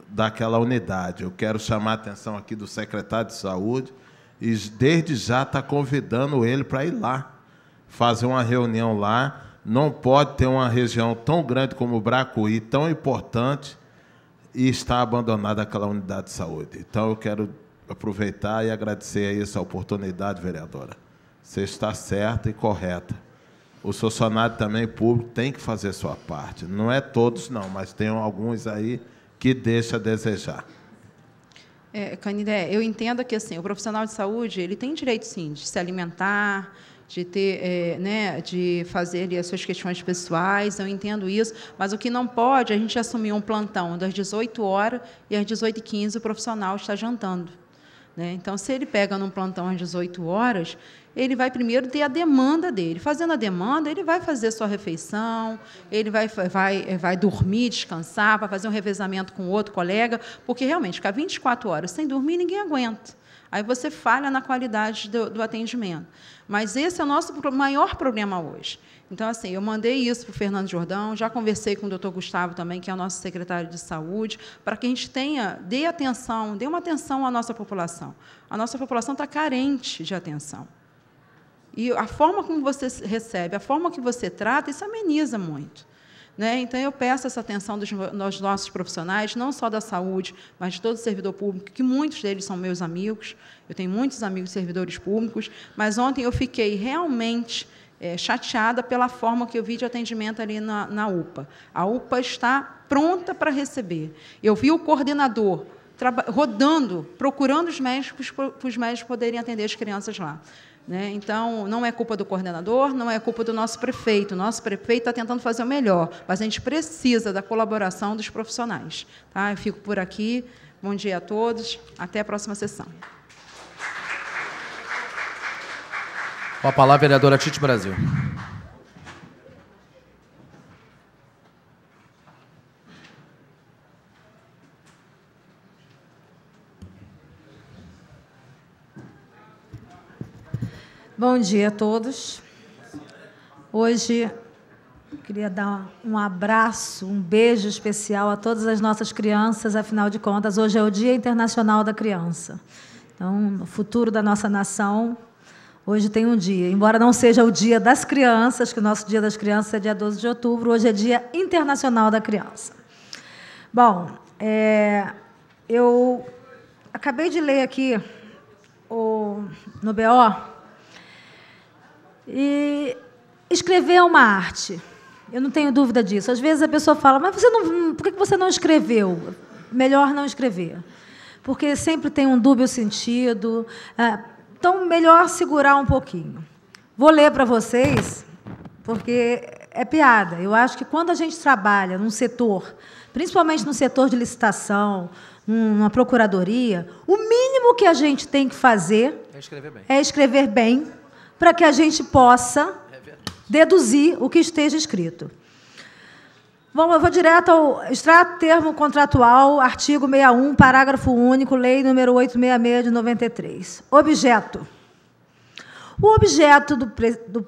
daquela unidade. Eu quero chamar a atenção aqui do secretário de saúde e desde já está convidando ele para ir lá, fazer uma reunião lá. Não pode ter uma região tão grande como o Bracuí, tão importante, e estar abandonada aquela unidade de saúde. Então eu quero aproveitar e agradecer essa oportunidade, vereadora. Você está certa e correta o funcionário também público tem que fazer sua parte. Não é todos, não, mas tem alguns aí que deixa a desejar. É, Canidé, eu entendo que assim, o profissional de saúde ele tem direito sim de se alimentar, de ter, é, né, de fazer ali, as suas questões pessoais, eu entendo isso, mas o que não pode é a gente assumir um plantão das 18 horas e às 18h15 o profissional está jantando. Né? Então, se ele pega num plantão às 18 horas, ele vai primeiro ter a demanda dele. Fazendo a demanda, ele vai fazer sua refeição, ele vai, vai, vai dormir, descansar, vai fazer um revezamento com outro colega, porque realmente ficar 24 horas sem dormir ninguém aguenta. Aí você falha na qualidade do, do atendimento. Mas esse é o nosso maior problema hoje. Então, assim, eu mandei isso para o Fernando Jordão, já conversei com o doutor Gustavo também, que é o nosso secretário de saúde, para que a gente tenha, dê atenção, dê uma atenção à nossa população. A nossa população está carente de atenção. E a forma como você recebe, a forma que você trata, isso ameniza muito. Né? Então, eu peço essa atenção dos, dos, nossos profissionais, não só da saúde, mas de todo servidor público, que muitos deles são meus amigos. Eu tenho muitos amigos servidores públicos, mas ontem eu fiquei realmente é, chateada pela forma que eu vi de atendimento ali na, na UPA. A UPA está pronta para receber. Eu vi o coordenador rodando, procurando os médicos para os médicos poderem atender as crianças lá. Né? Então, não é culpa do coordenador, não é culpa do nosso prefeito. O nosso prefeito está tentando fazer o melhor, mas a gente precisa da colaboração dos profissionais. Tá? Eu fico por aqui. Bom dia a todos. Até a próxima sessão. Com a palavra, vereadora Tite Brasil. Bom dia a todos. Hoje queria dar um abraço, um beijo especial a todas as nossas crianças, afinal de contas, hoje é o Dia Internacional da Criança. Então, o futuro da nossa nação hoje tem um dia. Embora não seja o Dia das Crianças, que o nosso Dia das Crianças é dia 12 de outubro, hoje é Dia Internacional da Criança. Bom, é, eu acabei de ler aqui o, no BO e escrever é uma arte. Eu não tenho dúvida disso. Às vezes a pessoa fala, mas você não, por que você não escreveu? Melhor não escrever. Porque sempre tem um dúbio sentido. É, então, melhor segurar um pouquinho. Vou ler para vocês, porque é piada. Eu acho que quando a gente trabalha num setor, principalmente no setor de licitação, numa procuradoria, o mínimo que a gente tem que fazer é escrever bem. É escrever bem para que a gente possa é deduzir o que esteja escrito. Bom, eu vou direto ao extrato termo contratual, artigo 61, parágrafo único, lei número 866 de 93. Objeto. O objeto do, pre do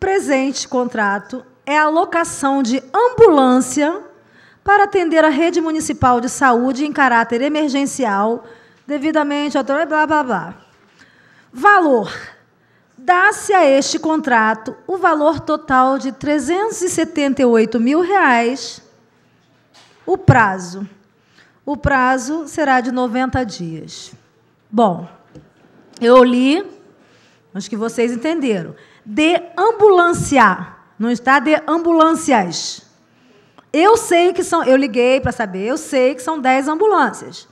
presente contrato é a locação de ambulância para atender a rede municipal de saúde em caráter emergencial, devidamente autor... blá, blá, blá. Valor, Dá-se a este contrato o valor total de R$ 378 mil, reais, o prazo. O prazo será de 90 dias. Bom, eu li, acho que vocês entenderam. De ambulância, não está de ambulâncias. Eu sei que são, eu liguei para saber, eu sei que são 10 ambulâncias.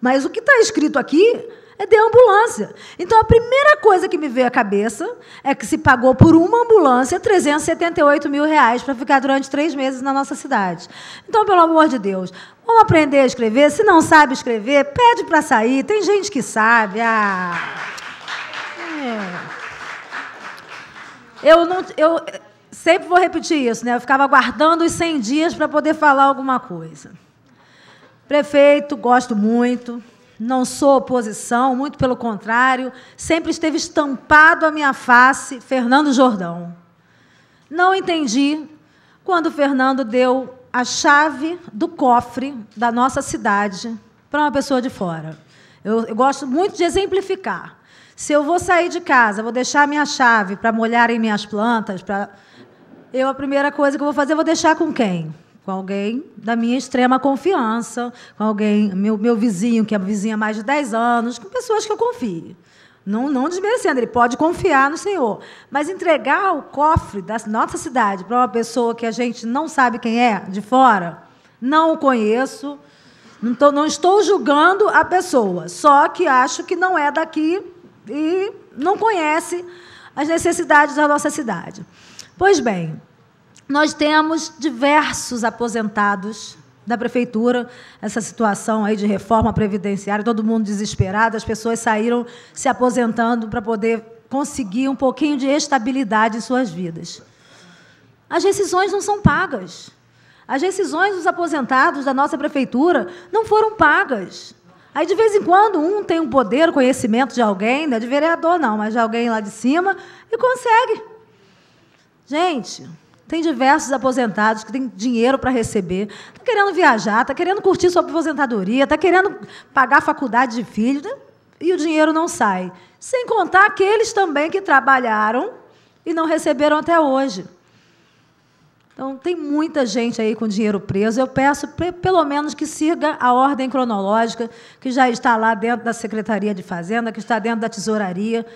Mas o que está escrito aqui é de ambulância. Então, a primeira coisa que me veio à cabeça é que se pagou por uma ambulância 378 mil reais para ficar durante três meses na nossa cidade. Então, pelo amor de Deus, vamos aprender a escrever. Se não sabe escrever, pede para sair. Tem gente que sabe. Ah. É. Eu não. Eu, sempre vou repetir isso, né? Eu ficava aguardando os 100 dias para poder falar alguma coisa. Prefeito, gosto muito não sou oposição, muito pelo contrário, sempre esteve estampado à minha face Fernando Jordão. Não entendi quando Fernando deu a chave do cofre da nossa cidade para uma pessoa de fora. Eu, eu, gosto muito de exemplificar. Se eu vou sair de casa, vou deixar minha chave para molharem minhas plantas, para eu a primeira coisa que eu vou fazer, vou deixar com quem? com alguém da minha extrema confiança, com alguém, meu, meu vizinho, que é vizinho há mais de 10 anos, com pessoas que eu confio. Não, não desmerecendo, ele pode confiar no Senhor. Mas entregar o cofre da nossa cidade para uma pessoa que a gente não sabe quem é, de fora, não o conheço, não, tô, não estou julgando a pessoa, só que acho que não é daqui e não conhece as necessidades da nossa cidade. Pois bem, nós temos diversos aposentados da prefeitura, essa situação aí de reforma previdenciária, todo mundo desesperado, as pessoas saíram se aposentando para poder conseguir um pouquinho de estabilidade em suas vidas. As rescisões não são pagas. As rescisões dos aposentados da nossa prefeitura não foram pagas. Aí, de vez em quando, um tem um poder, conhecimento de alguém, não é de vereador, não, mas de alguém lá de cima, e consegue. Gente, tem diversos aposentados que têm dinheiro para receber, está querendo viajar, está querendo curtir sua aposentadoria, está querendo pagar a faculdade de filho, né? e o dinheiro não sai. Sem contar aqueles também que trabalharam e não receberam até hoje. Então, tem muita gente aí com dinheiro preso. Eu peço, pelo menos, que siga a ordem cronológica, que já está lá dentro da Secretaria de Fazenda, que está dentro da Tesouraria,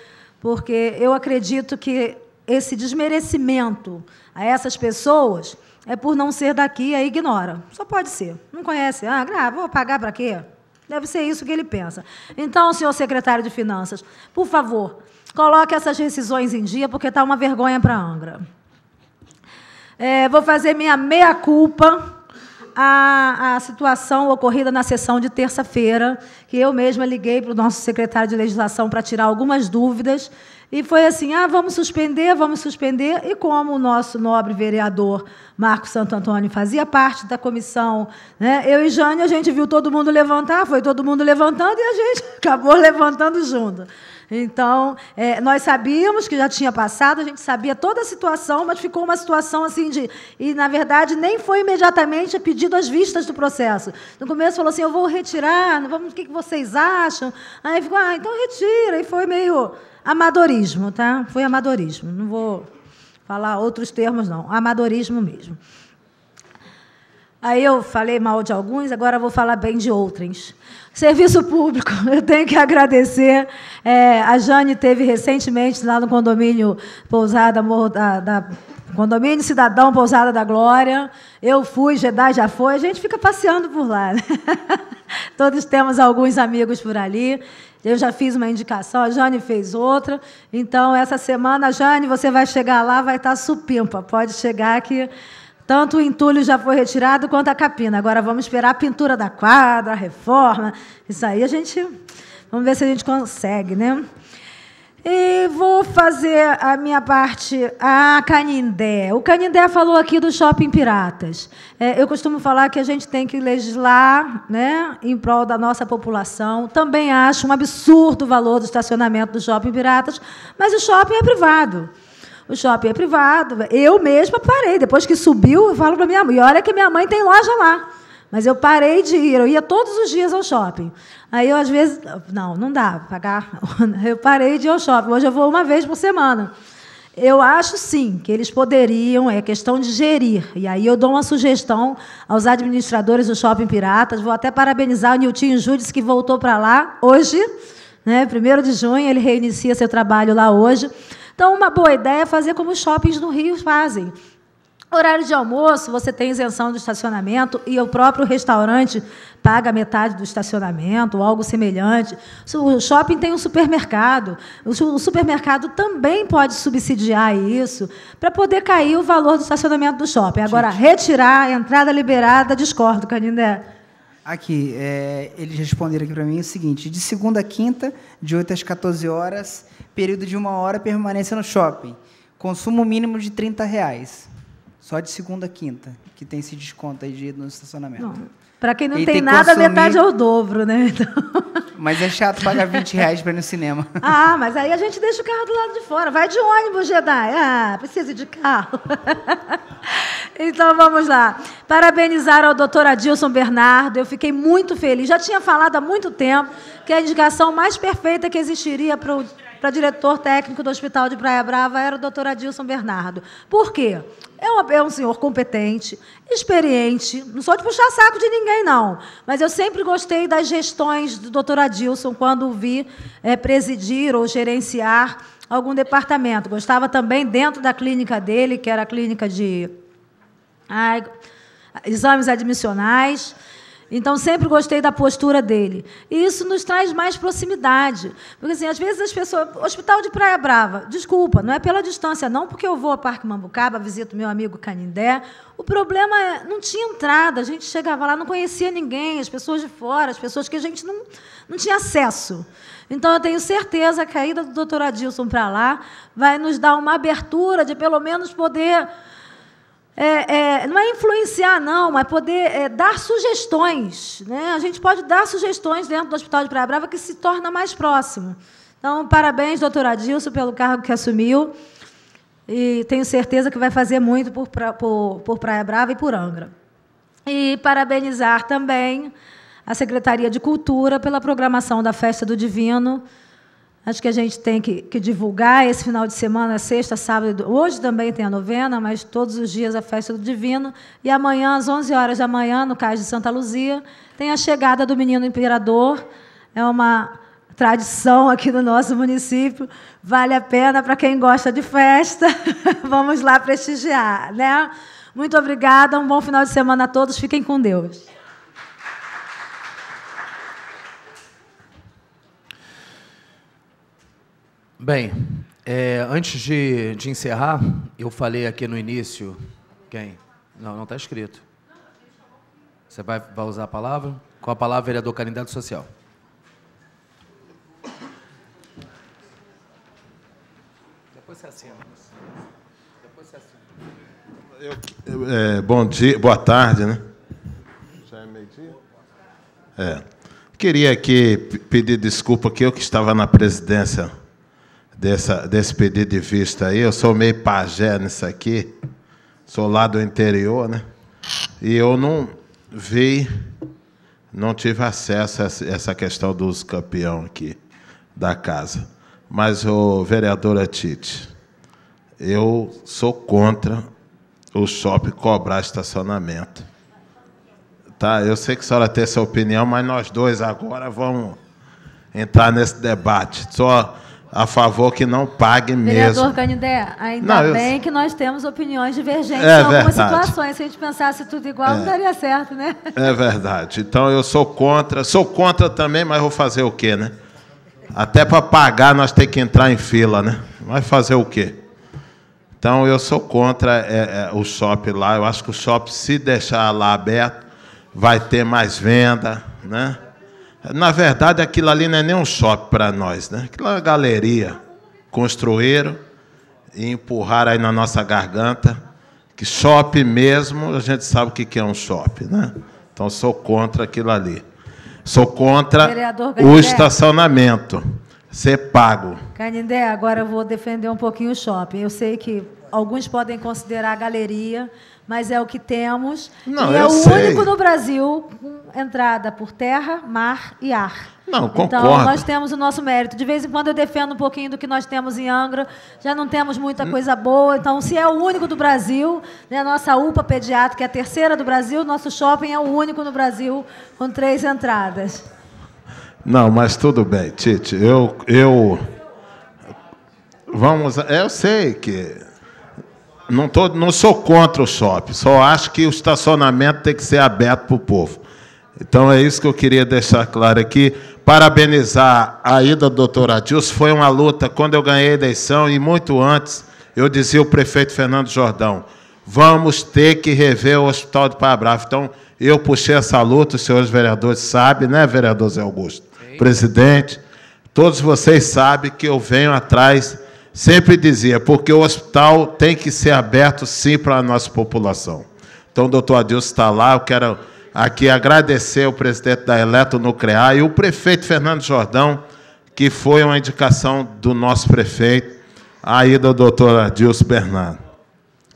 porque eu acredito que esse desmerecimento a essas pessoas é por não ser daqui, aí ignora. Só pode ser. Não conhece. Ah, grava, ah, vou pagar para quê? Deve ser isso que ele pensa. Então, senhor secretário de Finanças, por favor, coloque essas rescisões em dia, porque está uma vergonha para Angra. É, vou fazer minha meia-culpa à, à situação ocorrida na sessão de terça-feira, que eu mesma liguei para o nosso secretário de Legislação para tirar algumas dúvidas e foi assim: ah, vamos suspender, vamos suspender. E como o nosso nobre vereador Marco Santo Antônio fazia parte da comissão, né, eu e Jane, a gente viu todo mundo levantar, foi todo mundo levantando e a gente acabou levantando junto. Então, é, nós sabíamos que já tinha passado, a gente sabia toda a situação, mas ficou uma situação assim de. E, na verdade, nem foi imediatamente pedido as vistas do processo. No começo falou assim: eu vou retirar, vamos, o que vocês acham? Aí ficou, ah, então retira. E foi meio. Amadorismo, tá? Foi amadorismo. Não vou falar outros termos, não. Amadorismo mesmo. Aí eu falei mal de alguns, agora vou falar bem de outros. Serviço público, eu tenho que agradecer. É, a Jane teve recentemente lá no condomínio Pousada Morro da, da Condomínio Cidadão Pousada da Glória. Eu fui, Jeddah já foi. A gente fica passeando por lá. Né? Todos temos alguns amigos por ali. Eu já fiz uma indicação, a Jane fez outra. Então, essa semana, Jane, você vai chegar lá, vai estar tá supimpa. Pode chegar que tanto o entulho já foi retirado quanto a capina. Agora vamos esperar a pintura da quadra, a reforma. Isso aí a gente. Vamos ver se a gente consegue, né? E vou fazer a minha parte. Ah, Canindé. O Canindé falou aqui do shopping piratas. É, eu costumo falar que a gente tem que legislar né, em prol da nossa população. Também acho um absurdo o valor do estacionamento do shopping piratas, mas o shopping é privado. O shopping é privado. Eu mesma parei. Depois que subiu, eu falo para minha mãe. E olha que minha mãe tem loja lá. Mas eu parei de ir, eu ia todos os dias ao shopping. Aí eu, às vezes, não, não dá pagar. Eu parei de ir ao shopping. Hoje eu vou uma vez por semana. Eu acho sim que eles poderiam, é questão de gerir. E aí eu dou uma sugestão aos administradores do Shopping Piratas. Vou até parabenizar o Niltinho Júdice que voltou para lá hoje, né? 1 de junho, ele reinicia seu trabalho lá hoje. Então, uma boa ideia é fazer como os shoppings no Rio fazem. Horário de almoço, você tem isenção do estacionamento e o próprio restaurante paga metade do estacionamento, ou algo semelhante. O shopping tem um supermercado. O supermercado também pode subsidiar isso para poder cair o valor do estacionamento do shopping. Agora, retirar a entrada liberada, discordo, Canindé. Aqui, é, eles responderam aqui para mim o seguinte: de segunda a quinta, de 8 às 14 horas, período de uma hora permanência no shopping. Consumo mínimo de 30 reais. Só de segunda a quinta, que tem esse desconto aí de no estacionamento. Para quem não tem, tem, nada, consumir... metade é o dobro, né? Então... Mas é chato pagar 20 reais para ir no cinema. Ah, mas aí a gente deixa o carro do lado de fora. Vai de ônibus, Jedi. Ah, precisa de carro. Então vamos lá. Parabenizar ao doutor Adilson Bernardo. Eu fiquei muito feliz. Já tinha falado há muito tempo que a indicação mais perfeita que existiria para o para diretor técnico do Hospital de Praia Brava era o doutor Adilson Bernardo. Por quê? É, uma, é um senhor competente, experiente, não sou de puxar saco de ninguém, não, mas eu sempre gostei das gestões do doutor Adilson quando o vi é, presidir ou gerenciar algum departamento. Gostava também dentro da clínica dele, que era a clínica de ai, exames admissionais. Então, sempre gostei da postura dele. E isso nos traz mais proximidade. Porque, assim, às vezes as pessoas. Hospital de Praia Brava, desculpa, não é pela distância, não, porque eu vou ao Parque Mambucaba, visito meu amigo Canindé. O problema é, não tinha entrada, a gente chegava lá, não conhecia ninguém, as pessoas de fora, as pessoas que a gente não, não tinha acesso. Então, eu tenho certeza que a ida do doutor Adilson para lá vai nos dar uma abertura de, pelo menos, poder é, é, não é influenciar, não, mas poder é, dar sugestões. Né? A gente pode dar sugestões dentro do Hospital de Praia Brava que se torna mais próximo. Então, parabéns, doutora Adilson, pelo cargo que assumiu. E tenho certeza que vai fazer muito por, por, por Praia Brava e por Angra. E parabenizar também a Secretaria de Cultura pela programação da Festa do Divino Acho que a gente tem que, que, divulgar esse final de semana, sexta, sábado. Hoje também tem a novena, mas todos os dias a festa do Divino. E amanhã, às 11 horas da manhã, no Cais de Santa Luzia, tem a chegada do Menino Imperador. É uma tradição aqui no nosso município. Vale a pena para quem gosta de festa. Vamos lá prestigiar, né? Muito obrigada, um bom final de semana a todos. Fiquem com Deus. Bem, é, antes de, de encerrar, eu falei aqui no início. Quem? Não, não está escrito. Você vai, vai usar a palavra? Com a palavra, vereador Caridade Social. Depois você assina. Depois você assina. Eu, é, bom dia, boa tarde, né? Já é meio-dia? É. Queria aqui pedir desculpa que eu que estava na presidência dessa, desse pedido de vista aí. Eu sou meio pajé nisso aqui, sou lá do interior, né? E eu não vi, não tive acesso a essa questão do uso campeão aqui da casa. Mas, o vereadora Tite, eu sou contra o shopping cobrar estacionamento. Tá, eu sei que a senhora tem essa opinião, mas nós dois agora vamos entrar nesse debate. Só a favor que não pague mesmo. Vereador Canindé, ainda não, eu... bem que nós temos opiniões divergentes é em algumas situações. Se a gente pensasse tudo igual, é. não daria certo, né? É verdade. Então eu sou contra, sou contra também, mas vou fazer o quê, né? Até para pagar nós tem que entrar em fila, né? Vai fazer o quê? Então eu sou contra é, é o shopping lá. Eu acho que o shopping, se deixar lá aberto, vai ter mais venda, né? Na verdade, aquilo ali não é nem um shopping para nós, né? Aquilo é uma galeria. Construíram e empurraram aí na nossa garganta. Que shopping mesmo, a gente sabe o que é um shopping, né? Então, sou contra aquilo ali. Sou contra o estacionamento ser pago. Canindé, agora eu vou defender um pouquinho o shopping. Eu sei que alguns podem considerar a galeria mas é o que temos. Não, e é o sei. único no Brasil com entrada por terra, mar e ar. Não, então, concordo. Então, nós temos o nosso mérito. De vez em quando eu defendo um pouquinho do que nós temos em Angra. Já não temos muita hum. coisa boa. Então, se é o único do Brasil, né, nossa UPA pediátrica que é a terceira do Brasil, nosso shopping é o único no Brasil com três entradas. Não, mas tudo bem, Tite. Eu. eu... Vamos. Eu sei que não, tô, não sou contra o shopping, só acho que o estacionamento tem que ser aberto para o povo. Então é isso que eu queria deixar claro aqui. Parabenizar a ida do doutor Adilson. Foi uma luta quando eu ganhei a eleição e muito antes eu dizia ao prefeito Fernando Jordão: vamos ter que rever o Hospital de Parabrava. Então eu puxei essa luta, os senhores vereadores sabem, né, vereador Zé Augusto? Sim. Presidente, todos vocês sabem que eu venho atrás sempre dizia, porque o hospital tem que ser aberto sim para a nossa população. Então, o doutor Adilson está lá, eu quero aqui agradecer o presidente da Eletronuclear e o prefeito Fernando Jordão, que foi uma indicação do nosso prefeito, aí do doutor Adilson Bernardo.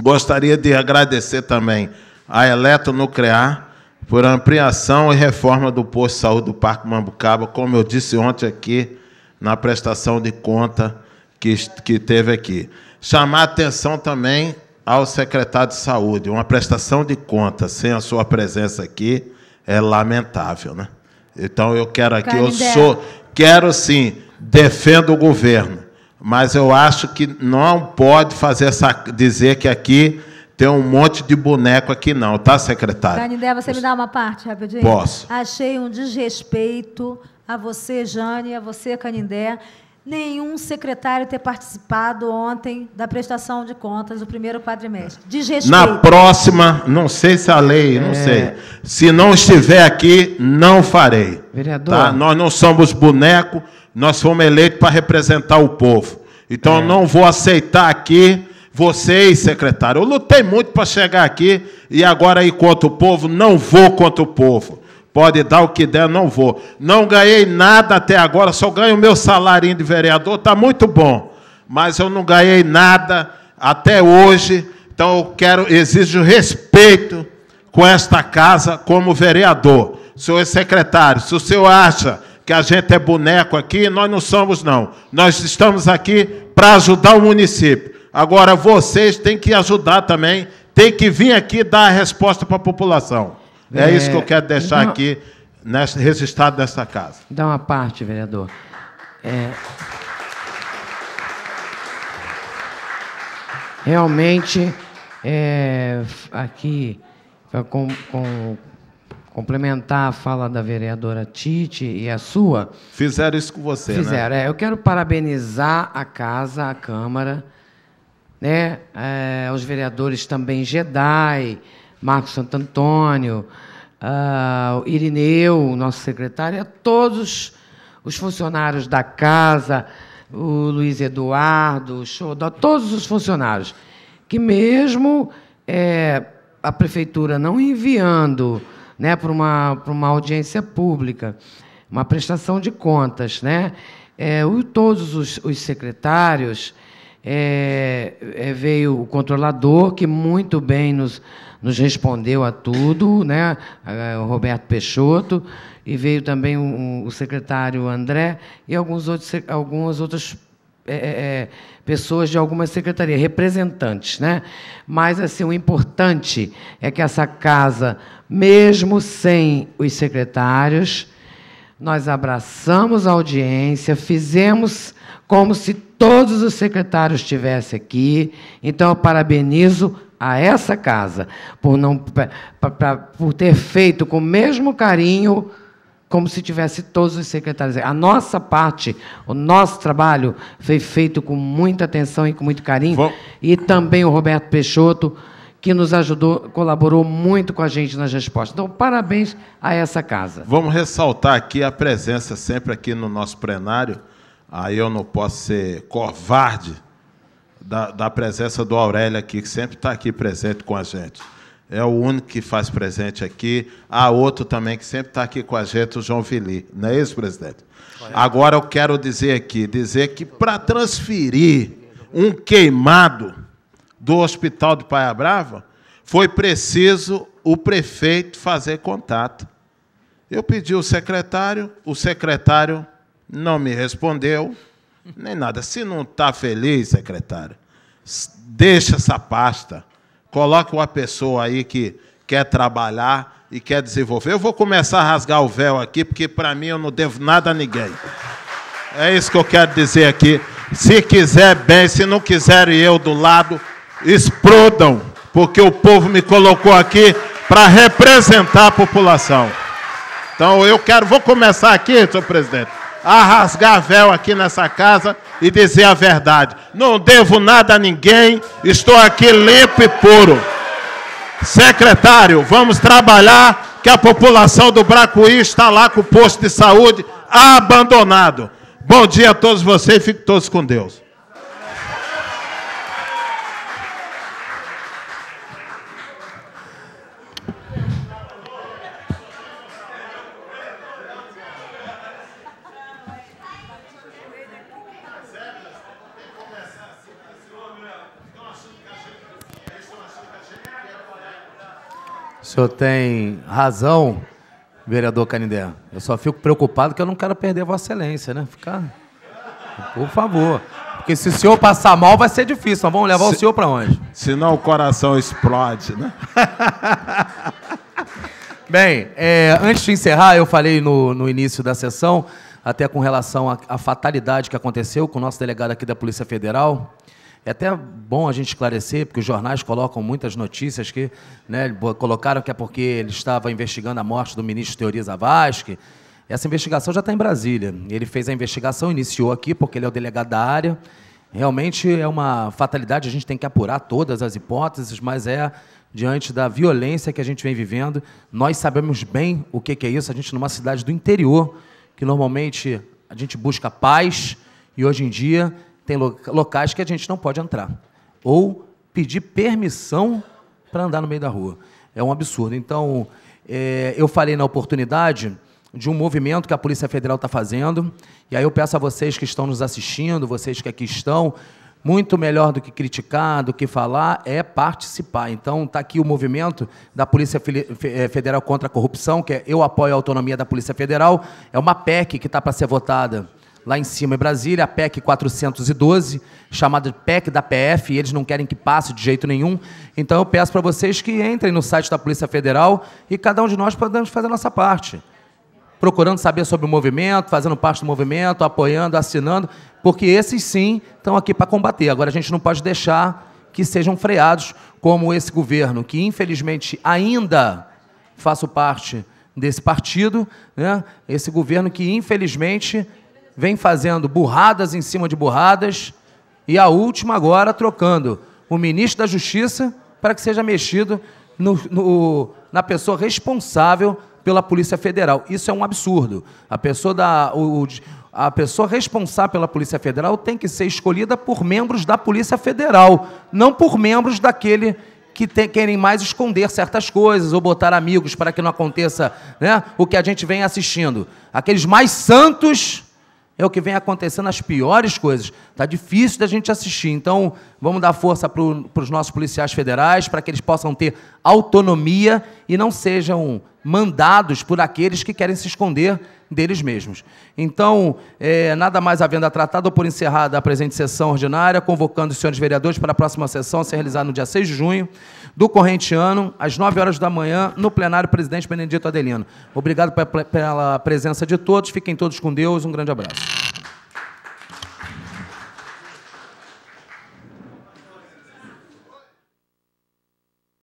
Gostaria de agradecer também à Eletronuclear por ampliação e reforma do posto de saúde do Parque Mambucaba, como eu disse ontem aqui, na prestação de conta que, que teve aqui. Chamar atenção também ao secretário de saúde. Uma prestação de conta sem a sua presença aqui é lamentável, né? Então eu quero aqui, eu sou, quero sim, defendo o governo, mas eu acho que não pode fazer essa, dizer que aqui tem um monte de boneco aqui não, tá, secretário? Canindé, você me dá uma parte rapidinho? Posso. Achei um desrespeito a você, Jane, a você, Canindé, nenhum secretário ter participado ontem da prestação de contas do primeiro quadrimestre. Na próxima, não sei se a lei, não é... sei. Se não estiver aqui, não farei. Vereador. Tá? Nós não somos boneco, nós fomos eleitos para representar o povo. Então, é... não vou aceitar aqui vocês, secretário. Eu lutei muito para chegar aqui e agora ir contra o povo, não vou contra o povo. Pode dar o que der, não vou. Não ganhei nada até agora, só ganho o meu salário de vereador, está muito bom. Mas eu não ganhei nada até hoje, então eu quero, exijo respeito com esta casa como vereador. Senhor secretário, se o senhor acha que a gente é boneco aqui, nós não somos, não. Nós estamos aqui para ajudar o município. Agora, vocês têm que ajudar também, têm que vir aqui dar a resposta para a população. É, é isso é, que eu quero deixar não, aqui, nesse, registrado nessa casa. Dá uma parte, vereador. É, realmente, é, aqui, para com, com, complementar a fala da vereadora Tite e a sua. Fizeram isso com você, né? fizeram, né? É, eu quero parabenizar a casa, a Câmara, né, é, os vereadores também Jedi Marcos Santo Antônio, uh, ah, Irineu, nosso secretário, a todos os funcionários da casa, o Luiz Eduardo, o Xodó, todos os funcionários, que mesmo é, a prefeitura não enviando né, para uma, uma audiência pública, uma prestação de contas, né, é, o, todos os, os secretários, é, é veio o controlador, que muito bem nos nos respondeu a tudo, né? Eh, o Roberto Peixoto, e veio também o, secretário André e alguns outros, algumas outras é, é, pessoas de alguma secretaria, representantes. Né? Mas assim, o importante é que essa casa, mesmo sem os secretários, nós abraçamos a audiência, fizemos como se todos os secretários estivessem aqui. Então, eu parabenizo a essa casa por não pra, pra, por ter feito com o mesmo carinho como se tivesse todos os secretários. A nossa parte, o nosso trabalho foi feito com muita atenção e com muito carinho. E também o Roberto Peixoto, que nos ajudou, colaborou muito com a gente nas respostas. Então, parabéns a essa casa. Vamos ressaltar aqui a presença sempre aqui no nosso plenário. Aí eu não posso ser covarde da, da presença do Aurélio aqui, que sempre está aqui presente com a gente. É o único que faz presente aqui. Há outro também que sempre está aqui com a gente, o João Vili. Não é isso, presidente? Agora eu quero dizer aqui, dizer que para transferir um queimado do Hospital de Paia Brava, foi preciso o prefeito fazer contato. Eu pedi o secretário, o secretário não me respondeu nem nada. Se não está feliz, secretário, deixa essa pasta. coloque uma pessoa aí que quer trabalhar e quer desenvolver. Eu vou começar a rasgar o véu aqui, porque para mim eu não devo nada a ninguém. É isso que eu quero dizer aqui. Se quiser bem, se não quiser e eu do lado, explodam, porque o povo me colocou aqui para representar a população. Então eu quero, vou começar aqui, senhor presidente a rasgar véu aqui nessa casa e dizer a verdade. Não devo nada a ninguém, estou aqui limpo e puro. Secretário, vamos trabalhar que a população do Bracuí está lá com o posto de saúde abandonado. Bom dia a todos vocês, fiquem todos com Deus. senhor tem razão, vereador Canindé. Eu só fico preocupado que eu não quero perder Vossa Excelência, né? Ficar. Por favor. Porque se o senhor passar mal, vai ser difícil. Nós vamos levar se, o senhor para onde? Senão o coração explode, né? Bem, é, antes de encerrar, eu falei no, no início da sessão, até com relação à fatalidade que aconteceu com o nosso delegado aqui da Polícia Federal. É até bom a gente esclarecer, porque os jornais colocam muitas notícias que né, colocaram que é porque ele estava investigando a morte do ministro Teorias Zavascki. Essa investigação já está em Brasília. Ele fez a investigação, iniciou aqui, porque ele é o delegado da área. Realmente é uma fatalidade, a gente tem que apurar todas as hipóteses, mas é diante da violência que a gente vem vivendo. Nós sabemos bem o que é isso. A gente, numa cidade do interior, que normalmente a gente busca paz, e hoje em dia tem locais que a gente não pode entrar. Ou pedir permissão para andar no meio da rua. É um absurdo. Então, é, eu falei na oportunidade de um movimento que a Polícia Federal está fazendo. E aí eu peço a vocês que estão nos assistindo, vocês que aqui estão, muito melhor do que criticar, do que falar, é participar. Então, está aqui o movimento da Polícia eh, Federal contra a Corrupção, que é Eu Apoio a Autonomia da Polícia Federal. É uma PEC que está para ser votada lá em cima em é Brasília, a PEC 412, chamada de PEC da PF, e eles não querem que passe de jeito nenhum. Então eu peço para vocês que entrem no site da Polícia Federal e cada um de nós podemos fazer a nossa parte. Procurando saber sobre o movimento, fazendo parte do movimento, apoiando, assinando, porque esses sim estão aqui para combater. Agora a gente não pode deixar que sejam freados como esse governo, que infelizmente ainda faço parte desse partido, né? esse governo que infelizmente vem fazendo burradas em cima de burradas e a última agora trocando o ministro da Justiça para que seja mexido no, no, na pessoa responsável pela Polícia Federal. Isso é um absurdo. A pessoa, da, o, a pessoa responsável pela Polícia Federal tem que ser escolhida por membros da Polícia Federal, não por membros daquele que tem, querem mais esconder certas coisas ou botar amigos para que não aconteça né, o que a gente vem assistindo. Aqueles mais santos é o que vem acontecendo as piores coisas. Está difícil da gente assistir. Então, vamos dar força para os nossos policiais federais, para que eles possam ter autonomia e não sejam mandados por aqueles que querem se esconder deles mesmos. Então, é, nada mais havendo a tratado por encerrada a presente sessão ordinária, convocando os senhores vereadores para a próxima sessão a ser realizada no dia 6 de junho do corrente ano, às 9 horas da manhã, no plenário presidente Benedito Adelino. Obrigado pela presença de todos, fiquem todos com Deus, um grande abraço.